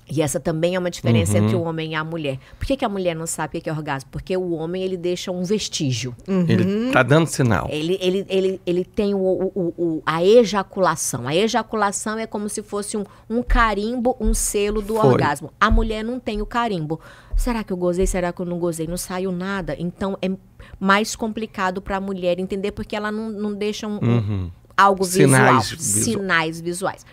e essa também é uma diferença uhum. entre o uhum. homem e a mulher. Por que, que a mulher não sabe o que é orgasmo? Porque o homem, ele deixa um vestígio. Uhum. Ele tá dando sinal. Ele, ele, ele, ele tem o, o, o, a ejaculação. A ejaculação é como se fosse um, um carimbo, um selo do Foi. orgasmo. A mulher não tem o carimbo. Será que eu gozei? Será que eu não gozei? Não saiu nada. Então, é mais complicado para a mulher entender, porque ela não, não deixa um, uhum. algo sinais visual. Visu... Sinais visuais.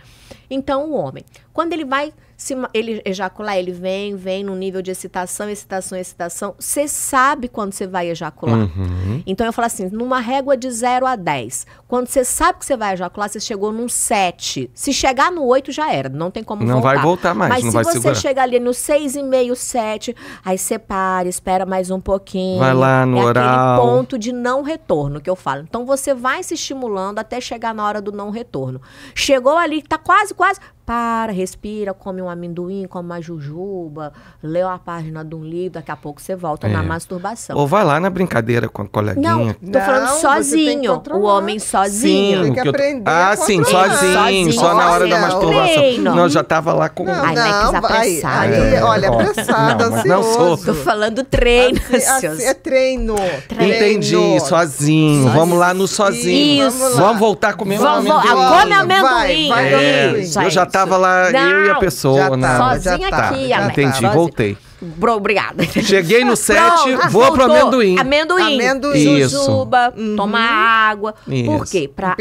Então, o homem, quando ele vai se ele ejacular, ele vem, vem num nível de excitação, excitação, excitação. Você sabe quando você vai ejacular. Uhum. Então eu falo assim, numa régua de 0 a 10, quando você sabe que você vai ejacular, você chegou num 7. Se chegar no 8 já era, não tem como não voltar. Não vai voltar mais, Mas não se vai você segurar. ali no 6,5, 7, aí para, espera mais um pouquinho. Vai lá no é oral. aquele ponto de não retorno que eu falo. Então você vai se estimulando até chegar na hora do não retorno. Chegou ali, tá quase, quase, para, respira, come um amendoim, come uma jujuba, lê uma página de um livro, daqui a pouco você volta é. na masturbação. Ou vai lá na brincadeira com a coleguinha. Não, tô não, falando sozinho, o homem sozinho. Sim, tem que aprender Ah, sim, sozinho, sozinho, só na hora da masturbação. Treino. Não, já tava lá com... Não, Ai, não, Max, apressado. Aí, é. olha, apressada, não, não sou. Tô falando treino. Assim, assim, é treino. treino. Entendi, sozinho. sozinho. Vamos lá no sozinho. Isso. Vamos, Vamos voltar comigo. o come amendoim. Come amendoim. Vai, vai, é. Eu já tava tava lá, não, eu e a pessoa. Já tava, não. Sozinha aqui, tava, já Entendi, voltei. Bro, obrigada. Cheguei no set, Pronto, ah, vou pro amendoim. Amendoim. Amendoim. Jujuba, uhum. tomar água. Isso. Por quê? Pra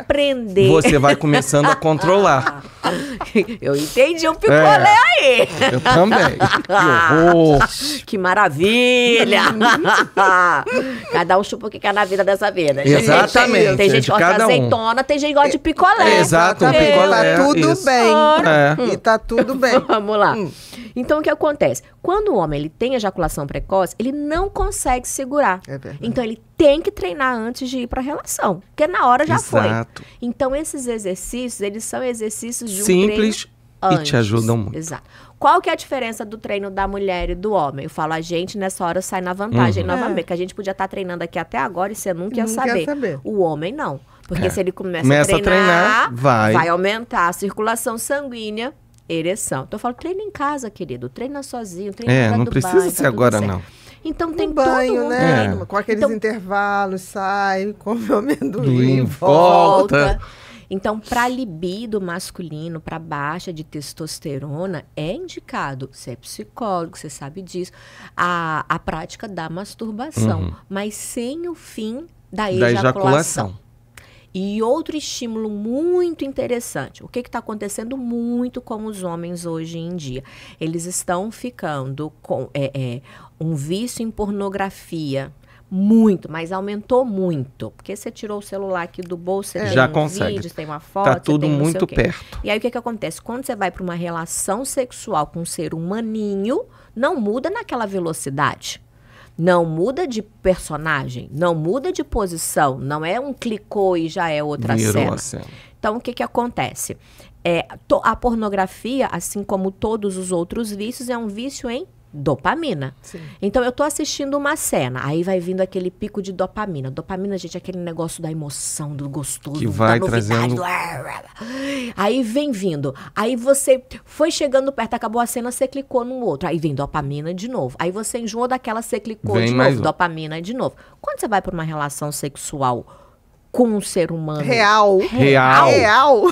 aprender. Você vai começando a controlar. Eu entendi o picolé é. aí. Eu também. Que horror. Que maravilha. cada um chupa o que quer na vida dessa vida. Exatamente. Tem gente que gosta de azeitona, um. tem gente que gosta de picolé. É, exato, um picolé. Tá tudo isso. bem. É. é. E tá tudo bem. Vamos lá. Hum. Então, o que acontece? Quando o homem ele tem ejaculação precoce, ele não consegue segurar. É então ele tem que treinar antes de ir para a relação, porque na hora já Exato. foi. Então esses exercícios, eles são exercícios de um simples antes. e te ajudam muito. Exato. Qual que é a diferença do treino da mulher e do homem? Eu falo, a gente nessa hora sai na vantagem uhum. novamente, é. que a gente podia estar tá treinando aqui até agora e você nunca ia saber. saber. O homem não. Porque é. se ele começa, começa a, treinar, a treinar vai. vai aumentar a circulação sanguínea ereção. Então eu falo, treina em casa, querido, treina sozinho, treina É, não precisa ser tá agora certo. não. Então tem banho, todo né? É. Com aqueles então, intervalos, sai, come o amendoim, volta. volta. Então, para libido masculino, para baixa de testosterona, é indicado. Você é psicólogo, você sabe disso. A, a prática da masturbação, uhum. mas sem o fim da ejaculação. Da ejaculação. E outro estímulo muito interessante. O que está acontecendo muito com os homens hoje em dia? Eles estão ficando com é, é, um vício em pornografia muito, mas aumentou muito. Porque você tirou o celular aqui do bolso, você é. tem já consegue. tem uma tá foto. Tá tudo muito perto. E aí o que, que acontece? Quando você vai para uma relação sexual com um ser humaninho, não muda naquela velocidade. Não muda de personagem, não muda de posição, não é um clicou e já é outra cena. cena. Então, o que, que acontece? É, a pornografia, assim como todos os outros vícios, é um vício em dopamina. Sim. Então eu tô assistindo uma cena, aí vai vindo aquele pico de dopamina. Dopamina, gente, é aquele negócio da emoção, do gostoso, que vai da novidade. Trazendo... Aí vem vindo. Aí você foi chegando perto, acabou a cena, você clicou no outro. Aí vem dopamina de novo. Aí você enjoou daquela, você clicou vem de novo, um. dopamina de novo. Quando você vai para uma relação sexual com um ser humano real, real, real.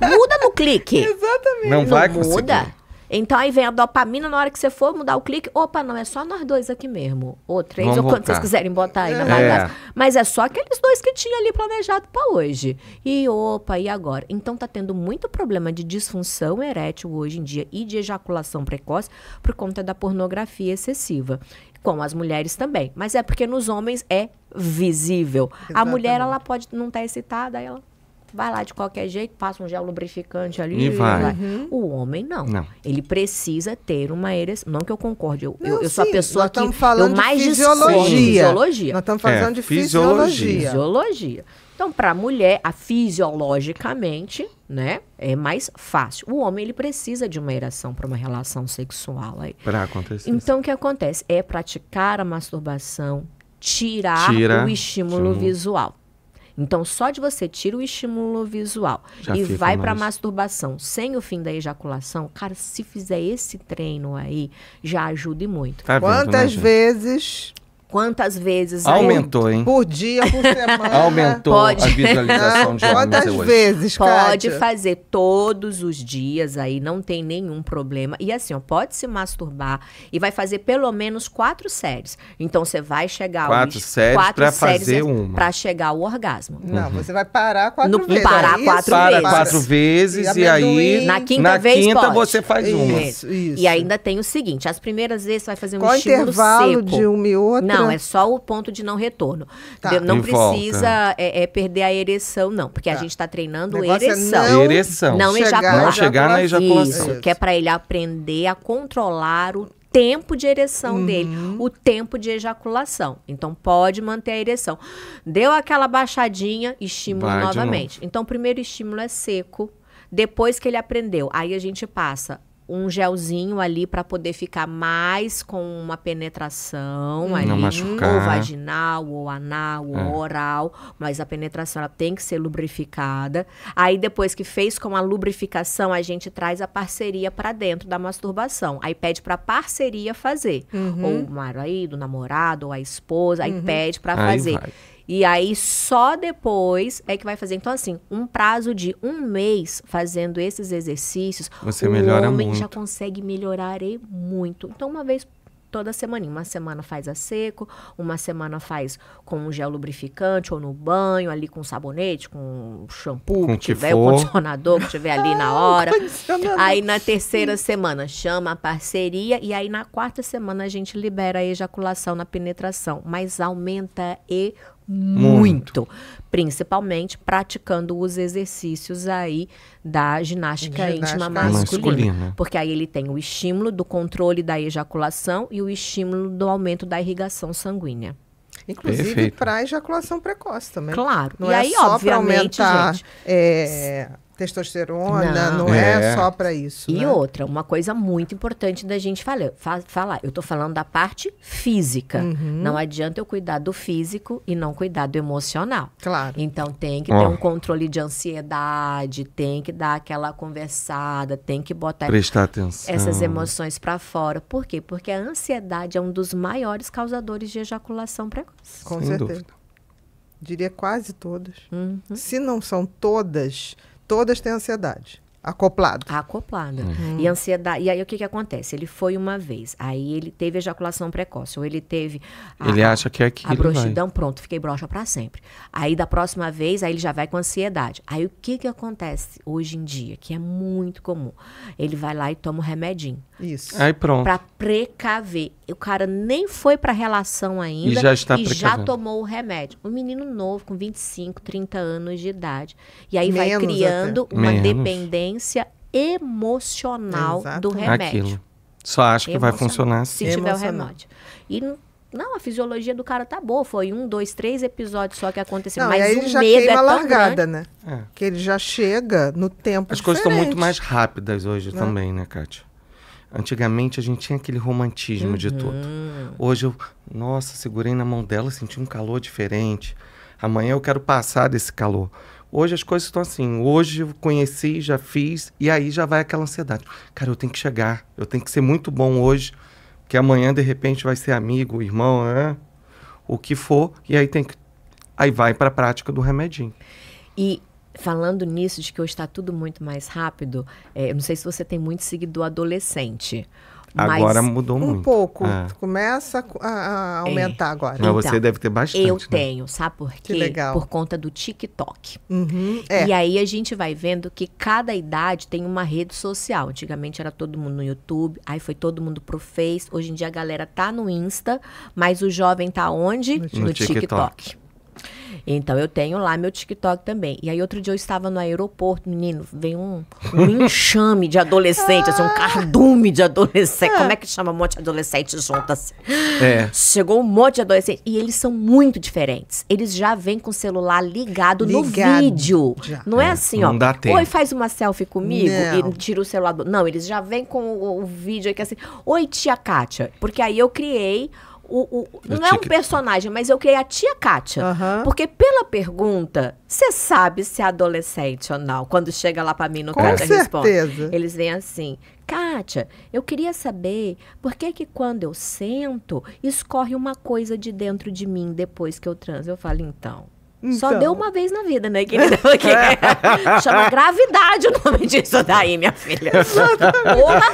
Não muda no clique. Exatamente. Não, vai não muda. Conseguir. Então aí vem a dopamina na hora que você for mudar o clique. Opa, não, é só nós dois aqui mesmo. Ou três, Vamos ou quando vocês quiserem botar aí na bagaça. É. Mas é só aqueles dois que tinha ali planejado para hoje. E opa, e agora? Então tá tendo muito problema de disfunção erétil hoje em dia e de ejaculação precoce por conta da pornografia excessiva. Com as mulheres também. Mas é porque nos homens é visível. Exatamente. A mulher, ela pode não estar tá excitada, ela vai lá de qualquer jeito, passa um gel lubrificante ali. E vai. vai. Uhum. O homem não. não. Ele precisa ter uma ereção. Não que eu concorde, eu, não, eu, eu sou a pessoa que. Falando eu mais de fisiologia. Discordo, fisiologia. Nós estamos falando é, de fisiologia. Fisiologia. Então, para a mulher, a fisiologicamente, né, é mais fácil. O homem ele precisa de uma ereção para uma relação sexual aí. Para acontecer. Então, o que acontece é praticar a masturbação, tirar Tira, o estímulo, estímulo visual. Então, só de você tira o estímulo visual Já e vai para masturbação sem o fim da ejaculação, cara, se fizer esse treino aí, já ajude muito. Tá Quantas vendo, né, vezes quantas vezes. Aumentou, hein? Por dia, por semana. Aumentou Pode. a visualização de Quantas vezes, Pode Kátia? fazer todos os dias aí, não tem nenhum problema. E assim, ó, pode se masturbar e vai fazer pelo menos quatro séries. Então você vai chegar quatro séries quatro pra séries fazer é uma. Pra chegar ao orgasmo. Não, uhum. você vai parar quatro no, vezes. Parar é quatro Para vezes. quatro vezes e, e aí. Na quinta na vez. Quinta pode. você faz isso, uma. Isso. E ainda tem o seguinte: as primeiras vezes você vai fazer um Qual estímulo intervalo seco. de uma e outra? Não, não, é só o ponto de não retorno. Tá. Não em precisa é, é, perder a ereção, não. Porque tá. a gente está treinando é ereção. É não ereção. Não chegar, ejacular. Não chegar na ejaculação. Isso, que é para ele aprender a controlar o tempo de ereção uhum. dele, o tempo de ejaculação. Então, pode manter a ereção. Deu aquela baixadinha, estímulo Vai novamente. Então, o primeiro estímulo é seco. Depois que ele aprendeu, aí a gente passa um gelzinho ali para poder ficar mais com uma penetração hum. ali, ou vaginal, ou anal, ou é. oral, mas a penetração ela tem que ser lubrificada. Aí depois que fez com a lubrificação, a gente traz a parceria para dentro da masturbação. Aí pede para parceria fazer, uhum. ou o marido, o namorado, ou a esposa, aí uhum. pede para fazer. Vai. E aí só depois é que vai fazer. Então, assim, um prazo de um mês fazendo esses exercícios, Você o melhora homem muito. já consegue melhorar e muito. Então, uma vez toda semana. Uma semana faz a seco, uma semana faz com um gel lubrificante ou no banho, ali com sabonete, com shampoo, com que tiver, for. o condicionador que tiver ali na ah, hora. aí na terceira semana chama a parceria e aí na quarta semana a gente libera a ejaculação na penetração, mas aumenta e muito. muito. Principalmente praticando os exercícios aí da ginástica, ginástica íntima masculina, masculina, Porque aí ele tem o estímulo do controle da ejaculação e o estímulo do aumento da irrigação sanguínea. Inclusive para ejaculação precoce também. Claro. Não e é aí, só aumentar gente, é, testosterona, não, é não é. é, só para isso. E né? outra, uma coisa muito importante da gente falar, fa falar. eu tô falando da parte física. Uhum. Não adianta eu cuidar do físico e não cuidar do emocional. Claro. Então tem que oh. ter um controle de ansiedade, tem que dar aquela conversada, tem que botar Prestar atenção. essas emoções para fora. Por quê? Porque a ansiedade é um dos maiores causadores de ejaculação precoce. Com Sem certeza. Dúvida. Diria quase todas. Uhum. Se não são todas, todas têm ansiedade. Acoplado. Acoplado. Uhum. E ansiedade. E aí o que, que acontece? Ele foi uma vez, aí ele teve ejaculação precoce, ou ele teve. A, ele acha que é aquilo. A broxidão, vai. pronto, fiquei broxa para sempre. Aí da próxima vez, aí ele já vai com ansiedade. Aí o que, que acontece hoje em dia, que é muito comum? Ele vai lá e toma um remedinho. Isso. Aí pronto. Pra precaver. O cara nem foi para relação ainda e já, está e já tomou o remédio. Um menino novo, com 25, 30 anos de idade. E aí Menos vai criando até. uma Menos. dependência emocional Exato. do remédio. Aquilo. Só acho que vai funcionar Se tiver o remédio. E não, a fisiologia do cara tá boa. Foi um, dois, três episódios só que aconteceu. Não, mas e aí ele já medo é queima é largada, né? É. Que ele já chega no tempo As diferente. coisas estão muito mais rápidas hoje não. Né? também, né, Kátia? Antigamente a gente tinha aquele romantismo uhum. de tudo. Hoje eu, nossa, segurei na mão dela, senti um calor diferente. Amanhã eu quero passar desse calor. Hoje as coisas estão assim. Hoje eu conheci, já fiz, e aí já vai aquela ansiedade. Cara, eu tenho que chegar, eu tenho que ser muito bom hoje, porque amanhã de repente vai ser amigo, irmão, o que for, e aí tem que. Aí vai para a prática do remedinho. E falando nisso de que hoje está tudo muito mais rápido, é, eu não sei se você tem muito seguido adolescente. Agora mudou um muito. Um pouco. É. Começa a, a é. aumentar é. agora. Mas então, você deve ter bastante. Eu né? tenho, sabe por quê? Que legal. Por conta do TikTok. Uhum, é. E aí a gente vai vendo que cada idade tem uma rede social. Antigamente era todo mundo no YouTube, aí foi todo mundo pro Face. Hoje em dia a galera tá no Insta, mas o jovem tá onde? No, no TikTok. TikTok. Então eu tenho lá meu TikTok também. E aí outro dia eu estava no aeroporto, menino, vem um, um enxame de adolescente, assim, um ah! cardume de adolescente. Ah! Como é que chama um monte de adolescente junto assim? É. Chegou um monte de adolescente. E eles são muito diferentes. Eles já vêm com o celular ligado, ligado. no vídeo. Já. Não é, é assim, não ó. dá tempo. Oi, faz uma selfie comigo não. e tira o celular. Do... Não, eles já vêm com o, o vídeo aqui assim. Oi, tia Kátia. Porque aí eu criei o, o, não é um personagem, mas eu criei a tia Kátia. Uhum. Porque pela pergunta, você sabe se é adolescente ou não. Quando chega lá para mim no Com Kátia certeza. Responde. Eles vêm assim, Kátia, eu queria saber por que que quando eu sento, escorre uma coisa de dentro de mim depois que eu transo. Eu falo, então... Então. Só deu uma vez na vida, né? Que Chama gravidade o nome disso daí, minha filha.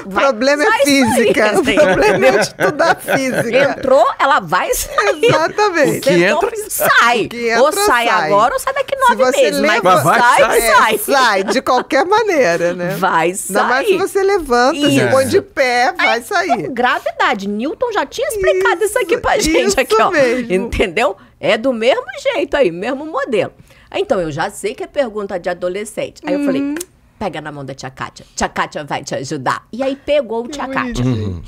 O problema é física. Sair, assim. O problema é estudar física. Entrou, ela vai sair. Exatamente. O que entra, sai. Que entra, ou sai, sai, agora ou sai daqui nove meses. Leva, mas vai, sai, sai. sai. Sai, de qualquer maneira, né? Vai sair. Ainda mais se você levanta, isso. se põe de pé, vai sair. Então, gravidade. Newton já tinha explicado isso, isso aqui pra gente. Isso aqui, mesmo. ó. Entendeu? É do mesmo jeito aí, mesmo modelo. Então, eu já sei que é pergunta de adolescente. Aí uhum. eu hum. falei, pega na mão da tia Kátia. Tia Kátia vai te ajudar. E aí pegou o tia Kátia. Uhum.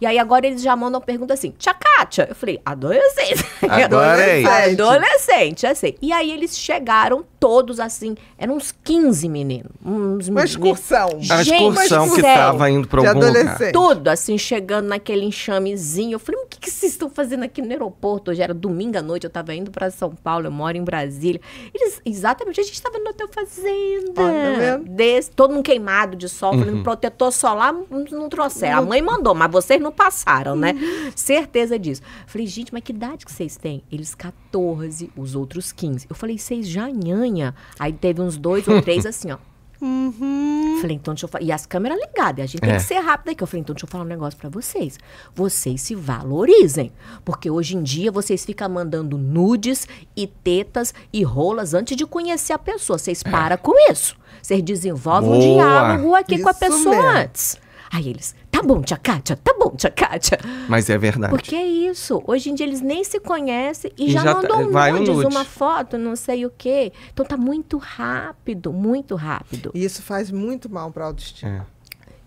E aí agora eles já mandam pergunta assim, tia Kátia. Eu falei, adolescente. É adolescente. adolescente, é assim. E aí eles chegaram todos assim, eram uns 15 meninos. Uns uma excursão. Gente, a excursão que sério, tava indo pra algum lugar. Tudo assim, chegando naquele enxamezinho. Eu falei, o que, que vocês estão fazendo aqui no aeroporto? Hoje era domingo à noite, eu tava indo pra São Paulo, eu moro em Brasília. Eles, exatamente, a gente tava no hotel fazenda. Ah, tá Desse, todo mundo queimado de sol, uhum. falando, protetor solar, não trouxeram. Não... A mãe mandou, mas vocês não não passaram, né? Uhum. Certeza disso. Falei, gente, mas que idade que vocês têm? Eles 14, os outros 15. Eu falei, vocês já nhanha? Aí teve uns dois ou três assim, ó. Uhum. Falei, então deixa eu falar. E as câmeras ligadas, a gente tem é. que ser rápida aqui. Eu falei, então deixa eu falar um negócio para vocês. Vocês se valorizem. Porque hoje em dia vocês ficam mandando nudes e tetas e rolas antes de conhecer a pessoa. Vocês é. param com isso. Vocês desenvolvem Boa. um diálogo aqui isso com a pessoa mesmo. antes. Aí eles, tá bom, tia Kátia, tá bom, tia Kátia. Mas é verdade. Porque é isso. Hoje em dia eles nem se conhecem e, e já, já mandam tá, nudes, um uma foto, não sei o quê. Então tá muito rápido, muito rápido. E isso faz muito mal para a autoestima. É.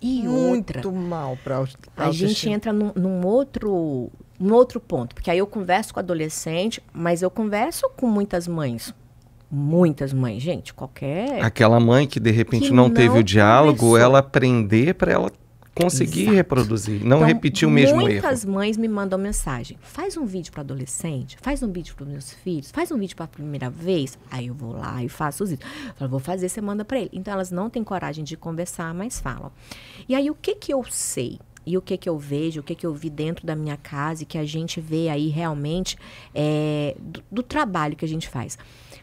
E muito mal para a A gente entra num, num outro um outro ponto, porque aí eu converso com adolescente, mas eu converso com muitas mães. Muitas mães, gente, qualquer. Aquela mãe que de repente que não, não, teve o diálogo, conversou. ela aprender para ela conseguir Exato. reproduzir, não então, repetir o mesmo muitas erro. Muitas mães me mandam mensagem: faz um vídeo para adolescente, faz um vídeo para meus filhos, faz um vídeo para a primeira vez. Aí eu vou lá e faço os vídeos. Eu vou fazer, você manda para ele. Então elas não têm coragem de conversar, mas falam. E aí o que que eu sei? E o que que eu vejo, o que que eu vi dentro da minha casa e que a gente vê aí realmente é, do, do trabalho que a gente faz.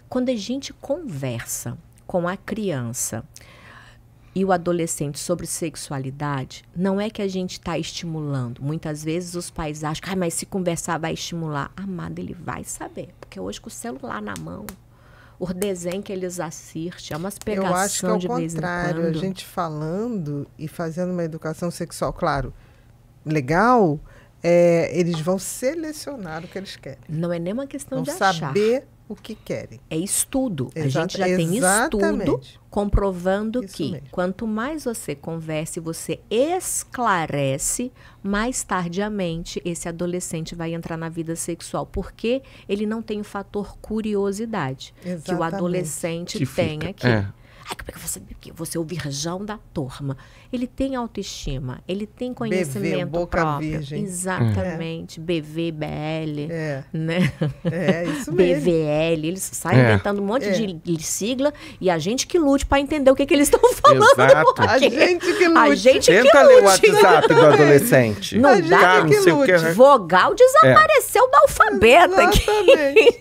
Quando a gente conversa com a criança e o adolescente sobre sexualidade, não é que a gente está estimulando. Muitas vezes os pais acham, ah, mas se conversar vai estimular. Amado, ele vai saber, porque hoje com o celular na mão, o desenho que eles assistem, é umas pegações. Eu acho que é o contrário, a gente falando e fazendo uma educação sexual, claro, legal, é, eles vão selecionar o que eles querem. Não é nem uma questão vão de achar. saber o que querem. É estudo. a gente já exatamente. tem estudo comprovando Isso que mesmo. quanto mais você conversa e você esclarece, mais tardiamente esse adolescente vai entrar na vida sexual, porque ele não tem o fator curiosidade exatamente. que o adolescente que tem aqui. É. Ai, como é que você. Porque você é o virgão da turma. Ele tem autoestima, ele tem conhecimento Bevê, boca próprio. Virgem. Exatamente. É. BV, BL. É. Né? É, isso mesmo. BVL. Eles saem é. inventando um monte é. de sigla e a gente que lute para entender o que, que eles estão falando. Exato. A gente que lute. A gente Tenta que lute. ler o WhatsApp do adolescente. Não a dá. Tá, não sei o que. Né? Vogal desapareceu da alfabeta Aqui.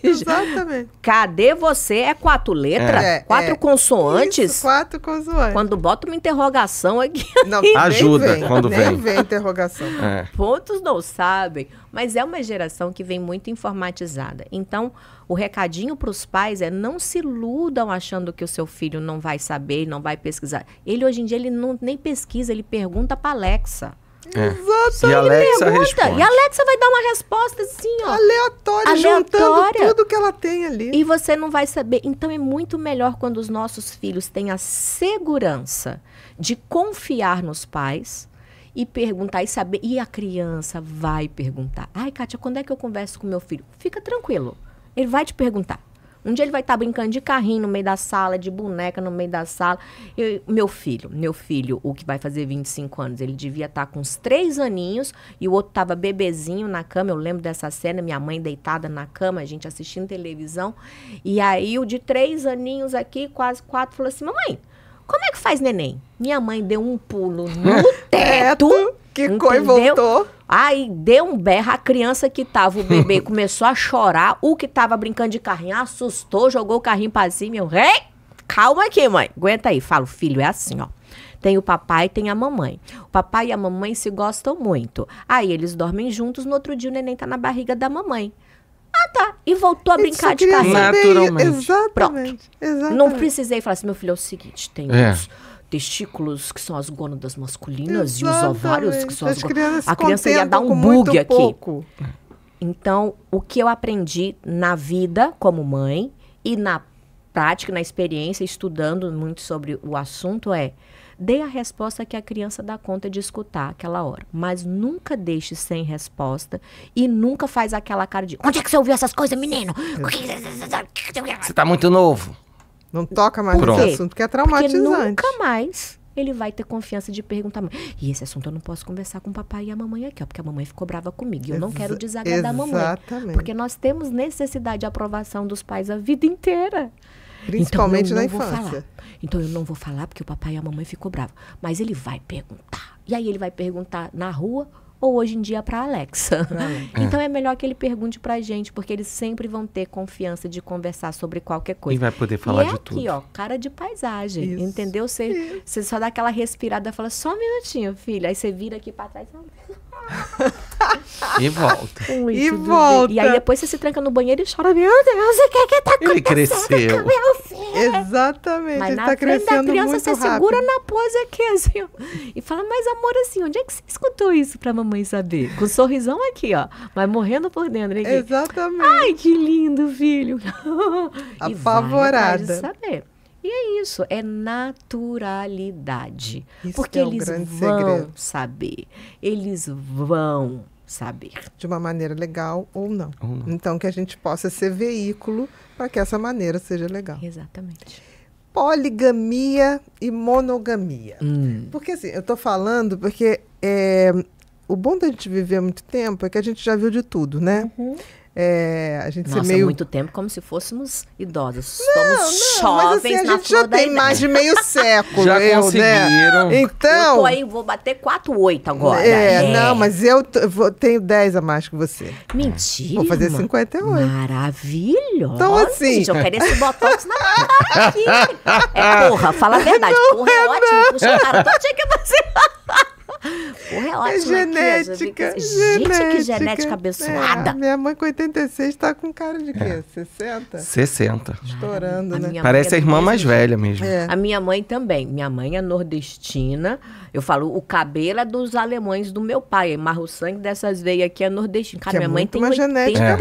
Exatamente. Cadê você? É quatro letras? É, quatro é. consoantes? consoantes. Quatro consoantes. Quando bota uma interrogação aqui. Não, ajuda vem, quando vem. vem interrogação. É. Pontos não sabem, mas é uma geração que vem muito informatizada. Então, o recadinho para os pais é não se iludam achando que o seu filho não vai saber, não vai pesquisar. Ele hoje em dia ele não nem pesquisa, ele pergunta para Alexa. É. Exatamente. E a Alexa pergunta. responde. E a Alexa vai dar uma resposta assim, ó. Aleatória, aleatória, juntando tudo que ela tem ali. E você não vai saber. Então é muito melhor quando os nossos filhos têm a segurança de confiar nos pais e perguntar e saber. E a criança vai perguntar. Ai, Kátia, quando é que eu converso com meu filho? Fica tranquilo. Ele vai te perguntar. Um dia ele vai estar tá brincando de carrinho no meio da sala, de boneca no meio da sala. meu filho, meu filho, o que vai fazer 25 anos, ele devia estar tá com uns três aninhos e o outro estava bebezinho na cama. Eu lembro dessa cena, minha mãe deitada na cama, a gente assistindo televisão. E aí o de três aninhos aqui, quase quatro, falou assim: Mamãe, como é que faz neném? Minha mãe deu um pulo no teto. É, Quicou e voltou. Aí deu um berro, a criança que tava, o bebê, começou a chorar. O que tava brincando de carrinho assustou, jogou o carrinho pra cima e eu, hey, calma aqui, mãe. Aguenta aí. Falo, filho, é assim, ó. Tem o papai, tem a mamãe. O papai e a mamãe se gostam muito. Aí eles dormem juntos, no outro dia o neném tá na barriga da mamãe. Ah, tá. E voltou a brincar de carrinho. Naturalmente. Exatamente. Pronto. Exatamente. Não precisei falar assim, meu filho, é o seguinte, tem é. isso testículos, que são as gônadas masculinas, Exatamente. e os ovários, que são as, as gônadas. A criança ia dar um bug aqui. Pouco. Então, o que eu aprendi na vida como mãe e na prática, na experiência, estudando muito sobre o assunto é dê a resposta que a criança dá conta de escutar aquela hora, mas nunca deixe sem resposta e nunca faz aquela cara de onde é que você ouviu essas coisas, menino? É. Você está muito novo. Não toca mais nesse assunto, é porque é traumatizante. Porque nunca mais ele vai ter confiança de perguntar. E esse assunto eu não posso conversar com o papai e a mamãe aqui, ó, porque a mamãe ficou brava comigo. E eu não quero desagradar a mamãe. Porque nós temos necessidade de aprovação dos pais a vida inteira. Principalmente então, na infância. Então eu não vou falar porque o papai e a mamãe ficou bravo. Mas ele vai perguntar. E aí ele vai perguntar na rua ou hoje em dia para Alexa. É. Então é melhor que ele pergunte para a gente, porque eles sempre vão ter confiança de conversar sobre qualquer coisa. E vai poder falar e é de é tudo. aqui, ó, cara de paisagem, Isso. entendeu? Você, você só dá aquela respirada, fala só um minutinho, filha. Aí você vira aqui para trás. e volta. e volta. E aí depois você se tranca no banheiro e chora. Meu Deus, o que é que tá acontecendo ele cresceu. meu filho? Exatamente, mas ele tá crescendo da criança, muito você rápido. segura na pose aqui, assim, E fala, mas amor, assim, onde é que você escutou isso pra mamãe saber? Com um sorrisão aqui, ó. Mas morrendo por dentro. Aqui. Exatamente. Ai, que lindo, filho. Apavorada. E vai tá, saber. E é isso, é naturalidade. Isso porque é eles vão segredo. saber, eles vão saber. De uma maneira legal ou não. Ou não. Então, que a gente possa ser veículo para que essa maneira seja legal. Exatamente poligamia e monogamia. Hum. Porque assim, eu estou falando porque é, o bom da gente viver muito tempo é que a gente já viu de tudo, né? Uhum. É, a gente Nossa, é meio... muito tempo como se fôssemos idosos. Não, Somos não, jovens mas, assim, a gente já tem mais de meio século. já eu, né? conseguiram. Né? Então... Eu tô aí, vou bater 4,8 agora. É, é, não, mas eu vou, tenho 10 a mais que você. Mentira. Vou fazer 58. Maravilhoso. Então assim... Gente, eu quero esse botox na cara aqui. É porra, fala a verdade. porra é, é ótimo. Puxa o cara, todo dia que você... Porra, é, é genética. Aqui, genética. Gente, que genética abençoada. É, minha mãe com 86 tá com cara de quê? É. 60? 60. Estourando, a né? Parece é a irmã mais velha mesmo. É. A minha mãe também. Minha mãe é nordestina. Eu falo, o cabelo é dos alemães do meu pai. Mas o sangue dessas veias aqui é nordestina. Cara, que é minha mãe tem uma 80... genética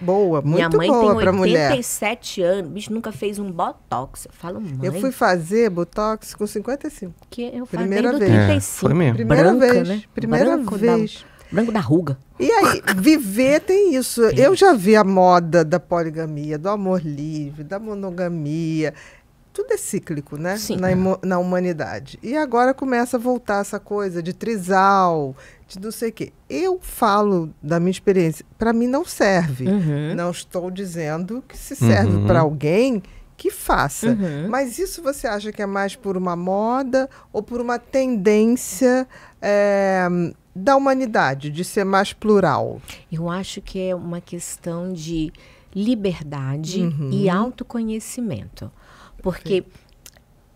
boa, muito minha mãe boa tem 87 mulher. anos. Bicho, nunca fez um botox. Eu falo, mãe. Eu fui fazer botox com 55. Que eu Primeira vez. 35. foi mesmo. Primeira Primeira branca, vez. Né? Primeira branco vez. Da, branco da ruga. E aí, viver tem isso. Tem. Eu já vi a moda da poligamia, do amor livre, da monogamia. Tudo é cíclico, né? Sim. Na, na humanidade. E agora começa a voltar essa coisa de trisal, de não sei o quê. Eu falo da minha experiência. Para mim não serve. Uhum. Não estou dizendo que se serve uhum. para alguém que faça. Uhum. Mas isso você acha que é mais por uma moda ou por uma tendência é, da humanidade de ser mais plural? Eu acho que é uma questão de liberdade uhum. e autoconhecimento. Porque.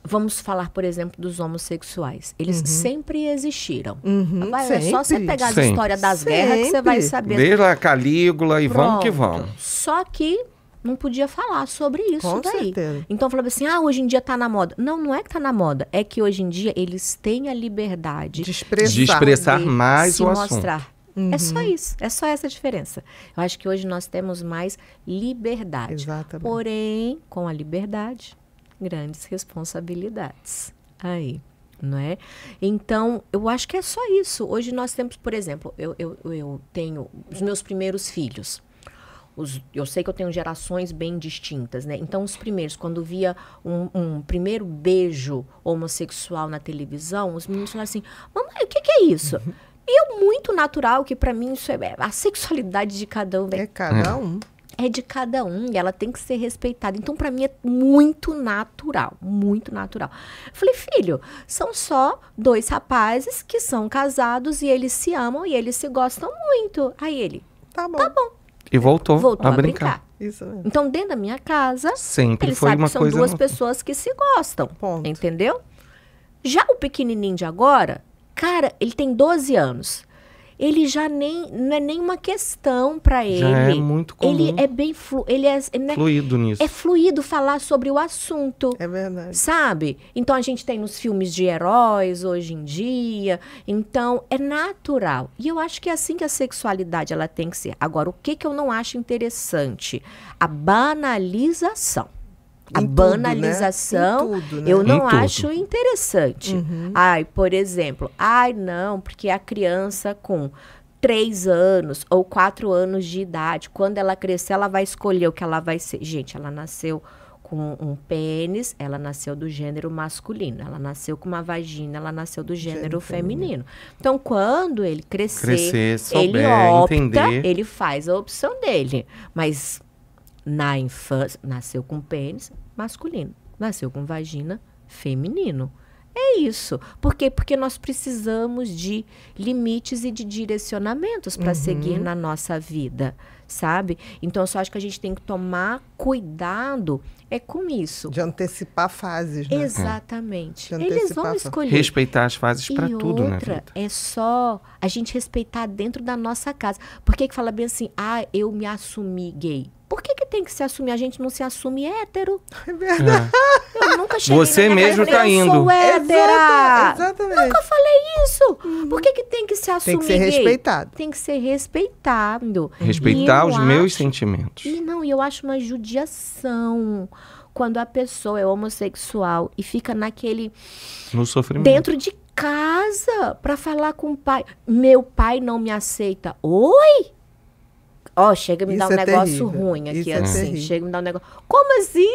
vamos falar, por exemplo, dos homossexuais. Eles uhum. sempre existiram. Uhum, Vai, sempre. É só você pegar a história das sempre. guerras que você vai saber. Desde a Calígula e Pronto. vamos que vamos. Só que não podia falar sobre isso Com daí. Certeza. Então falava assim: "Ah, hoje em dia tá na moda". Não, não é que tá na moda, é que hoje em dia eles têm a liberdade de expressar, de expressar de mais se o mostrar. assunto. Uhum. É só isso, é só essa diferença. Eu acho que hoje nós temos mais liberdade. Exatamente. Porém, com a liberdade, grandes responsabilidades. Aí, não é? Então, eu acho que é só isso. Hoje nós temos, por exemplo, eu, eu, eu tenho os meus primeiros filhos. Os, eu sei que eu tenho gerações bem distintas, né? Então, os primeiros, quando via um, um primeiro beijo homossexual na televisão, os meninos falavam assim: Mamãe, o que, que é isso? Uhum. E é muito natural que, para mim, isso é, é a sexualidade de cada um. É cada uhum. um. É de cada um e ela tem que ser respeitada. Então, para mim, é muito natural. Muito natural. Eu falei, filho, são só dois rapazes que são casados e eles se amam e eles se gostam muito. Aí ele, tá bom. Tá bom. E voltou, voltou a, a brincar. brincar. Isso mesmo. Então, dentro da minha casa, sempre ele foi sabe uma que são coisa duas no... pessoas que se gostam. Ponto. Entendeu? Já o pequenininho de agora, cara, ele tem 12 anos ele já nem não é nenhuma questão para ele. Já é muito comum. Ele é bem flu, ele é, né? fluido nisso. É fluido falar sobre o assunto. É verdade. Sabe? Então a gente tem nos filmes de heróis hoje em dia. Então é natural. E eu acho que é assim que a sexualidade ela tem que ser. Agora o que que eu não acho interessante? A banalização a em banalização, tudo, né? tudo, né? eu não em acho interessante. Uhum. Ai, por exemplo, ai não, porque a criança com três anos ou quatro anos de idade, quando ela crescer, ela vai escolher o que ela vai ser. Gente, ela nasceu com um pênis, ela nasceu do gênero masculino, ela nasceu com uma vagina, ela nasceu do gênero feminino. Então, quando ele crescer, crescer souber, ele opta, entender. ele faz a opção dele. Mas na infância, nasceu com pênis masculino, nasceu com vagina feminino. É isso. Por quê? Porque nós precisamos de limites e de direcionamentos para uhum. seguir na nossa vida, sabe? Então, eu só acho que a gente tem que tomar cuidado é com isso. De antecipar fases, né? Exatamente. É. Eles vão escolher. Respeitar as fases para tudo, né? outra é só a gente respeitar dentro da nossa casa. Por que, que fala bem assim, ah, eu me assumi gay? Por que, que tem que se assumir? A gente não se assume hétero. É verdade. Eu nunca cheguei Você mesmo casa, tá indo. Eu sou hétera. exatamente. Nunca falei isso. Uhum. Por que, que tem que se assumir? Tem que ser respeitado. Tem que ser respeitado. Respeitar os acho... meus sentimentos. E não, e eu acho uma judiação quando a pessoa é homossexual e fica naquele no sofrimento dentro de casa para falar com o pai. Meu pai não me aceita. Oi? Ó, oh, chega me dar um é negócio terrível. ruim aqui, Isso é assim. É chega me dar um negócio. Como assim?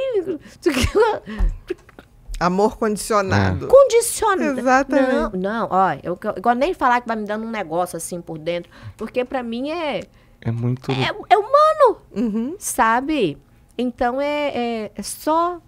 Amor condicionado. É. Condicionado. Exatamente. Não, não, ó, eu, eu, eu gosto nem falar que vai me dando um negócio assim por dentro, porque para mim é. É muito. É, é humano, uhum. sabe? Então é, é, é só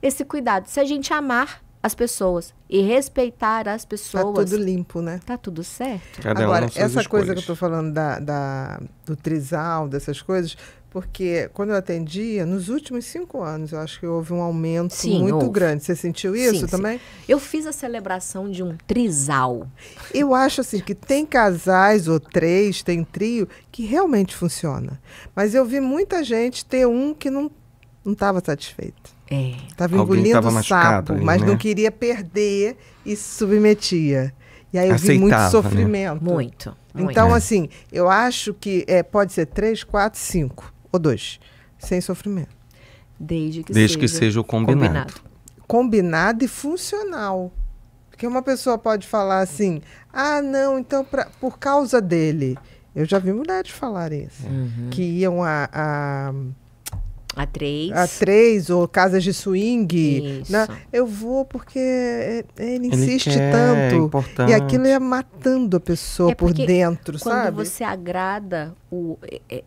esse cuidado. Se a gente amar, as pessoas e respeitar as pessoas. Tá tudo limpo, né? Tá tudo certo. Cada Agora, um essa coisa que eu tô falando da, da, do trisal, dessas coisas, porque quando eu atendia, nos últimos cinco anos, eu acho que houve um aumento sim, muito houve. grande. Você sentiu isso sim, também? Sim. Eu fiz a celebração de um trisal. Eu acho assim que tem casais ou três, tem trio que realmente funciona. Mas eu vi muita gente ter um que não não estava satisfeito. É. Estava engolindo tava o sapo, ali, mas né? não queria perder e se submetia. E aí eu Aceitava, vi muito né? sofrimento. Né? Muito, muito, Então, é. assim, eu acho que é, pode ser três, quatro, cinco ou dois, sem sofrimento. Desde que, Desde seja, que seja o combinado. combinado. Combinado e funcional. Porque uma pessoa pode falar assim, ah, não, então pra, por causa dele. Eu já vi mulheres falar isso. Uhum. Que iam a, a a três. A três, ou casas de swing. Né? Isso. Né? Eu vou porque é, é, ele insiste ele quer, é tanto. É importante. E aquilo é matando a pessoa é por dentro, quando sabe? Quando você agrada o.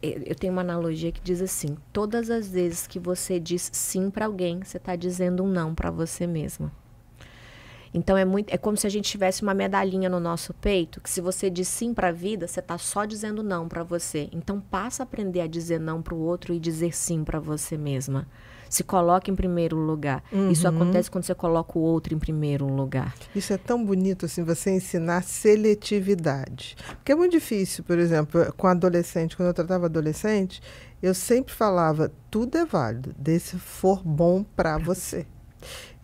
Eu tenho uma analogia que diz assim: todas as vezes que você diz sim para alguém, você está dizendo um não para você mesma. Então é muito, é como se a gente tivesse uma medalhinha no nosso peito, que se você diz sim para a vida, você está só dizendo não para você. Então passa a aprender a dizer não para o outro e dizer sim para você mesma. Se coloca em primeiro lugar. Uhum. Isso acontece quando você coloca o outro em primeiro lugar. Isso é tão bonito assim, você ensinar seletividade. Porque é muito difícil, por exemplo, com adolescente, quando eu tratava adolescente, eu sempre falava, tudo é válido, desde for bom para você.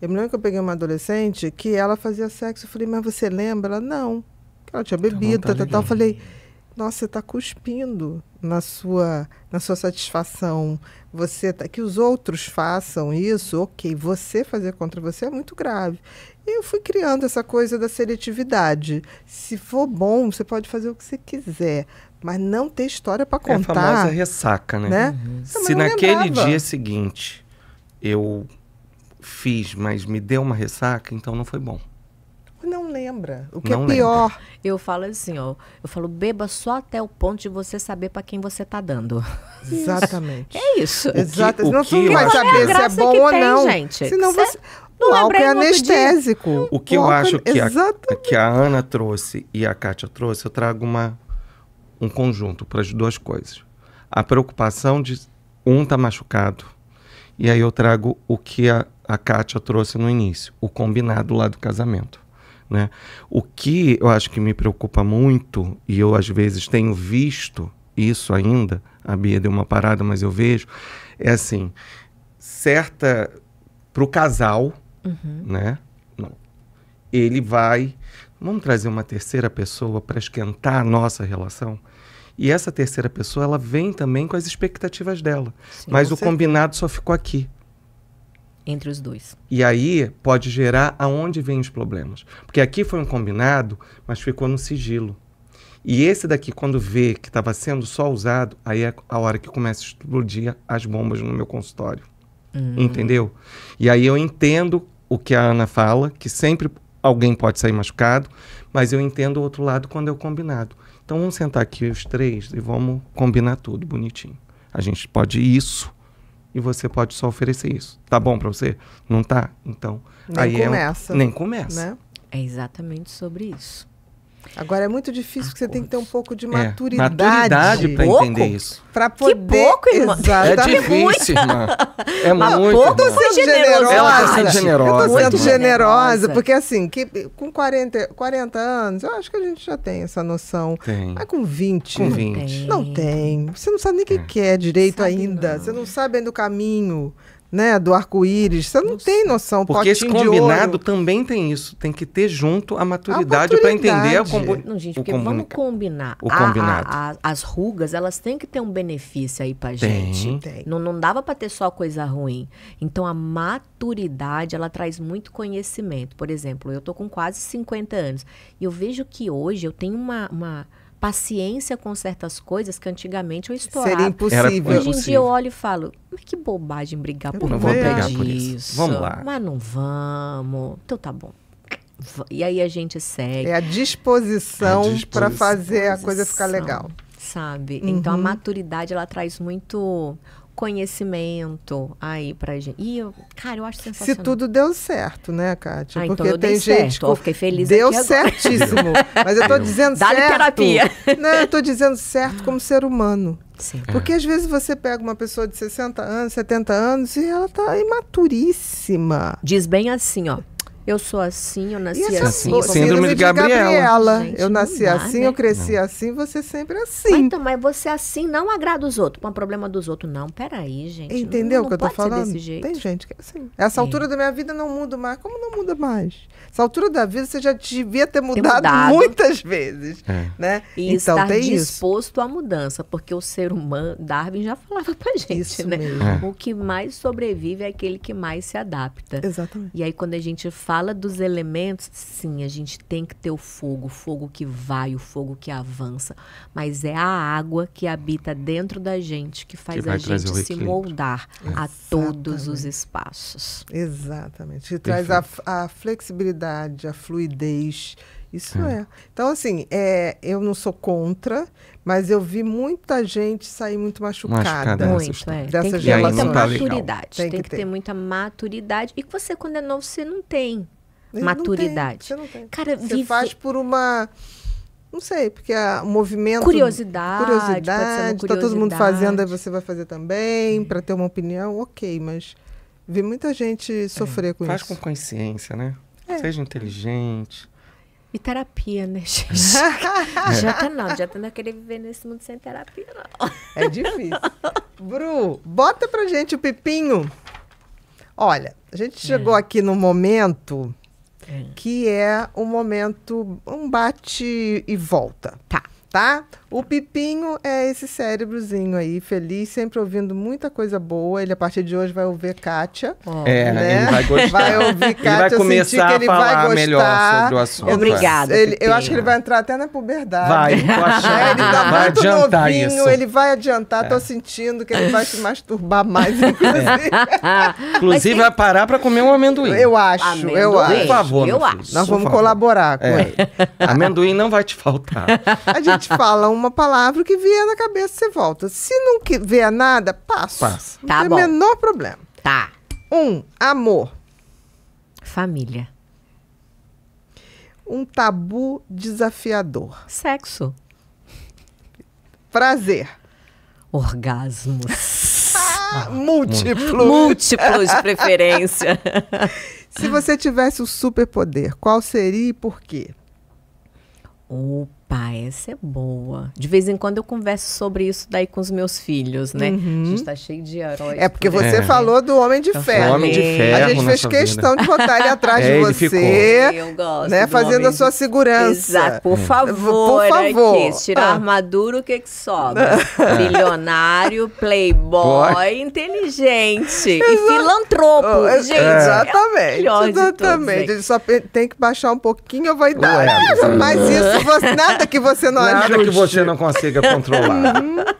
Eu me lembro que eu peguei uma adolescente que ela fazia sexo. Eu falei, mas você lembra? Ela, não. Ela tinha bebido, tá, tá tal, tal. Eu falei, nossa, você está cuspindo na sua, na sua satisfação. Você tá, que os outros façam isso, ok. Você fazer contra você é muito grave. E eu fui criando essa coisa da seletividade. Se for bom, você pode fazer o que você quiser, mas não ter história para contar. É a famosa ressaca, né? né? Uhum. Se naquele dia seguinte eu fiz, mas me deu uma ressaca, então não foi bom. Não lembra. O que é não é pior. Lembra. Eu falo assim, ó. Eu falo, beba só até o ponto de você saber para quem você tá dando. Exatamente. é isso. Exatamente. Não que, vai saber se é bom ou tem, não. Gente. Senão você. O álcool é anestésico. O que o eu é acho que a, que a, Ana trouxe e a Kátia trouxe, eu trago uma, um conjunto para as duas coisas. A preocupação de um tá machucado. E aí eu trago o que a a Kátia trouxe no início, o combinado lá do casamento. Né? O que eu acho que me preocupa muito, e eu às vezes tenho visto isso ainda, a Bia deu uma parada, mas eu vejo, é assim, certa para o casal, uhum. né? Ele vai, vamos trazer uma terceira pessoa para esquentar a nossa relação. E essa terceira pessoa, ela vem também com as expectativas dela. Sim, mas o certeza. combinado só ficou aqui entre os dois. E aí pode gerar aonde vêm os problemas. Porque aqui foi um combinado, mas ficou no sigilo. E esse daqui, quando vê que estava sendo só usado, aí é a hora que começa a explodir as bombas no meu consultório. Hum. Entendeu? E aí eu entendo o que a Ana fala, que sempre alguém pode sair machucado, mas eu entendo o outro lado quando é o combinado. Então vamos sentar aqui os três e vamos combinar tudo bonitinho. A gente pode isso e você pode só oferecer isso. Tá bom para você? Não tá? Então, nem aí começa, é um, nem começa. Né? É exatamente sobre isso. Agora é muito difícil, porque você tem que ter um pouco de maturidade. É, maturidade para entender isso. Pra poder... Que pouco, irmã. É difícil, irmã. É Mas muito. Pouco irmã. Tá sendo generosa. Ela tá sendo generosa. Eu tô sendo generosa, porque assim, que, com 40, 40 anos, eu acho que a gente já tem essa noção. Tem. Mas com 20... Com 20. Não tem. Não tem. Você não sabe nem o é. que quer é direito sabe ainda. Não. Você não sabe ainda o caminho né, do arco-íris. Você não Nossa. tem noção. Porque esse combinado também tem isso. Tem que ter junto a maturidade, para entender a combo... Não, gente, vamos combinar. O combinado. A, a, a, as rugas, elas têm que ter um benefício aí para gente. Tem. Não, não dava para ter só coisa ruim. Então, a maturidade, ela traz muito conhecimento. Por exemplo, eu tô com quase 50 anos. E eu vejo que hoje eu tenho uma, uma paciência com certas coisas que antigamente eu estourava. Seria impossível. Era, Hoje em dia eu olho e falo, mas que bobagem brigar eu por não vou brigar disso. por isso. Vamos lá. Mas não vamos. Então tá bom. E aí a gente segue. É a disposição, disposição. para fazer a coisa ficar legal. Sabe? Uhum. Então a maturidade ela traz muito conhecimento aí pra gente. E eu, cara, eu acho sensacional. Se tudo deu certo, né, Kátia? Ah, então Porque então tem gente. Certo. Eu fiquei feliz Deu certíssimo. Mas eu tô dizendo Dá certo. terapia. Não, eu tô dizendo certo como ser humano. Sim. Porque é. às vezes você pega uma pessoa de 60 anos, 70 anos e ela tá imaturíssima. Diz bem assim, ó. Eu sou assim, eu nasci assim. assim. Síndrome de Gabriela. Gabriela. Gente, eu nasci dá, assim, né? eu cresci não. assim, você sempre assim. Mas, então, mas você assim não agrada os outros, para um problema dos outros. Não, peraí, gente. Entendeu o que eu tô falando? Tem gente que é assim. Essa é. altura da minha vida não muda mais. Como não muda mais? Essa altura da vida você já devia ter mudado, mudado. muitas vezes. É. Né? E então, estar tem disposto isso. à mudança, porque o ser humano, Darwin já falava pra gente, isso né? Mesmo. É. O que mais sobrevive é aquele que mais se adapta. Exatamente. E aí, quando a gente fala fala dos elementos, sim, a gente tem que ter o fogo, o fogo que vai, o fogo que avança, mas é a água que habita dentro da gente que faz que a gente se moldar a todos os espaços. Exatamente. Que traz a, a, flexibilidade, a fluidez. Isso é. é. Então, assim, é, eu não sou contra, mas eu vi muita gente sair muito machucada. machucada né? muito, é. Dessa tem que ter muita tá maturidade. Tem, tem que, ter. ter. muita maturidade. E você, quando é novo, você não tem maturidade. Não tem, você não tem. Cara, você vive... faz por uma... Não sei, porque o movimento... Curiosidade. Curiosidade. Está todo mundo fazendo, aí você vai fazer também. Para ter uma opinião, ok. Mas vi muita gente sofrer é. com faz isso. Faz com consciência, né? É. Seja inteligente e terapia, né, gente? tá não, tá não querer viver nesse mundo sem terapia, não. É difícil. Bru, bota pra gente o pepinho. Olha, a gente hum. chegou é. aqui no momento é. que é um momento, um bate e volta. Tá tá? O Pipinho é esse cérebrozinho aí, feliz, sempre ouvindo muita coisa boa. Ele, a partir de hoje, vai ouvir Kátia. Oh. É, né? ele vai gostar. Vai ouvir Kátia, ele vai começar que ele a falar vai gostar. melhor sobre o assunto. Obrigada, ele, Eu acho que ele vai entrar até na puberdade. Vai, tô achando. É, ele tá vai muito adiantar novinho, isso. ele vai adiantar. É. Tô sentindo que ele vai se masturbar mais, inclusive. É. inclusive, vai parar pra comer um amendoim. Eu acho, amendoim. eu acho. Por favor, eu acho. Nós vamos favor. colaborar com é. ele. Amendoim não vai te faltar. A gente fala uma palavra que vier na cabeça, você volta. Se não vier nada, passo. Passa. Não tá tem o menor problema. Tá. Um, amor. Família. Um tabu desafiador. Sexo. Prazer. Orgasmos. múltiplos. Múltiplos de preferência. Se você tivesse o superpoder, qual seria e por quê? O pai, essa é boa. De vez em quando eu converso sobre isso daí com os meus filhos, né? Uhum. A gente uhum. tá cheio de heróis. É porque você é. falou do Homem de Ferro. Homem de Ferro. A gente fez questão vida. de botar ele atrás é, de você. Ficou. Eu gosto. Né? Fazendo a sua segurança. Exato. Por é. favor, por favor. Aqui, tirar ah. armadura, o que que sobra? É. Milionário, playboy, Boy. inteligente Exato. e filantropo. Oh, gente, é exatamente. É exatamente. Todos, gente. Só tem que baixar um pouquinho vai dar. mas isso você nada Nada que você não Nada que você não consiga controlar.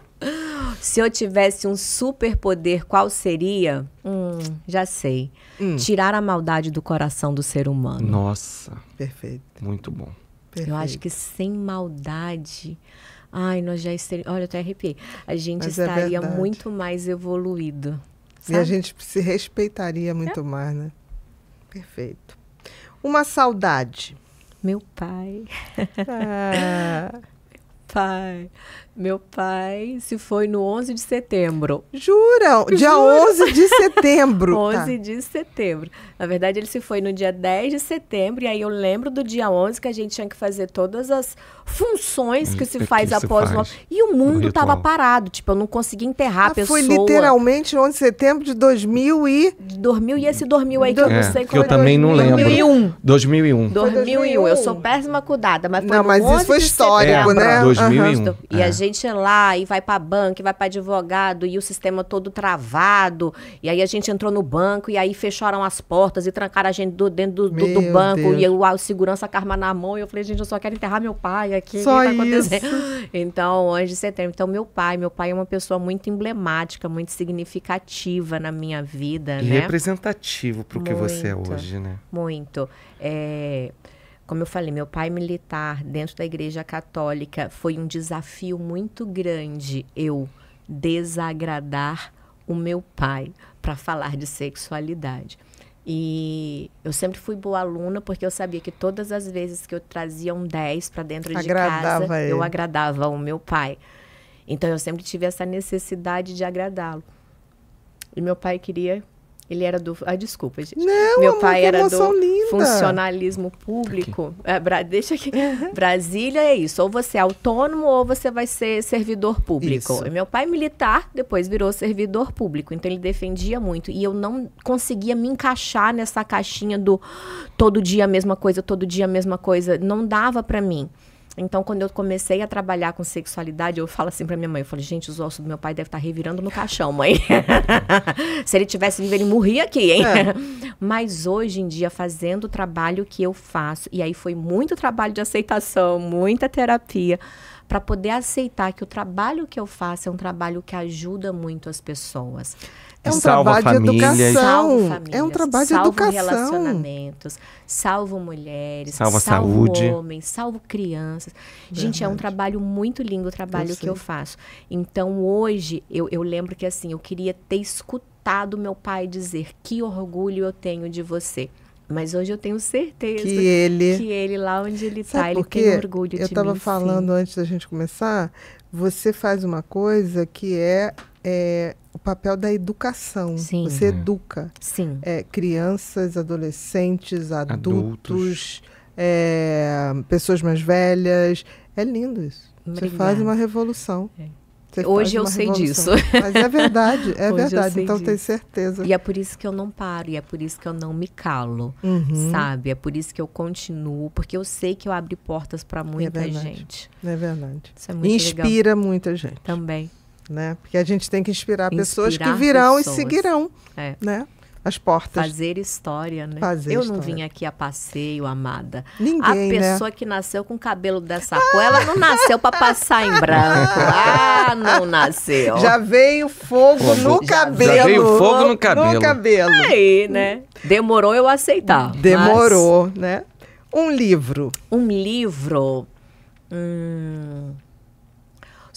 Se eu tivesse um superpoder, qual seria? Hum, já sei. Hum. Tirar a maldade do coração do ser humano. Nossa. Perfeito. Muito bom. Perfeito. Eu acho que sem maldade. Ai, nós já estaríamos. Olha, eu até arrepiei. A gente Mas é estaria é muito mais evoluído. Sabe? E a gente se respeitaria muito é. mais, né? Perfeito. Uma saudade. Meu pai. Ah. meu pai. Meu pai se foi no 11 de setembro. Jura? Dia Jura? 11 de setembro. 11 tá. de setembro. Na verdade, ele se foi no dia 10 de setembro. E aí eu lembro do dia 11 que a gente tinha que fazer todas as funções que se hum, faz que após o. E o mundo estava parado. Tipo, eu não conseguia enterrar ah, a pessoa. Foi literalmente 11 de setembro de 2000 e. Dormiu e esse dormiu aí que é, eu não sei qual Eu é. também 2000. não lembro. 2001. 2001. 2001. Eu sou péssima cuidada, mas foi Não, mas isso foi histórico, setembro. né? 2001. É, e a gente é gente é lá e vai para banco, e vai para advogado, e o sistema todo travado. E aí a gente entrou no banco, e aí fecharam as portas e trancaram a gente do, dentro do, do, do banco. Deus. E o segurança carma na mão, e eu falei, gente, eu só quero enterrar meu pai aqui. Só que tá tá Então, hoje de setembro. Então, meu pai, meu pai é uma pessoa muito emblemática, muito significativa na minha vida. E né? representativo para o que você é hoje, né? Muito. É... Como eu falei, meu pai militar dentro da Igreja Católica foi um desafio muito grande eu desagradar o meu pai para falar de sexualidade. E eu sempre fui boa aluna porque eu sabia que todas as vezes que eu trazia um 10 para dentro agradava de casa, ele. eu agradava o meu pai. Então eu sempre tive essa necessidade de agradá-lo. E meu pai queria ele era do. Ah, desculpa, gente. Não, Meu pai era do linda. funcionalismo público. Tá é, bra... Deixa aqui. Brasília é isso. Ou você é autônomo ou você vai ser servidor público. Isso. meu pai é militar, depois virou servidor público. Então ele defendia muito. E eu não conseguia me encaixar nessa caixinha do todo dia a mesma coisa, todo dia a mesma coisa. Não dava para mim. Então, quando eu comecei a trabalhar com sexualidade, eu falo assim pra minha mãe, eu falo, gente, os ossos do meu pai devem estar tá revirando no caixão, mãe. Se ele tivesse vivo, ele morria aqui, hein? É. Mas hoje em dia, fazendo o trabalho que eu faço, e aí foi muito trabalho de aceitação, muita terapia, para poder aceitar que o trabalho que eu faço é um trabalho que ajuda muito as pessoas. É um salva trabalho famílias. de educação. Famílias, é um trabalho de educação. relacionamentos, salvo mulheres, salva salvo saúde. homens, salvo crianças. Verdade. É Gente, é um trabalho muito lindo o trabalho eu que eu faço. Então, hoje, eu, eu lembro que assim, eu queria ter escutado meu pai dizer que orgulho eu tenho de você. Mas hoje eu tenho certeza que ele, que ele lá onde ele está, ele tem orgulho de mim. Eu estava falando sim. antes da gente começar, você faz uma coisa que é, é o papel da educação. Sim. Você é. educa. Sim. É, crianças, adolescentes, adultos, adultos. É, pessoas mais velhas. É lindo isso. Obrigada. Você faz uma revolução. É. Você Hoje eu sei disso. Mas é verdade, é Hoje verdade. Então disso. tenho certeza. E é por isso que eu não paro, e é por isso que eu não me calo, uhum. sabe? É por isso que eu continuo, porque eu sei que eu abro portas para é muita é gente. É verdade. Isso é muito Inspira legal. muita gente. Também. Né? Porque a gente tem que inspirar, inspirar pessoas que virão pessoas. e seguirão. É. Né? as portas. Fazer história, né? Fazer eu história. não vim aqui a passeio, amada. Ninguém, A né? pessoa né? que nasceu com o cabelo dessa cor, ah! ela não nasceu para passar em branco. Ah, não nasceu. Já veio fogo, no Já cabelo. Já veio fogo no cabelo. No cabelo. Aí, né? Demorou eu aceitar. Demorou, mas... né? Um livro. Um livro. Hum...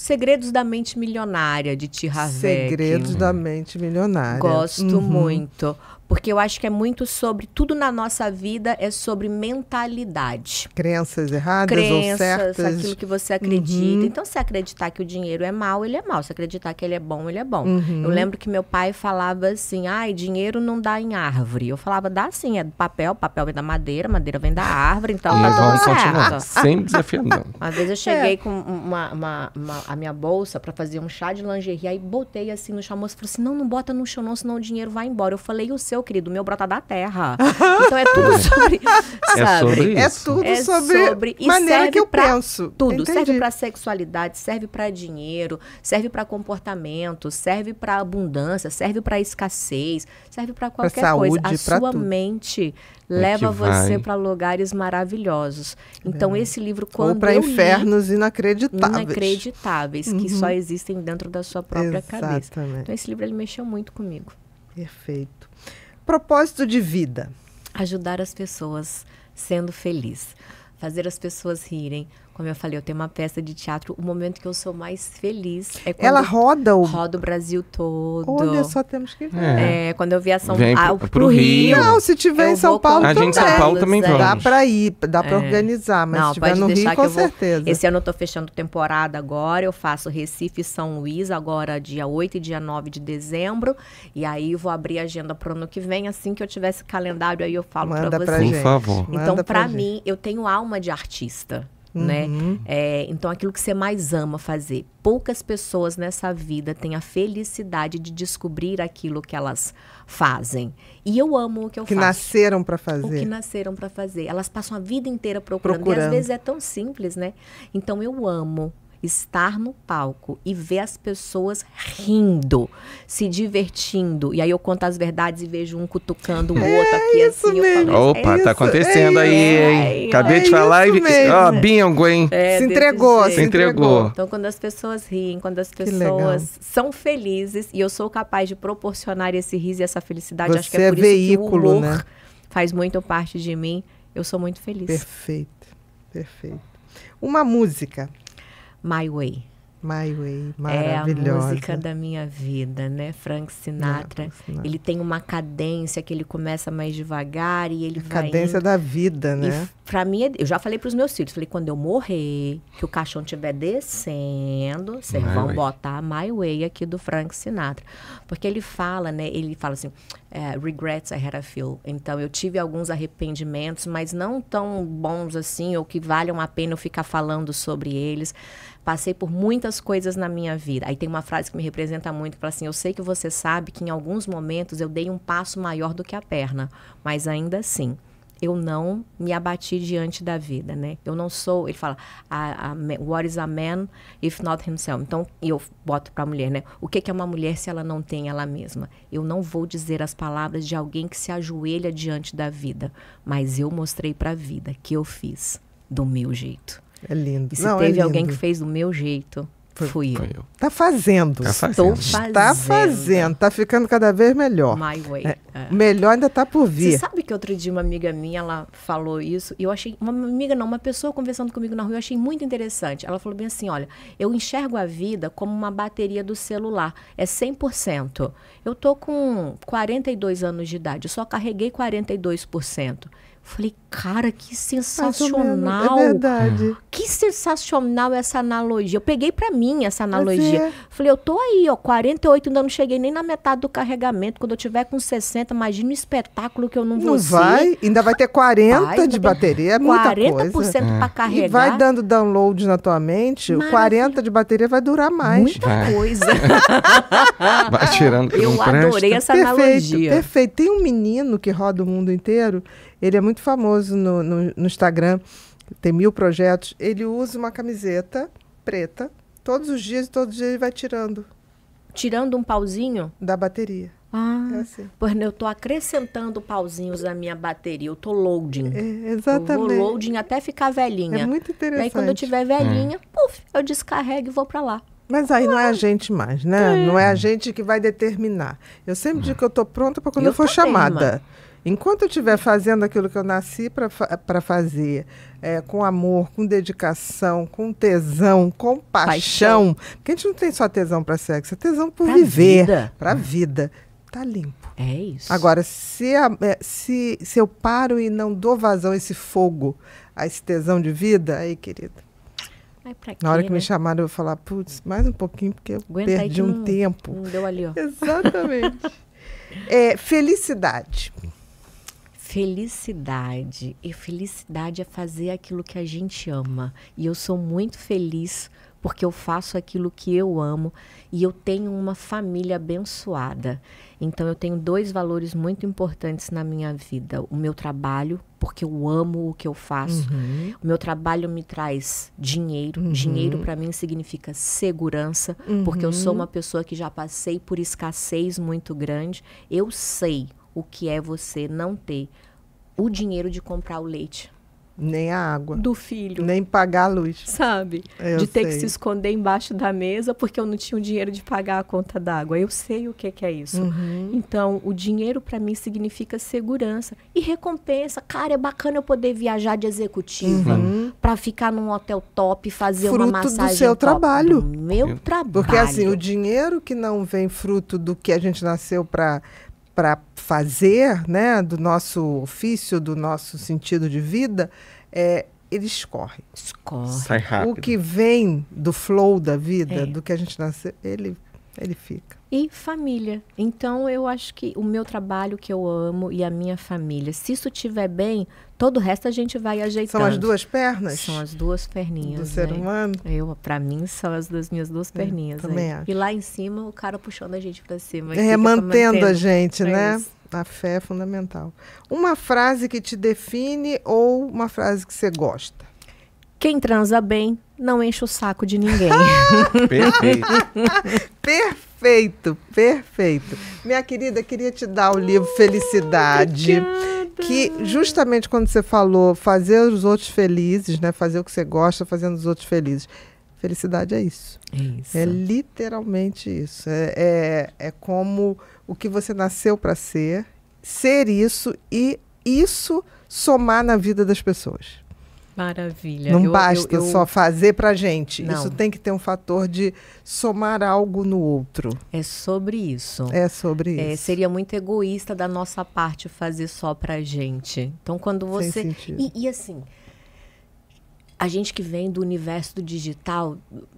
Segredos da Mente Milionária, de Tia Havec. Segredos da Mente Milionária. Gosto uhum. muito. Porque eu acho que é muito sobre. Tudo na nossa vida é sobre mentalidade. Crenças erradas Crenças, ou certas. aquilo que você acredita. Uhum. Então, se acreditar que o dinheiro é mal, ele é mal. Se acreditar que ele é bom, ele é bom. Uhum. Eu lembro que meu pai falava assim: ai, dinheiro não dá em árvore. Eu falava, dá sim, é do papel, papel vem da madeira, madeira vem da árvore, então tá tudo certo. Sempre desafiando. Uma vez eu cheguei é. com uma, uma, uma, a minha bolsa para fazer um chá de lingerie, aí botei assim no chão e falou assim: não, não bota no chão, não, senão o dinheiro vai embora. Eu falei, o seu aconteceu, querido? O meu brota da terra. Então é tudo sobre. É sobre isso. É tudo é sobre, sobre maneira que eu penso. Tudo. Entendi. Serve para sexualidade, serve para dinheiro, serve para comportamento, serve para abundância, serve para escassez, serve para qualquer pra saúde, coisa. A sua tudo. mente é leva é você para lugares maravilhosos. Então é. esse livro quando ou para infernos li, inacreditáveis, inacreditáveis uhum. que só existem dentro da sua própria Exatamente. cabeça. Então esse livro ele mexeu muito comigo. Perfeito. Propósito de vida: ajudar as pessoas sendo feliz, fazer as pessoas rirem, como eu falei, eu tenho uma peça de teatro. O momento que eu sou mais feliz é quando. Ela roda o. Roda o Brasil todo. Olha, só temos que ver. É, é quando eu a São Paulo. Ah, pro, Rio. Não, se tiver em São Paulo. A gente em São Paulo também vai. Dá pra ir, dá pra é. organizar, mas não, se tiver no Rio, com certeza. Vou... Esse ano eu tô fechando temporada agora. Eu faço Recife e São Luís, agora dia 8 e dia 9 de dezembro. E aí vou abrir a agenda pro ano que vem. Assim que eu tiver esse calendário, aí eu falo Manda pra vocês. Por favor. Então, Manda pra, pra mim, eu tenho alma de artista. Né? uhum. né? É, então, aquilo que você mais ama fazer. Poucas pessoas nessa vida têm a felicidade de descobrir aquilo que elas fazem. E eu amo o que eu que faço. Que nasceram para fazer. O que nasceram para fazer. Elas passam a vida inteira procurando. procurando. E às vezes é tão simples, né? Então, eu amo estar no palco e ver as pessoas rindo, se divertindo. E aí eu conto as verdades e vejo um cutucando o é outro é aqui isso assim. Mesmo. Falo, Opa, é tá isso, acontecendo é aí, hein? Acabei de falar e. Ó, oh, bingo, hein? É, se entregou, se entregou. Então, quando as pessoas riem, quando as pessoas são felizes e eu sou capaz de proporcionar esse riso e essa felicidade, Você acho que é, é por veículo, isso que o humor né? faz muito parte de mim. Eu sou muito feliz. Perfeito, perfeito. Uma música My Way. My Way, maravilhosa. É a música da minha vida, né? Frank Sinatra. Não, não. Ele tem uma cadência que ele começa mais devagar e ele a vai cadência indo. da vida, né? Para mim, é eu já falei para os meus filhos, falei quando eu morrer, que o caixão estiver descendo, vocês vão way. botar My Way aqui do Frank Sinatra, porque ele fala, né? Ele fala assim, é, regrets I had a few. Então eu tive alguns arrependimentos, mas não tão bons assim ou que valham a pena eu ficar falando sobre eles. Passei por muitas coisas na minha vida. Aí tem uma frase que me representa muito, fala assim: "Eu sei que você sabe que em alguns momentos eu dei um passo maior do que a perna, mas ainda assim, eu não me abati diante da vida, né? Eu não sou, ele fala, a, a, what is a man if not himself? Então, eu boto para a mulher, né? O que, que é uma mulher se ela não tem ela mesma? Eu não vou dizer as palavras de alguém que se ajoelha diante da vida, mas eu mostrei para a vida que eu fiz do meu jeito. É lindo. E se Não, é teve é alguém que fez do meu jeito, fui eu. Foi eu. Tá fazendo. Tá fazendo. Estou tá fazendo. Tá fazendo. Tá ficando cada vez melhor. My way. É, é. Melhor ainda tá por vir. Você sabe que outro dia uma amiga minha, ela falou isso, e eu achei, uma amiga não, uma pessoa conversando comigo na rua, eu achei muito interessante. Ela falou bem assim, olha, eu enxergo a vida como uma bateria do celular, é 100%. Eu tô com 42 anos de idade, eu só carreguei 42%. Falei, cara, que é sensacional. É verdade. Que sensacional essa analogia. Eu peguei para mim essa analogia. É. Falei, eu tô aí, ó, 48, ainda não cheguei nem na metade do carregamento. Quando eu tiver com 60, imagina o espetáculo que eu não vou Não ser. vai, ainda vai ter 40 vai, de bateria, é muita 40 coisa. 40% para carregar. É. E vai dando download na tua mente, Maravilha. 40 de bateria vai durar mais. Muita vai. coisa. vai tirando que Eu adorei presta. essa perfeito, analogia. Perfeito. Tem um menino que roda o mundo inteiro, ele é muito famoso uso no, no, no Instagram, tem mil projetos, ele usa uma camiseta preta todos os dias e todos os dias ele vai tirando. Tirando um pauzinho? Da bateria. Ah, é assim. pois eu estou acrescentando pauzinhos à minha bateria, eu estou loading. É, exatamente. Eu vou loading até ficar velhinha. É muito interessante. Aí quando eu tiver velhinha, hum. eu descarrego e vou para lá. Mas aí não é a ah. gente mais, né? É. Não é a gente que vai determinar. Eu sempre é. digo que eu estou pronta para quando eu, eu for chamada. Enquanto eu estiver fazendo aquilo que eu nasci para fazer, é, com amor, com dedicação, com tesão, com paixão, paixão. porque a gente não tem só tesão para sexo, é tesão por pra viver, para a vida. Tá limpo. É isso. Agora, se, a, é, se, se eu paro e não dou vazão a esse fogo, a esse tesão de vida, aí, querida, Na hora que né? me chamaram, eu vou falar, putz, mais um pouquinho, porque eu Aguenta perdi um não, tempo. Não deu ali, ó. Exatamente. é, felicidade. Felicidade. E felicidade é fazer aquilo que a gente ama. E eu sou muito feliz porque eu faço aquilo que eu amo e eu tenho uma família abençoada. Então eu tenho dois valores muito importantes na minha vida: o meu trabalho, porque eu amo o que eu faço. Uhum. O meu trabalho me traz dinheiro. Uhum. Dinheiro para mim significa segurança, uhum. porque eu sou uhum. uma pessoa que já passei por escassez muito grande. Eu sei o que é você não ter o dinheiro de comprar o leite. Nem a água. Do filho. Nem pagar a luz. Sabe? Eu de ter sei. que se esconder embaixo da mesa porque eu não tinha o dinheiro de pagar a conta d'água. Eu sei o que, que é isso. Uhum. Então, o dinheiro para mim significa segurança e recompensa. Cara, é bacana eu poder viajar de executiva uhum. para ficar num hotel top, fazer fruto uma massagem. do seu top. trabalho. Do meu trabalho. Porque assim, o dinheiro que não vem fruto do que a gente nasceu para para fazer, né, do nosso ofício, do nosso sentido de vida, é, eles correm. Escorre. Sai rápido. O que vem do flow da vida, é. do que a gente nasceu, ele, ele fica e família. Então eu acho que o meu trabalho que eu amo e a minha família, se isso estiver bem, todo o resto a gente vai ajeitando. São as duas pernas? São as duas perninhas. Do ser né? humano? Eu, para mim, são as duas, minhas duas é, perninhas. Né? também acho. E lá em cima, o cara puxando a gente para cima. É, mantendo, mantendo, a gente, é né? Isso. A fé é fundamental. Uma frase que te define ou uma frase que você gosta? Quem transa bem não enche o saco de ninguém. Perfeito. Perfeito. Perfeito, perfeito. Minha querida, queria te dar o livro Felicidade. Obrigada. Que justamente quando você falou fazer os outros felizes, né? Fazer o que você gosta, fazendo os outros felizes. Felicidade é isso. É isso. É literalmente isso. É, é, é como o que você nasceu para ser, ser isso e isso somar na vida das pessoas. Maravilha. Não eu, basta eu, eu... só fazer para gente. Não. Isso tem que ter um fator de somar algo no outro. É sobre isso. É sobre é, isso. seria muito egoísta da nossa parte fazer só para gente. Então, quando você. E, e assim. A gente que vem do universo do digital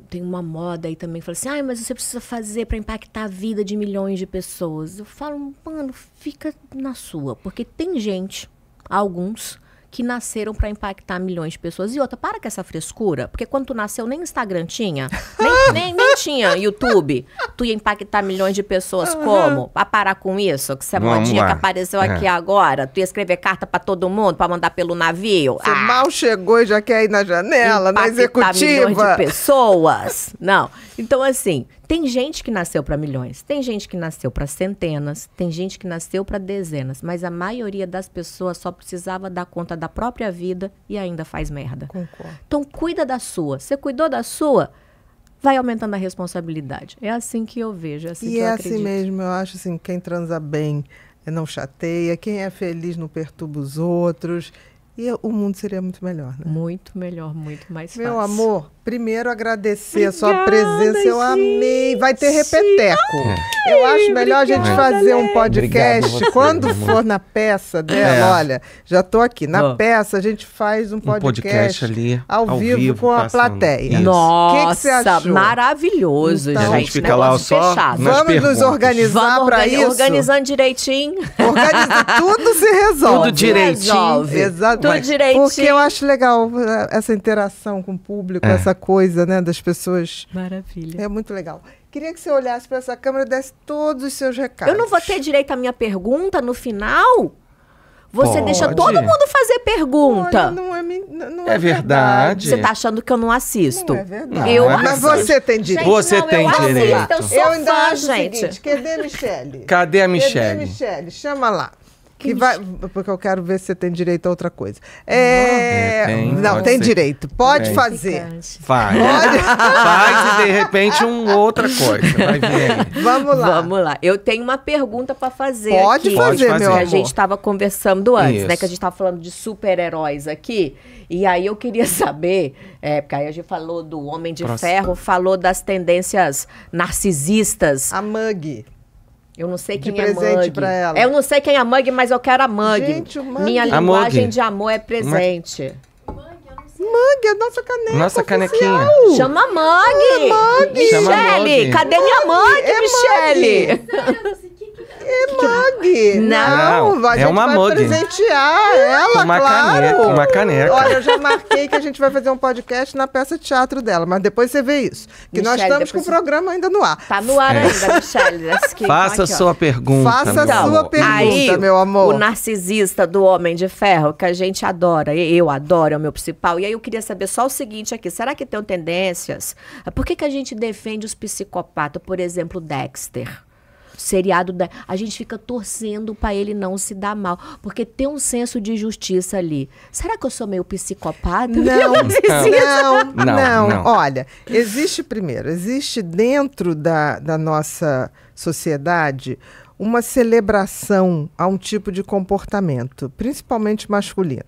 tem uma moda aí também fala assim: ah, mas você precisa fazer para impactar a vida de milhões de pessoas. Eu falo, mano, fica na sua, porque tem gente, alguns, que nasceram para impactar milhões de pessoas. E outra, para com essa frescura, porque quando tu nasceu nem Instagram tinha, nem, nem, nem tinha YouTube. Tu ia impactar milhões de pessoas uhum. como? Pra parar com isso, que essa é modinha que apareceu é. aqui agora, tu ia escrever carta para todo mundo, para mandar pelo navio. Você ah. mal chegou e já quer ir na janela, impactar na executiva. milhões de pessoas. Não. Então, assim, tem gente que nasceu para milhões, tem gente que nasceu para centenas, tem gente que nasceu para dezenas, mas a maioria das pessoas só precisava dar conta da própria vida e ainda faz merda. Concordo. Então cuida da sua. Você cuidou da sua, vai aumentando a responsabilidade. É assim que eu vejo, é assim e que é eu assim acredito. assim mesmo, eu acho assim, quem transa bem é, não chateia, quem é feliz não perturba os outros e o mundo seria muito melhor, né? Muito melhor, muito mais fácil. Meu amor, primeiro agradecer obrigada, a sua presença, gente. eu amei. Vai ter repeteco. Ai, é. eu acho melhor obrigada, a gente fazer um podcast você, quando for na peça dela, é. olha, já estou aqui. Na oh. peça a gente faz um podcast, um podcast ali ao, vivo, vivo, com a passando. plateia. Isso. Nossa, que que maravilhoso, então, gente. A gente fica lá só fechado. Vamos perguntas. nos organizar para isso. Organizando direitinho. Organiza, tudo se resolve. Tudo direitinho. Resolve tudo direitinho. Porque eu acho legal eh, essa interação com o público, é. essa coisa, né, das pessoas. Maravilha. É muito legal. Queria que você olhasse para essa câmera e desse todos os seus recados. Eu não vou ter direito à minha pergunta no final? Você Pode. deixa todo mundo fazer pergunta. Olha, não é, não é, é verdade. verdade. Você está achando que eu não assisto. Não é verdade. Eu é Mas você tem direito. Gente, você não, tem eu direito. Assisto, eu sou eu fã, ainda acho gente. O seguinte, cadê a Michelle? Cadê a Michelle? Cadê a Michelle? Chama lá. Que vai, porque eu quero ver se você tem direito a outra coisa. É, é tem, não, tem ser. direito. Pode fazer. Faz. Pode. Faz e de repente um outra coisa. Vai Vamos lá. Vamos lá. Eu tenho uma pergunta para fazer. Pode aqui. fazer, Pode meu amor. A gente estava conversando antes, Isso. né? Que a gente estava falando de super-heróis aqui. E aí eu queria saber, é, porque aí a gente falou do Homem de Ferro, falou das tendências narcisistas. A Mug. Eu não sei quem de é presente Pra ela. Eu não sei quem é Mug, mas eu quero a Mug. Gente, o Mug. Minha a linguagem Mug. de amor é presente. Mug, a é nossa caneca. Nossa canequinha. Chama Mug. Ah, Mug. Michele, cadê minha Mug, é Michele? É é que mag! É? Não, não vai, é uma vai presentear ela, uma claro. Caneca, uma caneca. Olha, eu já marquei que a gente vai fazer um podcast na peça de teatro dela, mas depois você vê isso. Que nós estamos com o programa ainda no ar. Tá no ar é. ainda, Michelle. Faça aqui, sua ó. pergunta. Faça então, sua pergunta, aí, meu amor. O narcisista do Homem de Ferro, que a gente adora, eu adoro, é o meu principal. E aí eu queria saber só o seguinte aqui: será que tem tendências? Por que, que a gente defende os psicopatas? Por exemplo, Dexter seriado da. A gente fica torcendo para ele não se dar mal. Porque tem um senso de justiça ali. Será que eu sou meio psicopata? Não, não, não, não, não. Olha, existe primeiro, existe dentro da, da nossa sociedade uma celebração a um tipo de comportamento, principalmente masculino.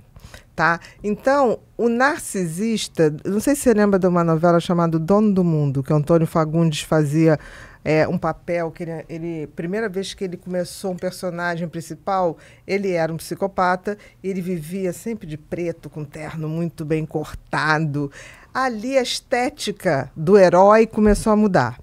Tá? Então, o narcisista, não sei se você lembra de uma novela chamada Dono do Mundo, que Antônio Fagundes fazia é, um papel que ele, ele, primeira vez que ele começou um personagem principal, ele era um psicopata, ele vivia sempre de preto, com terno muito bem cortado. Ali a estética do herói começou a mudar.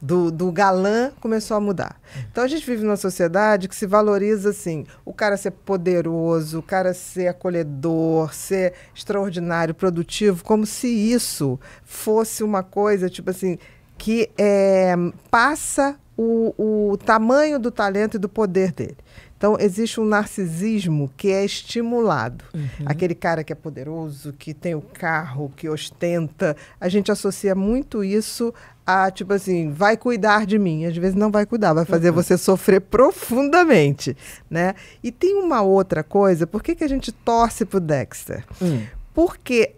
Do, do, galã começou a mudar. Então a gente vive numa sociedade que se valoriza assim: o cara ser poderoso, o cara ser acolhedor, ser extraordinário, produtivo, como se isso fosse uma coisa, tipo assim, que é, passa o, o tamanho do talento e do poder dele. Então, existe um narcisismo que é estimulado. Uhum. Aquele cara que é poderoso, que tem o carro, que ostenta. A gente associa muito isso a, tipo assim, vai cuidar de mim. Às vezes não vai cuidar, vai fazer uhum. você sofrer profundamente, né? E tem uma outra coisa, por que, que a gente torce pro Dexter? Uhum. Porque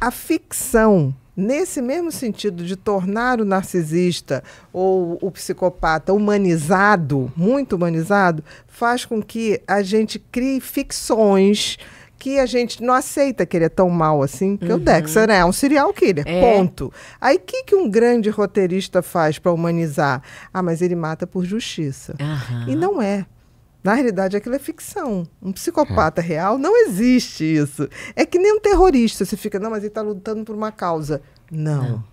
a ficção Nesse mesmo sentido de tornar o narcisista ou o psicopata humanizado, muito humanizado, faz com que a gente crie ficções que a gente não aceita que ele é tão mal assim, que uhum. o Dexter é um serial killer, é. ponto. Aí o que, que um grande roteirista faz para humanizar? Ah, mas ele mata por justiça. Uhum. E não é. Na realidade, aquilo é ficção. Um psicopata é. real não existe isso. É que nem um terrorista. Você fica, não, mas ele está lutando por uma causa. Não. não.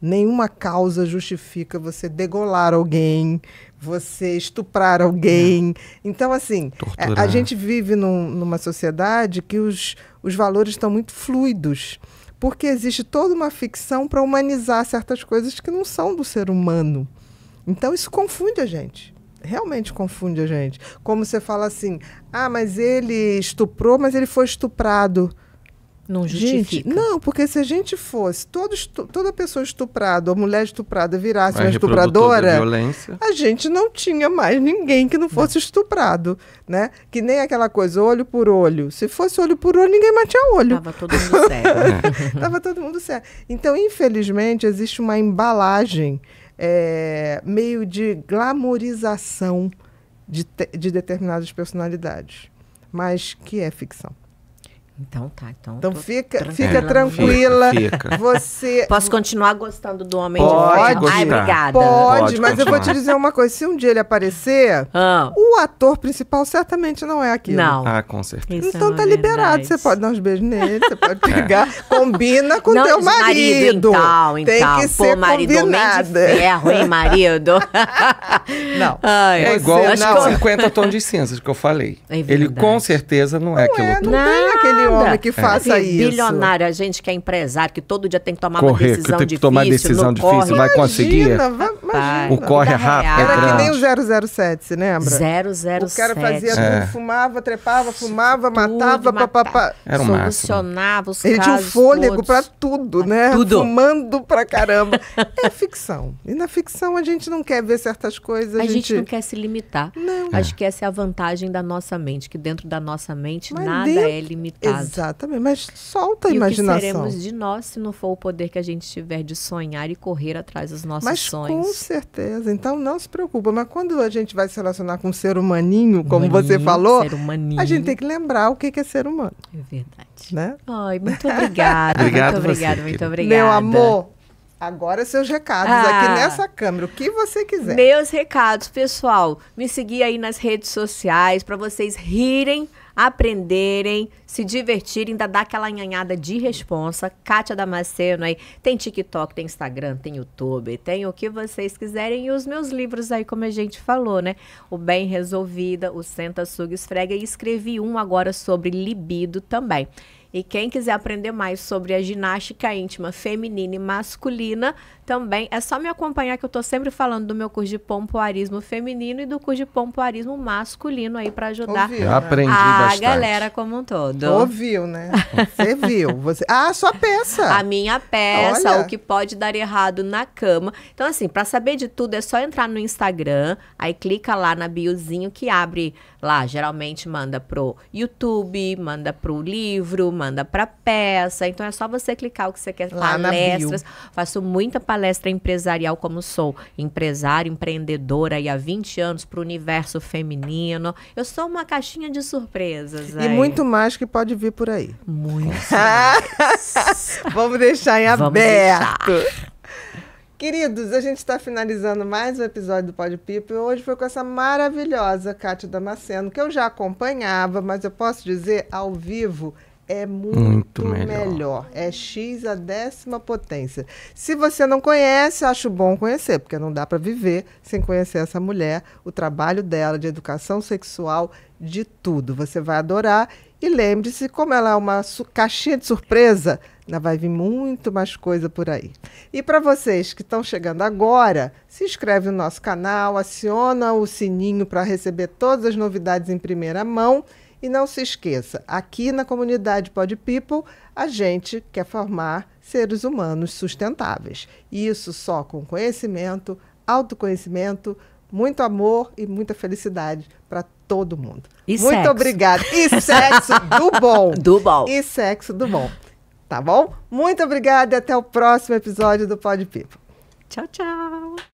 Nenhuma causa justifica você degolar alguém, você estuprar alguém. Não. Então, assim, é, a, a, gente vive num, numa sociedade que os, os valores estão muito fluidos. Porque existe toda uma ficção para humanizar certas coisas que não são do ser humano. Então, isso confunde a gente realmente confunde a gente. Como você fala assim, ah, mas ele estuprou, mas ele foi estuprado. Não justifica. Gente, não, porque se a gente fosse, todo toda pessoa estuprada, ou mulher estuprada, virasse uma estupradora, a gente não tinha mais ninguém que não fosse não. estuprado, né? Que nem aquela coisa, olho por olho. Se fosse olho por olho, ninguém matia olho. Tava todo mundo sério Tava todo mundo sério Então, infelizmente, existe uma embalagem é, meio de glamorização de, de determinadas personalidades, mas que é ficção. Então tá, então. Então fica, tranquila. fica tranquila. Fica. Você Posso continuar gostando do homem pode, de ferro? Ai, obrigada. Pode, pode mas continuar. eu vou te dizer uma coisa, se um dia ele aparecer, ah. o ator principal certamente não é aquilo. Não. Ah, com certeza. Isso é então é tá verdade. liberado, você pode dar uns beijos nele, você pode é. pegar, é. combina com não, teu marido. marido então, então. Tem que então. Pô, ser marido, combinada. homem de ferro, hein, marido? não. Ai, é igual os 50 tons de cinzas que eu falei. É ele com certeza não é não é, aquilo. não, não tem aquele de homem que faça é. isso. Bilionário, a gente que é empresário, que todo dia tem que tomar Correr, uma decisão que tem que difícil. Tomar decisão difícil, corre. vai conseguir? Imagina, vai rapaz. O corre rápido. É Era que nem o 007, se lembra? 007. O cara fazia é. fumava, trepava, fumava, tudo, matava, papapá. Era o Solucionava os Ele tinha um fôlego para tudo, pra né? Tudo. Fumando pra caramba. é ficção. E na ficção a gente não quer ver certas coisas. A, a gente... gente... não quer se limitar. Não. É. Acho que essa é a vantagem da nossa mente, que dentro da nossa mente mas nada dentro... é limitado. Exatamente, mas solta a e imaginação. O que seremos de nós se não for o poder que a gente tiver de sonhar e correr atrás dos nossos mas sonhos. Com certeza. Então não se preocupa. Mas quando a gente vai se relacionar com um ser humaninho, como você falou, a gente tem que lembrar o que é ser humano. É verdade. Né? Ai, muito obrigada. obrigado muito obrigada, muito obrigada. Meu amor, Agora seus recados ah, aqui nessa câmera, o que você quiser. Meus recados, pessoal. Me seguir aí nas redes sociais para vocês rirem aprenderem, se divertirem, ainda dar aquela nhanhada de responsa. Kátia Damasceno aí, tem TikTok, tem Instagram, tem YouTube, tem o que vocês quiserem. E os meus livros aí, como a gente falou, né? O Bem Resolvida, o Senta, Suga, Esfrega. E escrevi um agora sobre libido também. E quem quiser aprender mais sobre a ginástica íntima feminina e masculina, também. É só me acompanhar que eu tô sempre falando do meu curso de pompoarismo feminino e do curso de pompoarismo masculino aí para ajudar Ouviu, né? Aprendi a galera como um todo. Ouviu, né? Você viu. Você... Ah, a sua peça. A minha peça, Olha. o que pode dar errado na cama. Então, assim, para saber de tudo é só entrar no Instagram, aí clica lá na biozinho que abre lá. Geralmente manda pro YouTube, manda pro livro, manda pra peça. Então é só você clicar o que você quer. Lá palestras. Faço muita palestra palestra empresarial como sou empresária, empreendedora aí há 20 anos para o universo feminino. Eu sou uma caixinha de surpresas. Aí. E muito mais que pode vir por aí. Muito Vamos deixar em Vamos aberto. Deixar. Queridos, a gente está finalizando mais um episódio do Pipo e Hoje foi com essa maravilhosa Cátia Damasceno, que eu já acompanhava, mas eu posso dizer ao vivo é muito, muito melhor. melhor. É x a décima potência. Se você não conhece, acho bom conhecer, porque não dá para viver sem conhecer essa mulher, o trabalho dela de educação sexual, de tudo. Você vai adorar e lembre-se, como ela é uma caixinha de surpresa, ainda vai vir muito mais coisa por aí. E para vocês que estão chegando agora, se inscreve no nosso canal, aciona o sininho para receber todas as novidades em primeira mão. E não se esqueça, aqui na comunidade Pod People, a gente quer formar seres humanos sustentáveis. E isso só com conhecimento, autoconhecimento, muito amor e muita felicidade para todo mundo. E muito sexo. obrigada. E sexo do bom. Do bom. E sexo do bom. Tá bom? Muito obrigada e até o próximo episódio do Pod People. Tchau, tchau.